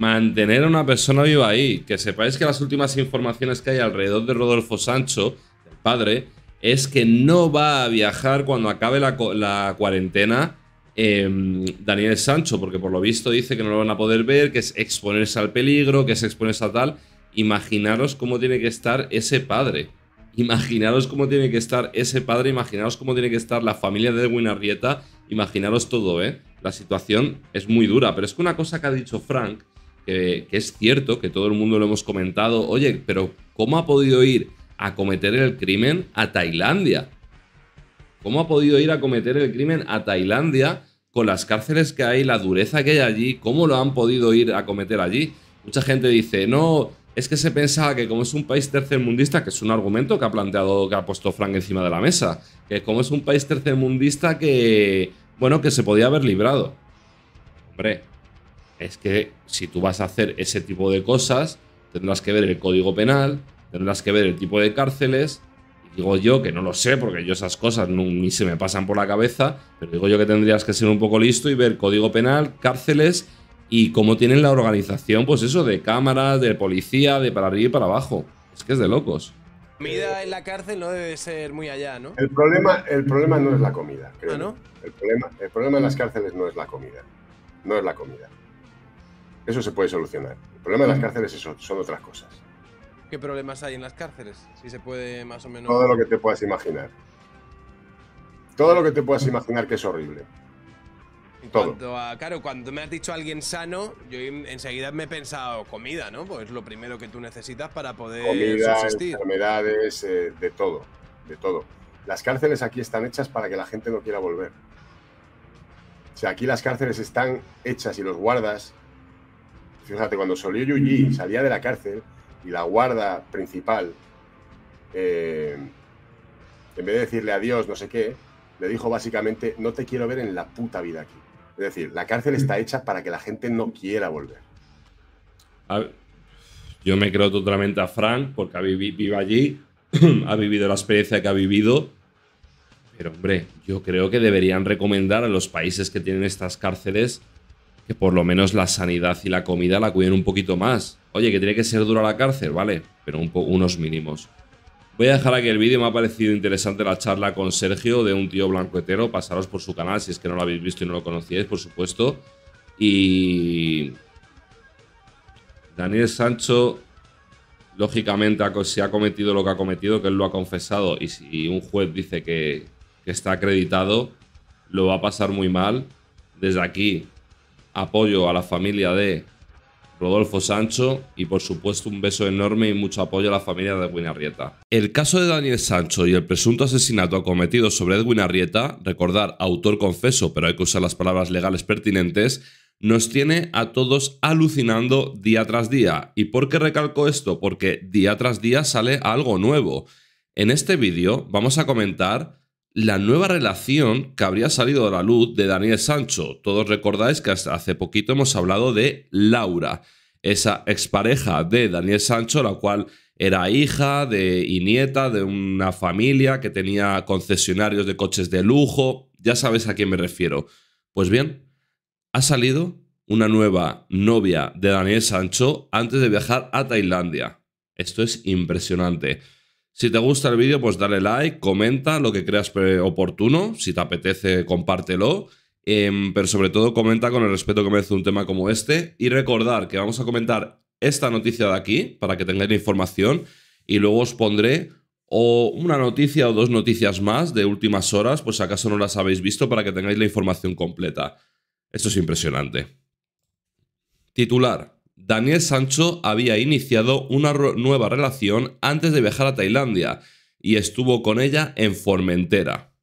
mantener a una persona viva ahí. Que sepáis que las últimas informaciones que hay alrededor de Rodolfo Sancho, el padre, es que no va a viajar cuando acabe la, cuarentena em, Daniel Sancho, porque por lo visto dice que no lo van a poder ver, que es exponerse al peligro, que es exponerse a tal. Imaginaros cómo tiene que estar ese padre. Imaginaros cómo tiene que estar ese padre, imaginaros cómo tiene que estar la familia de Edwin Arrieta, imaginaros todo, ¿eh? La situación es muy dura, pero es que una cosa que ha dicho Frank eh, que, es cierto, que todo el mundo lo hemos comentado, oye, pero ¿cómo ha podido ir a cometer el crimen a Tailandia? ¿Cómo ha podido ir a cometer el crimen a Tailandia con las cárceles que hay, la dureza que hay allí? ¿Cómo lo han podido ir a cometer allí? Mucha gente dice, no, es que se pensaba que como es un país tercermundista, que es un argumento que ha planteado, que ha puesto Frank encima de la mesa, que como es un país tercermundista que, bueno, que se podía haber librado. Hombre, es que si tú vas a hacer ese tipo de cosas, tendrás que ver el código penal, tendrás que ver el tipo de cárceles. Digo yo que no lo sé, porque yo esas cosas ni se me pasan por la cabeza, pero digo yo que tendrías que ser un poco listo y ver código penal, cárceles y cómo tienen la organización, pues eso, de cámaras, de policía, de para arriba y para abajo. Es que es de locos. La comida en la cárcel no debe ser muy allá, ¿no? El problema, el problema no es la comida, creo. Ah, no? El problema, el problema en las cárceles no es la comida. No es la comida. Eso se puede solucionar. El problema de las mm. cárceles son otras cosas. ¿Qué problemas hay en las cárceles? Si se puede más o menos... Todo lo que te puedas imaginar. Todo lo que te puedas imaginar que es horrible. Todo. a, claro, cuando me has dicho alguien sano, yo enseguida me he pensado comida, ¿no? Pues es lo primero que tú necesitas para poder comida, enfermedades, eh, de todo, de todo. Las cárceles aquí están hechas para que la gente no quiera volver. O sea, aquí las cárceles están hechas y los guardas fíjate, cuando Solio Yuji salía de la cárcel y la guarda principal, eh, en vez de decirle adiós, no sé qué, le dijo básicamente, no te quiero ver en la puta vida aquí. Es decir, la cárcel está hecha para que la gente no quiera volver. yo me creo totalmente a Frank porque ha vive allí, *clears throat* ha vivido la experiencia que ha vivido. Pero hombre, yo creo que deberían recomendar a los países que tienen estas cárceles que por lo menos la sanidad y la comida la cuiden un poquito más. Oye, que tiene que ser dura la cárcel, vale, pero unos mínimos. Voy a dejar aquí el vídeo, me ha parecido interesante la charla con Sergio de un tío blancoetero. Pasaros por su canal si es que no lo habéis visto y no lo conocíais, por supuesto. Y. Daniel Sancho, lógicamente, si ha cometido lo que ha cometido, que él lo ha confesado, y si un juez dice que, que está acreditado, lo va a pasar muy mal. Desde aquí, apoyo a la familia de Rodolfo Sancho y por supuesto un beso enorme y mucho apoyo a la familia de Edwin Arrieta. El caso de Daniel Sancho y el presunto asesinato cometido sobre Edwin Arrieta, recordar autor confeso pero hay que usar las palabras legales pertinentes, nos tiene a todos alucinando día tras día. ¿Y por qué recalco esto? Porque día tras día sale algo nuevo. En este vídeo vamos a comentar la nueva relación que habría salido a la luz de Daniel Sancho. Todos recordáis que hasta hace poquito hemos hablado de Laura, esa expareja de Daniel Sancho, la cual era hija de, y nieta de una familia que tenía concesionarios de coches de lujo. Ya sabes a quién me refiero. Pues bien, ha salido una nueva novia de Daniel Sancho antes de viajar a Tailandia. Esto es impresionante. Si te gusta el vídeo, pues dale like, comenta lo que creas eh, oportuno, si te apetece, compártelo. Em, pero sobre todo comenta con el respeto que merece un tema como este y recordar que vamos a comentar esta noticia de aquí para que tengáis la información y luego os pondré o una noticia o dos noticias más de últimas horas, pues acaso no las habéis visto para que tengáis la información completa. Esto es impresionante. Titular. Daniel Sancho había iniciado una nueva relación antes de viajar a Tailandia y estuvo con ella en Formentera.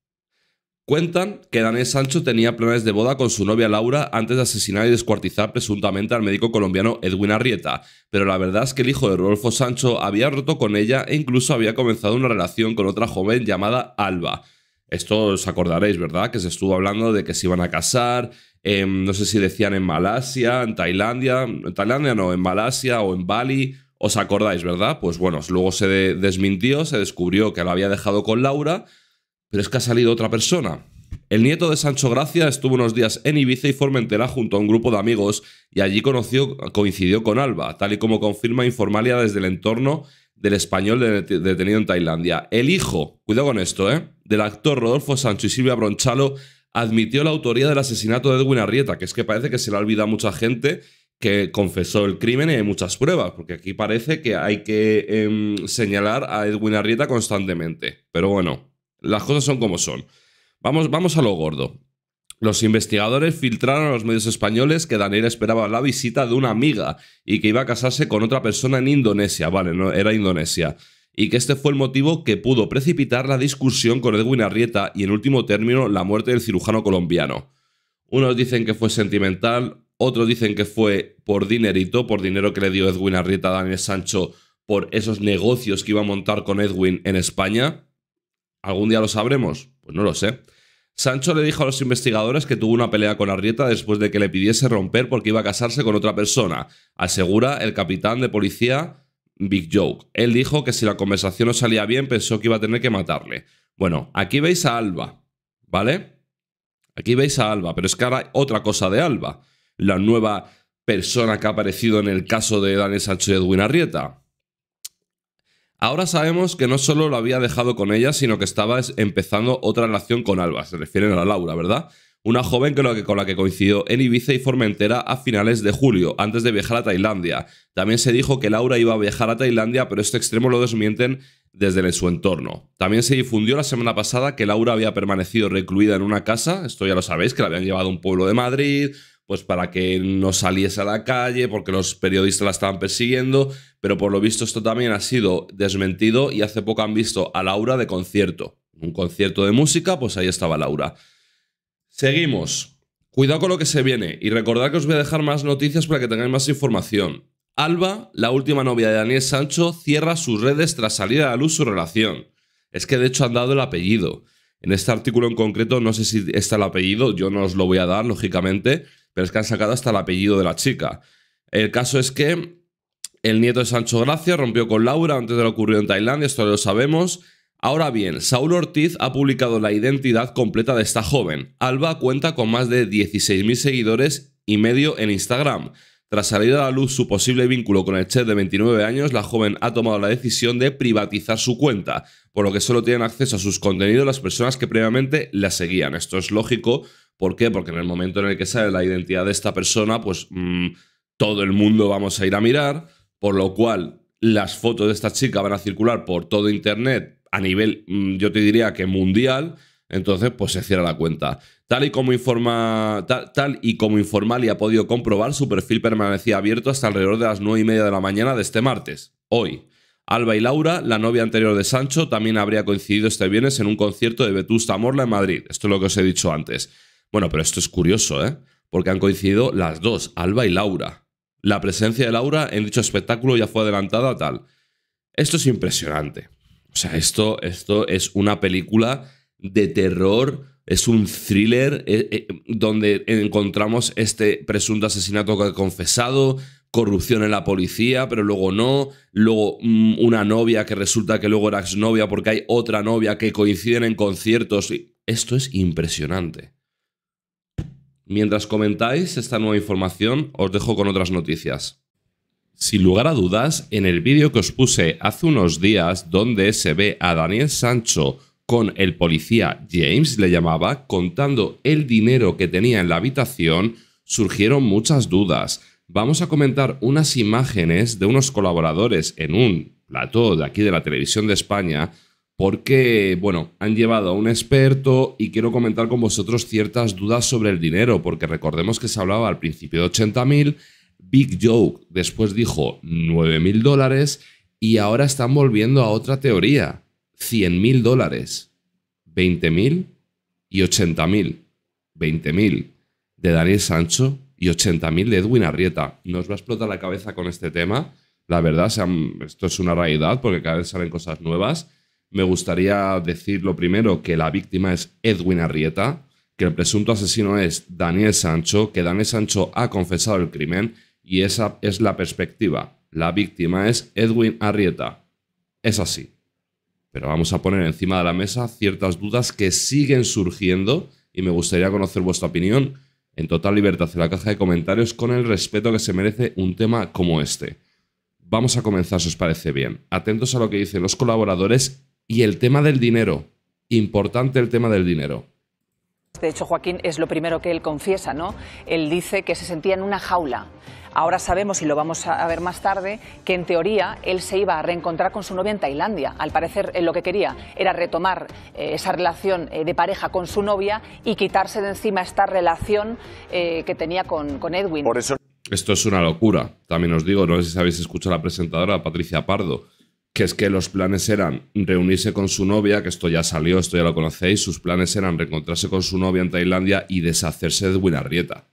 Cuentan que Daniel Sancho tenía planes de boda con su novia Laura antes de asesinar y descuartizar presuntamente al médico colombiano Edwin Arrieta, pero la verdad es que el hijo de Rodolfo Sancho había roto con ella e incluso había comenzado una relación con otra joven llamada Alba, esto os acordaréis, ¿verdad? Que se estuvo hablando de que se iban a casar, em, no sé si decían en Malasia, en Tailandia, en Tailandia no, en Malasia o en Bali, os acordáis, ¿verdad? Pues bueno, luego se desmintió, se descubrió que lo había dejado con Laura, pero es que ha salido otra persona. El nieto de Sancho Gracia estuvo unos días en Ibiza y Formentera junto a un grupo de amigos y allí conoció, coincidió con Alba, tal y como confirma Informalia desde el entorno del español detenido en Tailandia. El hijo, cuidado con esto, ¿eh? del actor Rodolfo Sancho y Silvia Bronchalo admitió la autoría del asesinato de Edwin Arrieta, que es que parece que se le olvida a mucha gente que confesó el crimen y hay muchas pruebas, porque aquí parece que hay que em, señalar a Edwin Arrieta constantemente. Pero bueno, las cosas son como son. Vamos, vamos a lo gordo. Los investigadores filtraron a los medios españoles que Daniel esperaba la visita de una amiga y que iba a casarse con otra persona en Indonesia, vale, no, era Indonesia, y que este fue el motivo que pudo precipitar la discusión con Edwin Arrieta y en último término la muerte del cirujano colombiano. Unos dicen que fue sentimental, otros dicen que fue por dinerito, por dinero que le dio Edwin Arrieta a Daniel Sancho por esos negocios que iba a montar con Edwin en España. ¿Algún día lo sabremos? Pues no lo sé. Sancho le dijo a los investigadores que tuvo una pelea con Arrieta después de que le pidiese romper porque iba a casarse con otra persona, asegura el capitán de policía Big Joke. Él dijo que si la conversación no salía bien pensó que iba a tener que matarle. Bueno, aquí veis a Alba, ¿vale? Aquí veis a Alba, pero es que ahora hay otra cosa de Alba, la nueva persona que ha aparecido en el caso de Daniel Sancho y Edwin Arrieta. Ahora sabemos que no solo lo había dejado con ella, sino que estaba empezando otra relación con Alba, se refieren a la Laura, ¿verdad? Una joven con la que coincidió en Ibiza y Formentera a finales de julio, antes de viajar a Tailandia. También se dijo que Laura iba a viajar a Tailandia, pero este extremo lo desmienten desde su entorno. También se difundió la semana pasada que Laura había permanecido recluida en una casa, esto ya lo sabéis, que la habían llevado a un pueblo de Madrid, pues para que no saliese a la calle, porque los periodistas la estaban persiguiendo, pero por lo visto esto también ha sido desmentido y hace poco han visto a Laura de concierto. Un concierto de música, pues ahí estaba Laura. Seguimos. Cuidado con lo que se viene y recordad que os voy a dejar más noticias para que tengáis más información. Alba, la última novia de Daniel Sancho, cierra sus redes tras salir a la luz su relación. Es que de hecho han dado el apellido. En este artículo en concreto, no sé si está el apellido, yo no os lo voy a dar, lógicamente, pero es que han sacado hasta el apellido de la chica. El caso es que el nieto de Sancho Gracia rompió con Laura antes de lo ocurrido en Tailandia, esto lo sabemos. Ahora bien, Saúl Ortiz ha publicado la identidad completa de esta joven. Alba cuenta con más de 16.000 seguidores y medio en Instagram. Tras salir a la luz su posible vínculo con el chef de 29 años, la joven ha tomado la decisión de privatizar su cuenta, por lo que solo tienen acceso a sus contenidos las personas que previamente la seguían. Esto es lógico, ¿Por qué? Porque en el momento en el que sale la identidad de esta persona, pues mm, todo el mundo vamos a ir a mirar, por lo cual las fotos de esta chica van a circular por todo Internet a nivel, mm, yo te diría que mundial, entonces pues se cierra la cuenta. Tal y como informa, tal, y como Informalia ha podido comprobar, su perfil permanecía abierto hasta alrededor de las 9 y media de la mañana de este martes, hoy. Alba y Laura, la novia anterior de Sancho, también habría coincidido este viernes en un concierto de Vetusta Morla en Madrid. Esto es lo que os he dicho antes. Bueno, pero esto es curioso, ¿eh? Porque han coincidido las dos, Alba y Laura. La presencia de Laura en dicho espectáculo ya fue adelantada tal. Esto es impresionante. O sea, esto, esto es una película de terror, es un thriller eh, eh, donde encontramos este presunto asesinato que ha confesado, corrupción en la policía, pero luego no, luego mm, una novia que resulta que luego era exnovia porque hay otra novia que coinciden en conciertos. Esto es impresionante. Mientras comentáis esta nueva información, os dejo con otras noticias. Sin lugar a dudas, en el vídeo que os puse hace unos días, donde se ve a Daniel Sancho con el policía James, le llamaba, contando el dinero que tenía en la habitación, surgieron muchas dudas. Vamos a comentar unas imágenes de unos colaboradores en un plató de aquí de la televisión de España porque, bueno, han llevado a un experto y quiero comentar con vosotros ciertas dudas sobre el dinero, porque recordemos que se hablaba al principio de 80.000, Big Joke después dijo 9.000 dólares y ahora están volviendo a otra teoría, 100.000 dólares, 20.000 y 80.000, 20.000 de Daniel Sancho y 80.000 de Edwin Arrieta. Nos va a explotar la cabeza con este tema, la verdad, esto es una realidad porque cada vez salen cosas nuevas me gustaría decir lo primero que la víctima es Edwin Arrieta, que el presunto asesino es Daniel Sancho, que Daniel Sancho ha confesado el crimen y esa es la perspectiva. La víctima es Edwin Arrieta. Es así. Pero vamos a poner encima de la mesa ciertas dudas que siguen surgiendo y me gustaría conocer vuestra opinión en total libertad en la caja de comentarios con el respeto que se merece un tema como este. Vamos a comenzar, si os parece bien. Atentos a lo que dicen los colaboradores y el tema del dinero, importante el tema del dinero. De hecho, Joaquín es lo primero que él confiesa, ¿no? Él dice que se sentía en una jaula. Ahora sabemos, y lo vamos a ver más tarde, que en teoría él se iba a reencontrar con su novia en Tailandia. Al parecer lo que quería era retomar eh, esa relación eh, de pareja con su novia y quitarse de encima esta relación eh, que tenía con, Edwin. Por eso... Esto es una locura. También os digo, no sé si habéis escuchado a la presentadora, Patricia Pardo que es que los planes eran reunirse con su novia, que esto ya salió, esto ya lo conocéis, sus planes eran reencontrarse con su novia en Tailandia y deshacerse de Winarrieta.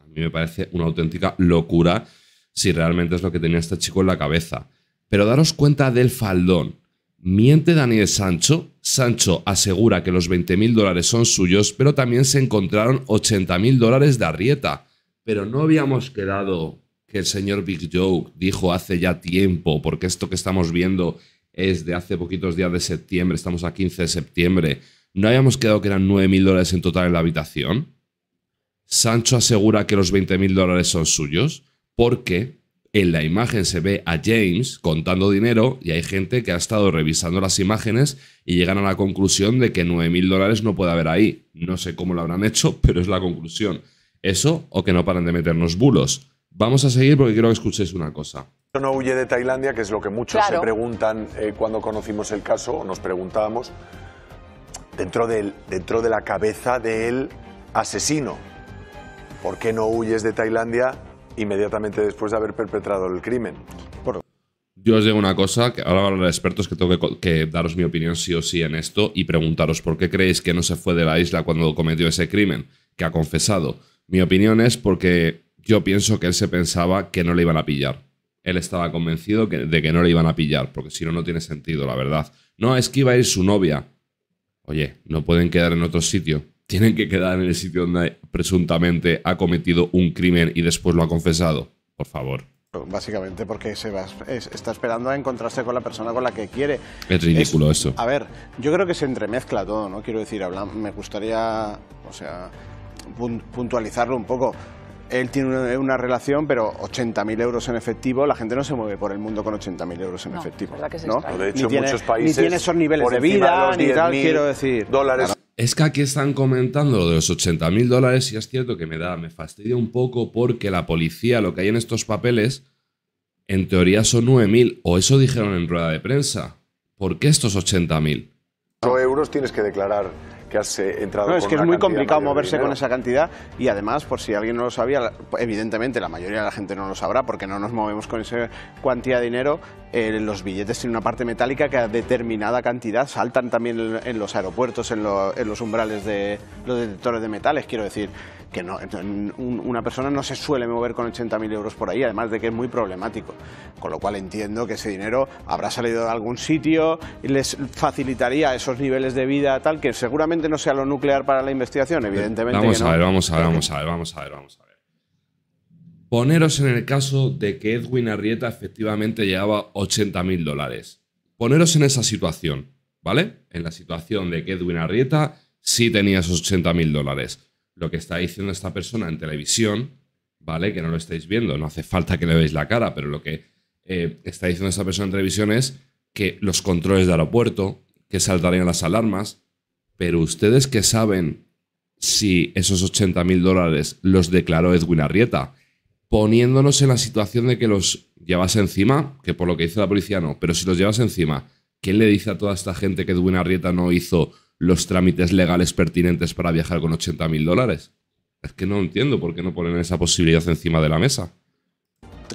A mí me parece una auténtica locura si realmente es lo que tenía este chico en la cabeza. Pero daros cuenta del faldón. Miente Daniel Sancho. Sancho asegura que los 20.000 dólares son suyos, pero también se encontraron 80.000 dólares de Arrieta. Pero no habíamos quedado el señor Big Joe dijo hace ya tiempo, porque esto que estamos viendo es de hace poquitos días de septiembre, estamos a 15 de septiembre, ¿no habíamos quedado que eran 9.000 dólares en total en la habitación? Sancho asegura que los 20.000 dólares son suyos porque en la imagen se ve a James contando dinero y hay gente que ha estado revisando las imágenes y llegan a la conclusión de que 9.000 dólares no puede haber ahí. No sé cómo lo habrán hecho, pero es la conclusión. Eso o que no paran de meternos bulos. Vamos a seguir porque quiero que escuchéis una cosa. No huye de Tailandia, que es lo que muchos se preguntan eh, cuando conocimos el caso, o nos preguntábamos, dentro, del, dentro de la cabeza del asesino. ¿Por qué no huyes de Tailandia inmediatamente después de haber perpetrado el crimen? Yo os digo una cosa, que ahora los expertos que tengo que, que, daros mi opinión sí o sí en esto y preguntaros por qué creéis que no se fue de la isla cuando cometió ese crimen, que ha confesado. Mi opinión es porque yo pienso que él se pensaba que no le iban a pillar. Él estaba convencido de que no le iban a pillar, porque si no, no tiene sentido, la verdad. No, es que iba a ir su novia. Oye, no pueden quedar en otro sitio. Tienen que quedar en el sitio donde presuntamente ha cometido un crimen y después lo ha confesado. Por favor. Básicamente porque se va, está esperando a encontrarse con la persona con la que quiere. Es ridículo eso. A ver, yo creo que se entremezcla todo, ¿no? Quiero decir, me gustaría, o sea, puntualizarlo un poco él tiene una, relación, pero 80.000 euros en efectivo, la gente no se mueve por el mundo con 80.000 euros en efectivo. De hecho, muchos países. Ni tiene esos niveles de vida, ni tal, quiero decir. Dólares. Es que aquí están comentando lo de los 80.000 dólares y es cierto que me da, me fastidia un poco porque la policía, lo que hay en estos papeles, en teoría son 9.000, o eso dijeron en rueda de prensa. ¿Por qué estos 80.000? euros tienes que declarar que eh, entrado. es que es muy complicado moverse con esa cantidad y además, por si alguien no lo sabía, evidentemente la mayoría de la gente no lo sabrá porque no nos movemos con esa cantidad de dinero, eh, los billetes tienen una parte metálica que a determinada cantidad saltan también en, los aeropuertos, en, los umbrales de los detectores de metales. Quiero decir que no, una persona no se suele mover con 80.000 euros por ahí, además de que es muy problemático. Con lo cual entiendo que ese dinero habrá salido de algún sitio y les facilitaría esos niveles de vida tal, que seguramente no sea lo nuclear para la investigación, evidentemente. Vamos, a, ver, vamos a ver, vamos a ver, vamos a ver, vamos a ver. Poneros en el caso de que Edwin Arrieta efectivamente llevaba 80.000 dólares. Poneros en esa situación, ¿vale? En la situación de que Edwin Arrieta sí tenía esos 80.000 dólares. Lo que está diciendo esta persona en televisión, ¿vale? Que no lo estáis viendo, no hace falta que le veáis la cara, pero lo que eh, está diciendo esta persona en televisión es que los controles de aeropuerto, que saltarían las alarmas, pero ustedes que saben si esos 80.000 dólares los declaró Edwin Arrieta poniéndonos en la situación de que los llevas encima, que por lo que dice la policía no, pero si los llevas encima, ¿quién le dice a toda esta gente que Edwin Arrieta no hizo los trámites legales pertinentes para viajar con 80 mil dólares? Es que no entiendo por qué no ponen esa posibilidad encima de la mesa.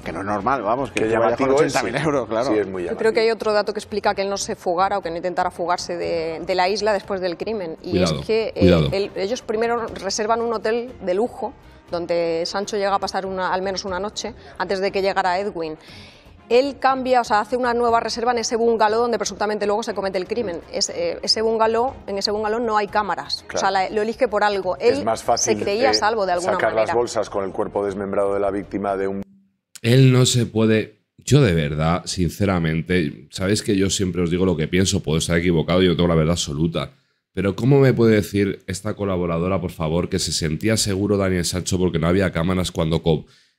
Que no es normal, vamos, que, lleva con mil euros, claro. Yo creo que hay otro dato que explica que él no se fugara o que no intentara fugarse de, la isla después del crimen. Y es que eh, ellos primero reservan un hotel de lujo donde Sancho llega a pasar una, al menos una noche antes de que llegara Edwin. Él cambia, o sea, hace una nueva reserva en ese bungalow donde presuntamente luego se comete el crimen. Eh, ese en ese bungalow no hay cámaras. O sea, lo elige por algo. Él es más fácil se creía eh, salvo de alguna sacar manera. las bolsas con el cuerpo desmembrado de la víctima de un. Él no se puede. Yo de verdad, sinceramente, sabéis que yo siempre os digo lo que pienso, puedo estar equivocado, yo tengo la verdad absoluta. Pero ¿cómo me puede decir esta colaboradora, por favor, que se sentía seguro Daniel Sancho porque no había cámaras cuando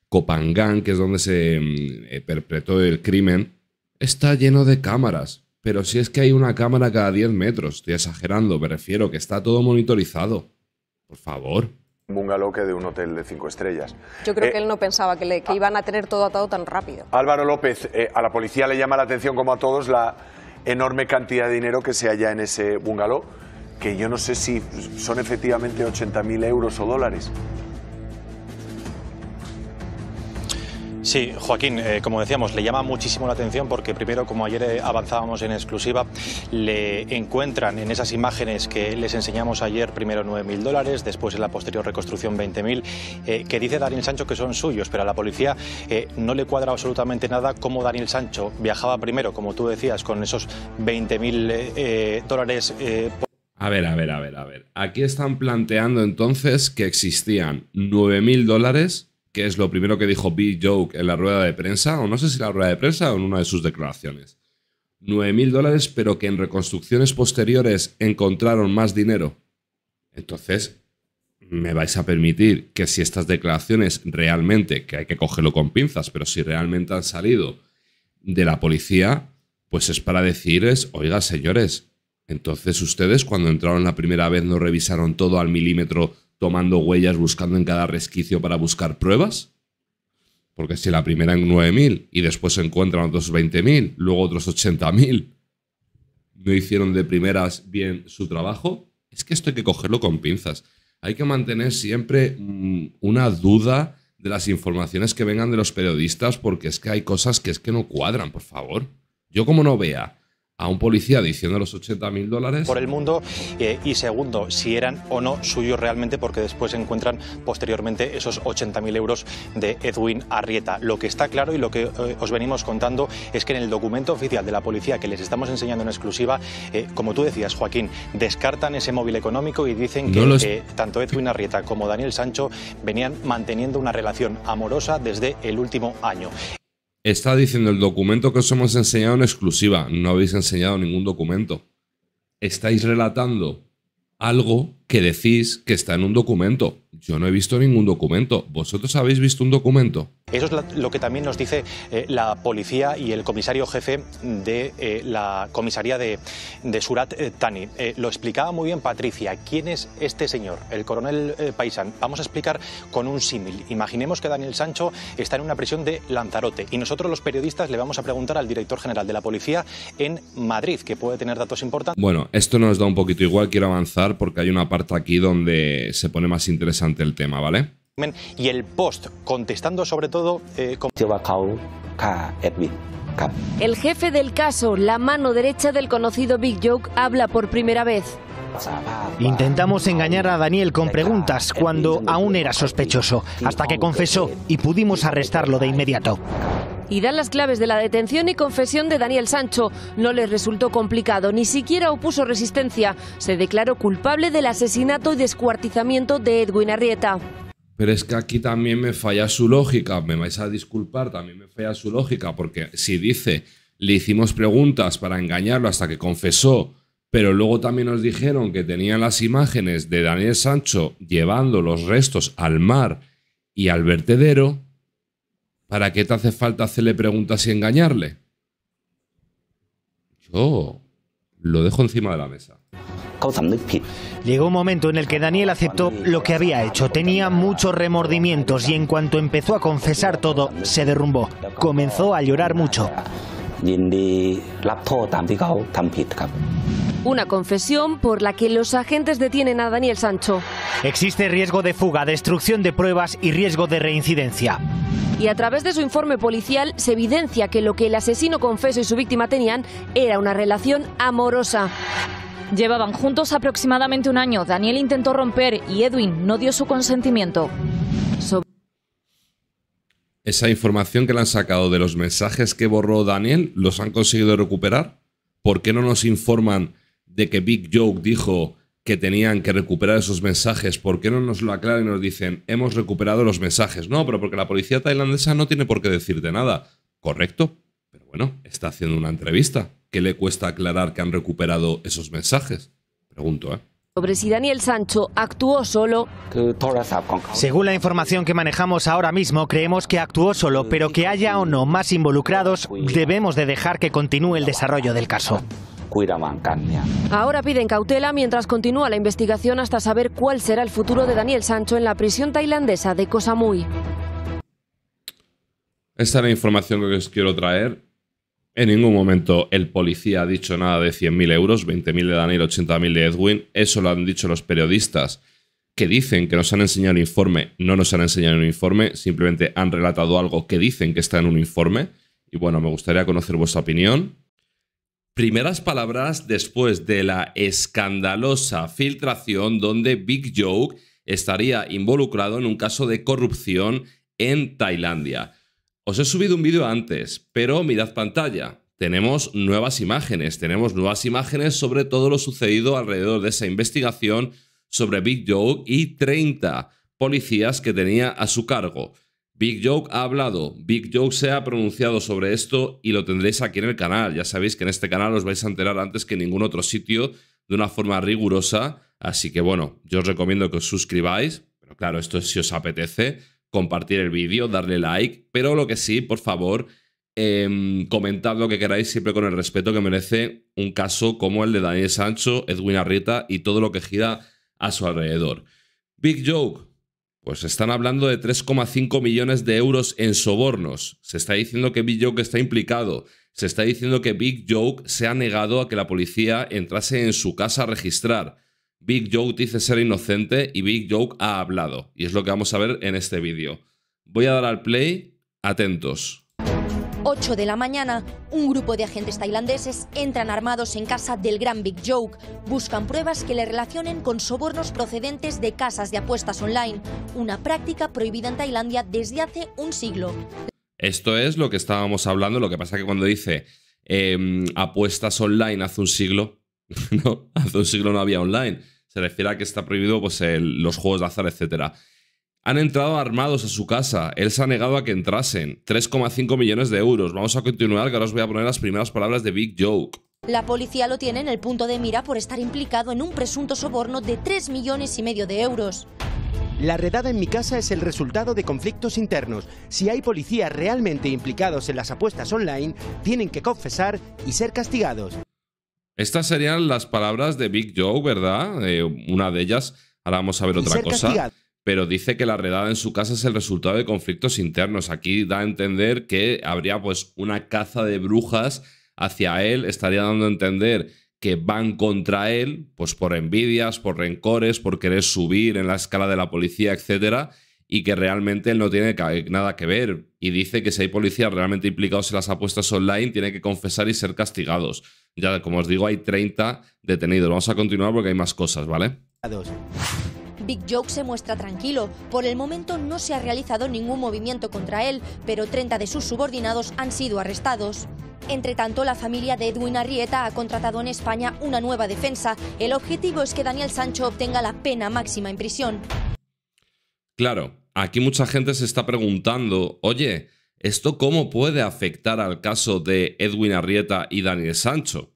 Copangán, que es donde se mm, eh, perpetró el crimen, está lleno de cámaras? Pero si es que hay una cámara cada 10 metros, estoy exagerando, me refiero que está todo monitorizado. Por favor. Bungalow que de un hotel de cinco estrellas. Yo creo eh, que él no pensaba que, le, iban a tener todo atado tan rápido. Álvaro López, eh, a la policía le llama la atención, como a todos, la enorme cantidad de dinero que se halla en ese bungalow que yo no sé si son efectivamente 80.000 euros o dólares. Sí, Joaquín, eh, como decíamos, le llama muchísimo la atención porque primero, como ayer eh, avanzábamos en exclusiva, le encuentran en esas imágenes que les enseñamos ayer primero 9.000 dólares, después en la posterior reconstrucción 20.000, eh, que dice Daniel Sancho que son suyos, pero a la policía no le cuadra absolutamente nada cómo Daniel Sancho viajaba primero, como tú decías, con esos 20.000 dólares a ver, a ver, a ver, a ver. Aquí están planteando entonces que existían 9.000 dólares, que es lo primero que dijo Bill Joke en la rueda de prensa, o no sé si la rueda de prensa o en una de sus declaraciones. 9.000 dólares, pero que en reconstrucciones posteriores encontraron más dinero. Entonces, me vais a permitir que si estas declaraciones realmente, que hay que cogerlo con pinzas, pero si realmente han salido de la policía, pues es para decirles, oiga señores, entonces ustedes cuando entraron la primera vez no revisaron todo al milímetro tomando huellas, buscando en cada resquicio para buscar pruebas. Porque si la primera en 9.000 y después se encuentran otros 20.000, luego otros 80.000, no hicieron de primeras bien su trabajo, es que esto hay que cogerlo con pinzas. Hay que mantener siempre mm, una duda de las informaciones que vengan de los periodistas porque es que hay cosas que es que no cuadran, por favor. Yo como no vea a un policía diciendo los 80 mil dólares. Por el mundo eh, y segundo, si eran o no suyos realmente, porque después encuentran posteriormente esos 80 mil euros de Edwin Arrieta. Lo que está claro y lo que eh, os venimos contando es que en el documento oficial de la policía que les estamos enseñando en exclusiva, eh, como tú decías, Joaquín, descartan ese móvil económico y dicen que tanto Edwin Arrieta como Daniel Sancho venían manteniendo una relación amorosa desde el último año. Está diciendo el documento que os hemos enseñado en exclusiva. No habéis enseñado ningún documento. Estáis relatando algo que decís que está en un documento. Yo no he visto ningún documento. ¿Vosotros habéis visto un documento? Eso es lo que también nos dice eh, la policía y el comisario jefe de eh, la comisaría de, Surat eh, Tani. lo explicaba muy bien Patricia. ¿Quién es este señor, el coronel Paisan? Vamos a explicar con un símil. Imaginemos que Daniel Sancho está en una prisión de Lanzarote y nosotros los periodistas le vamos a preguntar al director general de la policía en Madrid, que puede tener datos importantes. Bueno, esto nos da un poquito igual. Quiero avanzar porque hay una parte aquí donde se pone más interesante el tema, ¿vale? Y el post, contestando sobre todo... Eh, con... El jefe del caso, la mano derecha del conocido Big Joke, habla por primera vez. Intentamos engañar a Daniel con preguntas cuando aún era sospechoso, hasta que confesó y pudimos arrestarlo de inmediato y dan las claves de la detención y confesión de Daniel Sancho. No les resultó complicado, ni siquiera opuso resistencia. Se declaró culpable del asesinato y descuartizamiento de Edwin Arrieta. Pero es que aquí también me falla su lógica, me vais a disculpar, también me falla su lógica, porque si dice, le hicimos preguntas para engañarlo hasta que confesó, pero luego también nos dijeron que tenían las imágenes de Daniel Sancho llevando los restos al mar y al vertedero, ¿Para qué te hace falta hacerle preguntas y engañarle? Yo lo dejo encima de la mesa. Llegó un momento en el que Daniel aceptó lo que había hecho. Tenía muchos remordimientos y en cuanto empezó a confesar todo, se derrumbó. Comenzó a llorar mucho. Una confesión por la que los agentes detienen a Daniel Sancho. Existe riesgo de fuga, destrucción de pruebas y riesgo de reincidencia y a través de su informe policial se evidencia que lo que el asesino confeso y su víctima tenían era una relación amorosa. Llevaban juntos aproximadamente un año. Daniel intentó romper y Edwin no dio su consentimiento. Esa información que le han sacado de los mensajes que borró Daniel, ¿los han conseguido recuperar? ¿Por qué no nos informan de que Big Joke dijo que tenían que recuperar esos mensajes, ¿por qué no nos lo aclaran y nos dicen, hemos recuperado los mensajes? No, pero porque la policía tailandesa no tiene por qué decirte nada. Correcto, pero bueno, está haciendo una entrevista. ¿Qué le cuesta aclarar que han recuperado esos mensajes? Pregunto, ¿eh? Sobre si Daniel Sancho actuó solo. Según la información que manejamos ahora mismo, creemos que actuó solo, pero que haya o no más involucrados, debemos de dejar que continúe el desarrollo del caso. Ahora piden cautela mientras continúa la investigación hasta saber cuál será el futuro de Daniel Sancho en la prisión tailandesa de Koh Samui. Esta es la información que os quiero traer. En ningún momento el policía ha dicho nada de 100.000 euros, 20.000 de Daniel, 80.000 de Edwin. Eso lo han dicho los periodistas que dicen que nos han enseñado un informe, no nos han enseñado un informe, simplemente han relatado algo que dicen que está en un informe. Y bueno, me gustaría conocer vuestra opinión. Primeras palabras después de la escandalosa filtración donde Big Joke estaría involucrado en un caso de corrupción en Tailandia. Os he subido un vídeo antes, pero mirad pantalla. Tenemos nuevas imágenes, tenemos nuevas imágenes sobre todo lo sucedido alrededor de esa investigación sobre Big Joke y 30 policías que tenía a su cargo. Big Joke ha hablado, Big Joke se ha pronunciado sobre esto y lo tendréis aquí en el canal. Ya sabéis que en este canal os vais a enterar antes que en ningún otro sitio de una forma rigurosa. Así que bueno, yo os recomiendo que os suscribáis, pero claro, esto es si os apetece, compartir el vídeo, darle like, pero lo que sí, por favor, em, comentad lo que queráis siempre con el respeto que merece un caso como el de Daniel Sancho, Edwin Arrieta y todo lo que gira a su alrededor. Big Joke, pues están hablando de 3,5 millones de euros en sobornos. Se está diciendo que Big Joke está implicado. Se está diciendo que Big Joke se ha negado a que la policía entrase en su casa a registrar. Big Joke dice ser inocente y Big Joke ha hablado. Y es lo que vamos a ver en este vídeo. Voy a dar al play. Atentos. 8 de la mañana, un grupo de agentes tailandeses entran armados en casa del gran Big Joke. Buscan pruebas que le relacionen con sobornos procedentes de casas de apuestas online, una práctica prohibida en Tailandia desde hace un siglo. Esto es lo que estábamos hablando, lo que pasa que cuando dice em, apuestas online hace un siglo, *laughs* no, hace un siglo no había online. Se refiere a que está prohibido pues, los juegos de azar, etcétera. Han entrado armados a su casa. Él se ha negado a que entrasen. 3,5 millones de euros. Vamos a continuar, que ahora os voy a poner las primeras palabras de Big Joke. La policía lo tiene en el punto de mira por estar implicado en un presunto soborno de 3 millones y medio de euros. La redada en mi casa es el resultado de conflictos internos. Si hay policías realmente implicados en las apuestas online, tienen que confesar y ser castigados. Estas serían las palabras de Big Joe, ¿verdad? Eh, una de ellas. Ahora vamos a ver otra cosa pero dice que la redada en su casa es el resultado de conflictos internos. Aquí da a entender que habría pues una caza de brujas hacia él, estaría dando a entender que van contra él, pues por envidias, por rencores, por querer subir en la escala de la policía, etcétera, y que realmente él no tiene nada que ver. Y dice que si hay policías realmente implicados en las apuestas online, tiene que confesar y ser castigados. Ya, como os digo, hay 30 detenidos. Vamos a continuar porque hay más cosas, ¿vale? Adiós. Big Joke se muestra tranquilo. Por el momento no se ha realizado ningún movimiento contra él, pero 30 de sus subordinados han sido arrestados. Entre tanto, la familia de Edwin Arrieta ha contratado en España una nueva defensa. El objetivo es que Daniel Sancho obtenga la pena máxima en prisión. Claro, aquí mucha gente se está preguntando, oye, ¿esto cómo puede afectar al caso de Edwin Arrieta y Daniel Sancho?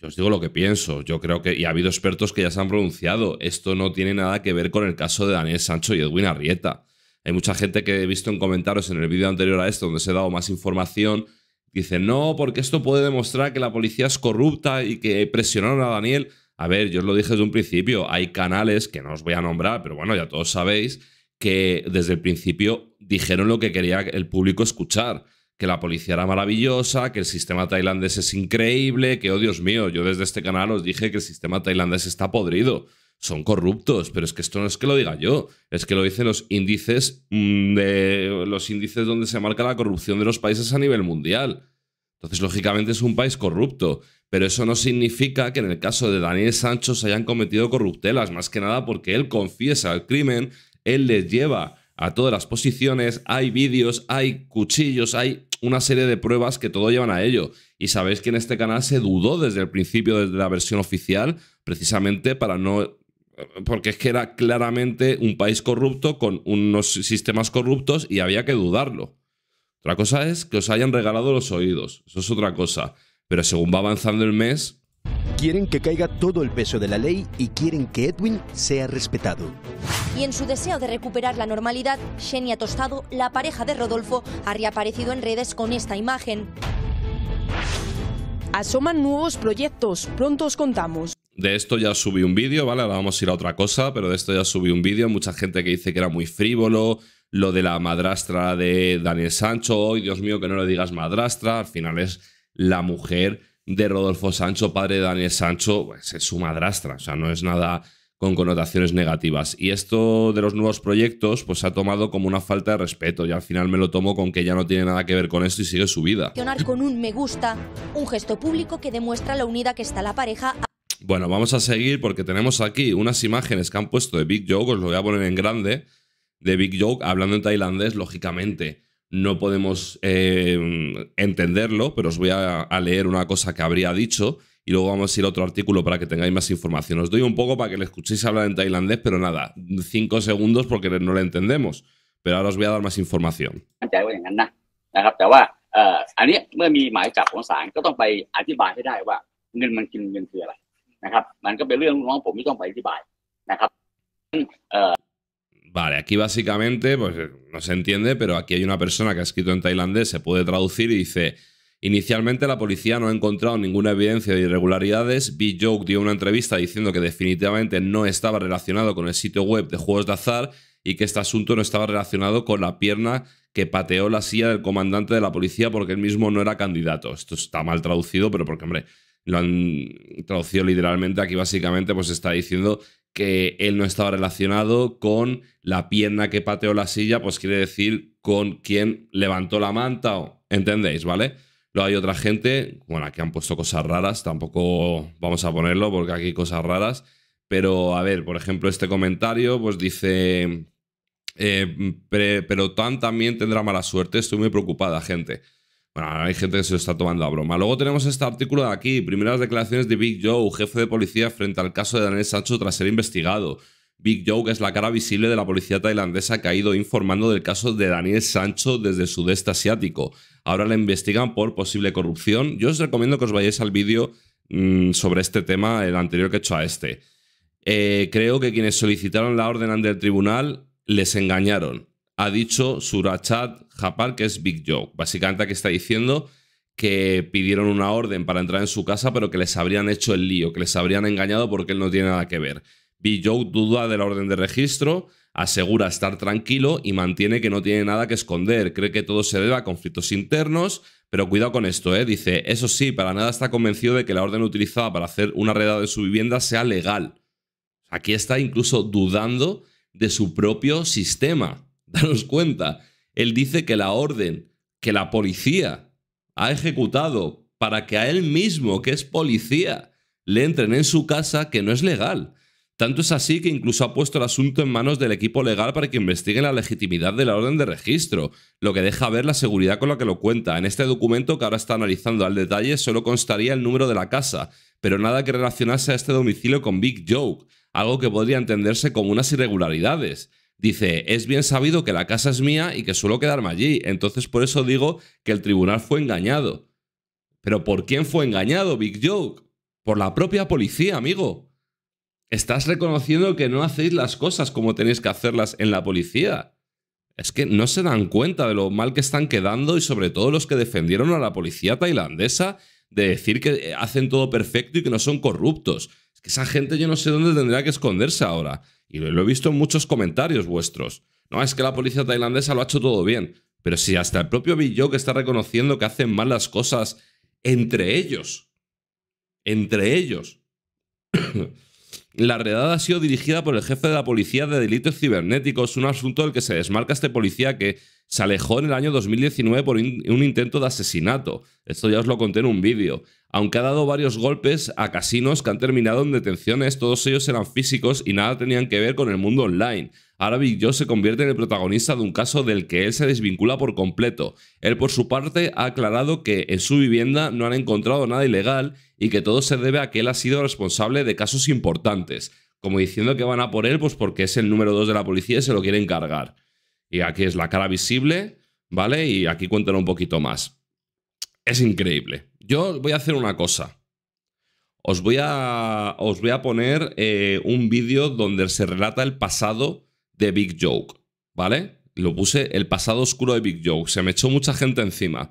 Yo os digo lo que pienso. Yo creo que. Y ha habido expertos que ya se han pronunciado. Esto no tiene nada que ver con el caso de Daniel Sancho y Edwin Arrieta. Hay mucha gente que he visto en comentarios en el vídeo anterior a esto, donde se ha dado más información. Dice, no, porque esto puede demostrar que la policía es corrupta y que presionaron a Daniel. A ver, yo os lo dije desde un principio. Hay canales que no os voy a nombrar, pero bueno, ya todos sabéis que desde el principio dijeron lo que quería el público escuchar que la policía era maravillosa, que el sistema tailandés es increíble, que, oh Dios mío, yo desde este canal os dije que el sistema tailandés está podrido, son corruptos, pero es que esto no es que lo diga yo, es que lo dicen los índices, mm, de, los índices donde se marca la corrupción de los países a nivel mundial. Entonces, lógicamente es un país corrupto, pero eso no significa que en el caso de Daniel Sancho se hayan cometido corruptelas, más que nada porque él confiesa el crimen, él les lleva a todas las posiciones, hay vídeos, hay cuchillos, hay una serie de pruebas que todo llevan a ello. Y sabéis que en este canal se dudó desde el principio, desde la versión oficial, precisamente para no... Porque es que era claramente un país corrupto con unos sistemas corruptos y había que dudarlo. Otra cosa es que os hayan regalado los oídos, eso es otra cosa. Pero según va avanzando el mes, Quieren que caiga todo el peso de la ley y quieren que Edwin sea respetado. Y en su deseo de recuperar la normalidad, Xenia Tostado, la pareja de Rodolfo, ha reaparecido en redes con esta imagen. Asoman nuevos proyectos, pronto os contamos. De esto ya subí un vídeo, ¿vale? Ahora vamos a ir a otra cosa, pero de esto ya subí un vídeo. Mucha gente que dice que era muy frívolo, lo de la madrastra de Daniel Sancho, hoy Dios mío, que no le digas madrastra, al final es la mujer de Rodolfo Sancho, padre de Daniel Sancho, pues, es su madrastra, o sea, no es nada con connotaciones negativas. Y esto de los nuevos proyectos, pues se ha tomado como una falta de respeto. Y al final me lo tomo con que ya no tiene nada que ver con esto y sigue su vida. Con un me gusta, un gesto público que demuestra la que está la pareja. Bueno, vamos a seguir porque tenemos aquí unas imágenes que han puesto de Big Joke, os lo voy a poner en grande, de Big Joke hablando en tailandés, lógicamente no podemos entenderlo, pero os voy a, leer una cosa que habría dicho y luego vamos a ir a otro artículo para que tengáis más información. Os doy un poco para que le escuchéis hablar en tailandés, pero nada, cinco segundos porque no le entendemos. Pero ahora os voy a dar más información. Vale, aquí básicamente, pues eh, no se entiende, pero aquí hay una persona que ha escrito en tailandés, se puede traducir y dice, inicialmente la policía no ha encontrado ninguna evidencia de irregularidades, B. Joke dio una entrevista diciendo que definitivamente no estaba relacionado con el sitio web de juegos de azar y que este asunto no estaba relacionado con la pierna que pateó la silla del comandante de la policía porque él mismo no era candidato. Esto está mal traducido, pero porque, hombre, lo han traducido literalmente. Aquí básicamente pues está diciendo que él no estaba relacionado con la pierna que pateó la silla, pues quiere decir con quien levantó la manta, ¿entendéis? ¿Vale? Luego hay otra gente, bueno, aquí han puesto cosas raras, tampoco vamos a ponerlo porque aquí cosas raras, pero a ver, por ejemplo, este comentario pues dice, eh, pero Tan también tendrá mala suerte, estoy muy preocupada, gente. Bueno, hay gente que se lo está tomando a broma. Luego tenemos este artículo de aquí, primeras declaraciones de Big Joe, jefe de policía frente al caso de Daniel Sancho tras ser investigado. Big Joe, que es la cara visible de la policía tailandesa que ha ido informando del caso de Daniel Sancho desde el sudeste asiático. Ahora le investigan por posible corrupción. Yo os recomiendo que os vayáis al vídeo mm, sobre este tema, el anterior que he hecho a este. Eh, creo que quienes solicitaron la orden ante el tribunal les engañaron, ha dicho Surachat Japar, que es Big Joe... Básicamente aquí está diciendo que pidieron una orden para entrar en su casa, pero que les habrían hecho el lío, que les habrían engañado porque él no tiene nada que ver. Big Joe duda de la orden de registro, asegura estar tranquilo y mantiene que no tiene nada que esconder. Cree que todo se debe a conflictos internos, pero cuidado con esto, ¿eh? Dice, eso sí, para nada está convencido de que la orden utilizada para hacer una redada de su vivienda sea legal. Aquí está incluso dudando de su propio sistema. *laughs* Danos cuenta. Él dice que la orden que la policía ha ejecutado para que a él mismo, que es policía, le entren en su casa, que no es legal. Tanto es así que incluso ha puesto el asunto en manos del equipo legal para que investiguen la legitimidad de la orden de registro, lo que deja ver la seguridad con la que lo cuenta. En este documento que ahora está analizando al detalle solo constaría el número de la casa, pero nada que relacionase a este domicilio con Big Joke, algo que podría entenderse como unas irregularidades. Dice, es bien sabido que la casa es mía y que suelo quedarme allí, entonces por eso digo que el tribunal fue engañado. ¿Pero por quién fue engañado, Big Joke? Por la propia policía, amigo. Estás reconociendo que no hacéis las cosas como tenéis que hacerlas en la policía. Es que no se dan cuenta de lo mal que están quedando y sobre todo los que defendieron a la policía tailandesa de decir que eh, hacen todo perfecto y que no son corruptos. Es que esa gente yo no sé dónde tendrá que esconderse ahora y lo he visto en muchos comentarios vuestros. No, es que la policía tailandesa lo ha hecho todo bien. Pero si hasta el propio Bill que está reconociendo que hacen mal las cosas entre ellos. Entre ellos. La redada ha sido dirigida por el jefe de la Policía de Delitos Cibernéticos, un asunto del que se desmarca este policía que se alejó en el año 2019 por un intento de asesinato. Esto ya os lo conté en un vídeo. Aunque ha dado varios golpes a casinos que han terminado en detenciones, todos ellos eran físicos y nada tenían que ver con el mundo online. Ahora Big Joe se convierte en el protagonista de un caso del que él se desvincula por completo. Él por su parte ha aclarado que en su vivienda no han encontrado nada ilegal y que todo se debe a que él ha sido responsable de casos importantes, como diciendo que van a por él pues porque es el número dos de la policía y se lo quieren cargar. Y aquí es la cara visible, ¿vale? Y aquí cuentan un poquito más. Es increíble. Yo voy a hacer una cosa. Os voy a, os voy a poner eh, un vídeo donde se relata el pasado de Big Joke, ¿vale? Lo puse el pasado oscuro de Big Joke. Se me echó mucha gente encima.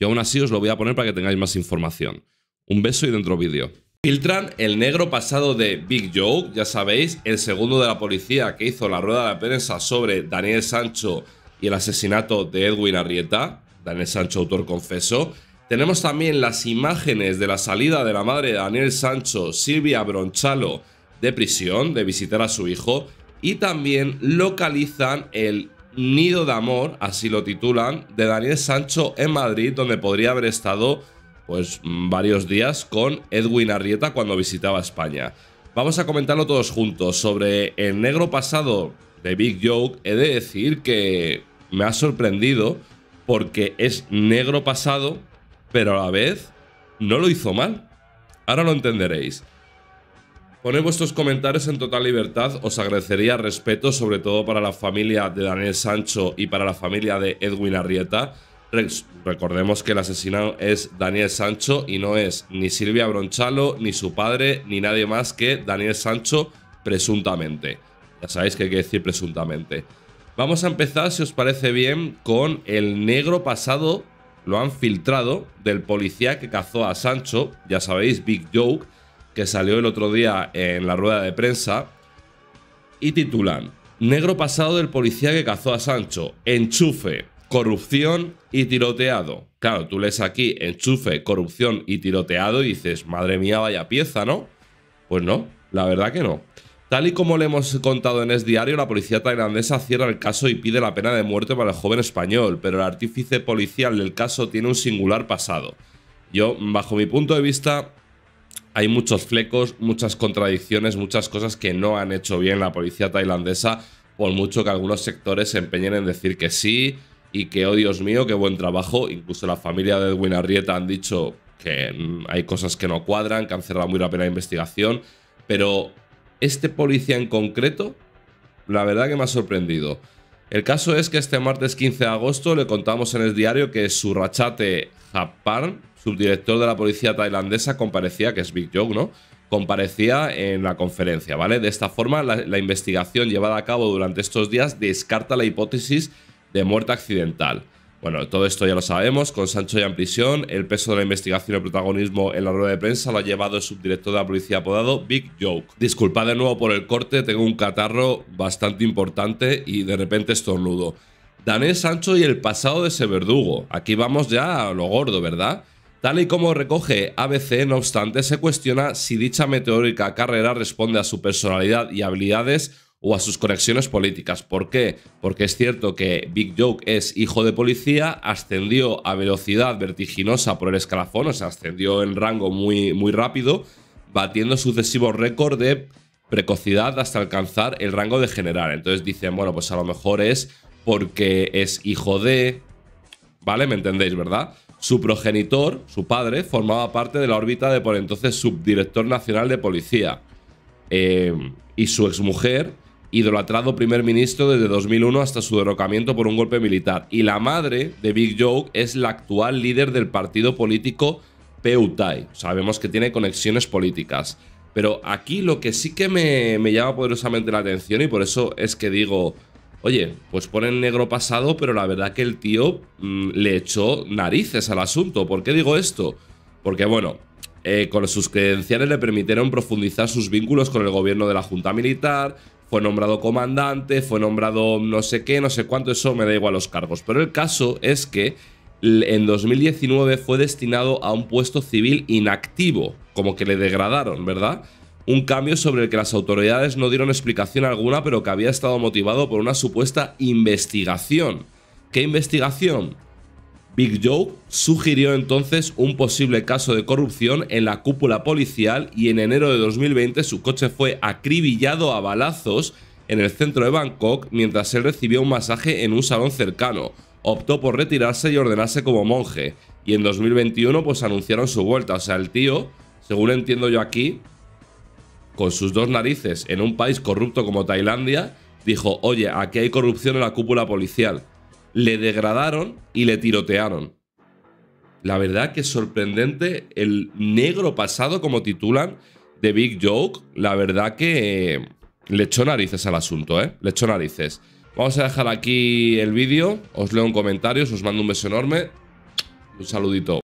Yo aún así os lo voy a poner para que tengáis más información. Un beso y dentro vídeo. Filtran el negro pasado de Big Joke, ya sabéis, el segundo de la policía que hizo la rueda de prensa sobre Daniel Sancho y el asesinato de Edwin Arrieta, Daniel Sancho autor confeso. Tenemos también las imágenes de la salida de la madre de Daniel Sancho, Silvia Bronchalo, de prisión, de visitar a su hijo, y también localizan el nido de amor, así lo titulan, de Daniel Sancho en Madrid, donde podría haber estado pues varios días con Edwin Arrieta cuando visitaba España. Vamos a comentarlo todos juntos. Sobre el negro pasado de Big Joke, he de decir que me ha sorprendido porque es negro pasado, pero a la vez no lo hizo mal. Ahora lo entenderéis. Poned vuestros comentarios en total libertad, os agradecería respeto, sobre todo para la familia de Daniel Sancho y para la familia de Edwin Arrieta. Recordemos que el asesinado es Daniel Sancho y no es ni Silvia Bronchalo, ni su padre, ni nadie más que Daniel Sancho presuntamente. Ya sabéis que hay que decir presuntamente. Vamos a empezar, si os parece bien, con el negro pasado, lo han filtrado, del policía que cazó a Sancho, ya sabéis, Big Joke, que salió el otro día en la rueda de prensa y titulan Negro pasado del policía que cazó a Sancho, enchufe, corrupción y tiroteado. Claro, tú lees aquí enchufe, corrupción y tiroteado y dices, madre mía, vaya pieza, ¿no? Pues no, la verdad que no. Tal y como le hemos contado en este Diario, la policía tailandesa cierra el caso y pide la pena de muerte para el joven español, pero el artífice policial del caso tiene un singular pasado. Yo, bajo mi punto de vista, hay muchos flecos, muchas contradicciones, muchas cosas que no han hecho bien la policía tailandesa, por mucho que algunos sectores se empeñen en decir que sí y que, oh Dios mío, qué buen trabajo. Incluso la familia de Edwin Arrieta han dicho que mm, hay cosas que no cuadran, que han cerrado muy rápido la investigación, pero este policía en concreto, la verdad que me ha sorprendido. El caso es que este martes 15 de agosto le contamos en el diario que su rachate Japan, subdirector de la policía tailandesa, comparecía, que es Big Joke, ¿no? Comparecía en la conferencia, ¿vale? De esta forma, la, investigación llevada a cabo durante estos días descarta la hipótesis de muerte accidental. Bueno, todo esto ya lo sabemos, con Sancho ya en prisión, el peso de la investigación y el protagonismo en la rueda de prensa lo ha llevado el subdirector de la policía apodado Big Joke. Disculpad de nuevo por el corte, tengo un catarro bastante importante y de repente estornudo. Danés Sancho y el pasado de ese verdugo. Aquí vamos ya a lo gordo, ¿verdad? Tal y como recoge ABC, no obstante, se cuestiona si dicha meteórica carrera responde a su personalidad y habilidades o a sus conexiones políticas. ¿Por qué? Porque es cierto que Big Joke es hijo de policía, ascendió a velocidad vertiginosa por el escalafón, o sea, ascendió en rango muy, muy rápido, batiendo sucesivos récords de precocidad hasta alcanzar el rango de general. Entonces dicen, bueno, pues a lo mejor es porque es hijo de... ¿Vale? ¿Me entendéis, verdad? Su progenitor, su padre, formaba parte de la órbita de por entonces subdirector nacional de policía. Eh, y su exmujer, idolatrado primer ministro desde 2001 hasta su derrocamiento por un golpe militar. Y la madre de Big Joe es la actual líder del partido político Peutai. Sabemos que tiene conexiones políticas. Pero aquí lo que sí que me, me llama poderosamente la atención y por eso es que digo Oye, pues ponen negro pasado, pero la verdad que el tío mm, le echó narices al asunto. ¿Por qué digo esto? Porque bueno, eh, con sus credenciales le permitieron profundizar sus vínculos con el gobierno de la Junta Militar, fue nombrado comandante, fue nombrado no sé qué, no sé cuánto, eso me da igual los cargos. Pero el caso es que en 2019 fue destinado a un puesto civil inactivo, como que le degradaron, ¿verdad? un cambio sobre el que las autoridades no dieron explicación alguna, pero que había estado motivado por una supuesta investigación. ¿Qué investigación? Big Joe sugirió entonces un posible caso de corrupción en la cúpula policial y en enero de 2020 su coche fue acribillado a balazos en el centro de Bangkok mientras él recibía un masaje en un salón cercano. Optó por retirarse y ordenarse como monje. Y en 2021 pues anunciaron su vuelta. O sea, el tío, según entiendo yo aquí, con sus dos narices en un país corrupto como Tailandia, dijo, oye, aquí hay corrupción en la cúpula policial. Le degradaron y le tirotearon. La verdad que es sorprendente el negro pasado, como titulan, de Big Joke. La verdad que eh, le echó narices al asunto, ¿eh? Le echó narices. Vamos a dejar aquí el vídeo. Os leo en comentarios, os mando un beso enorme. Un saludito.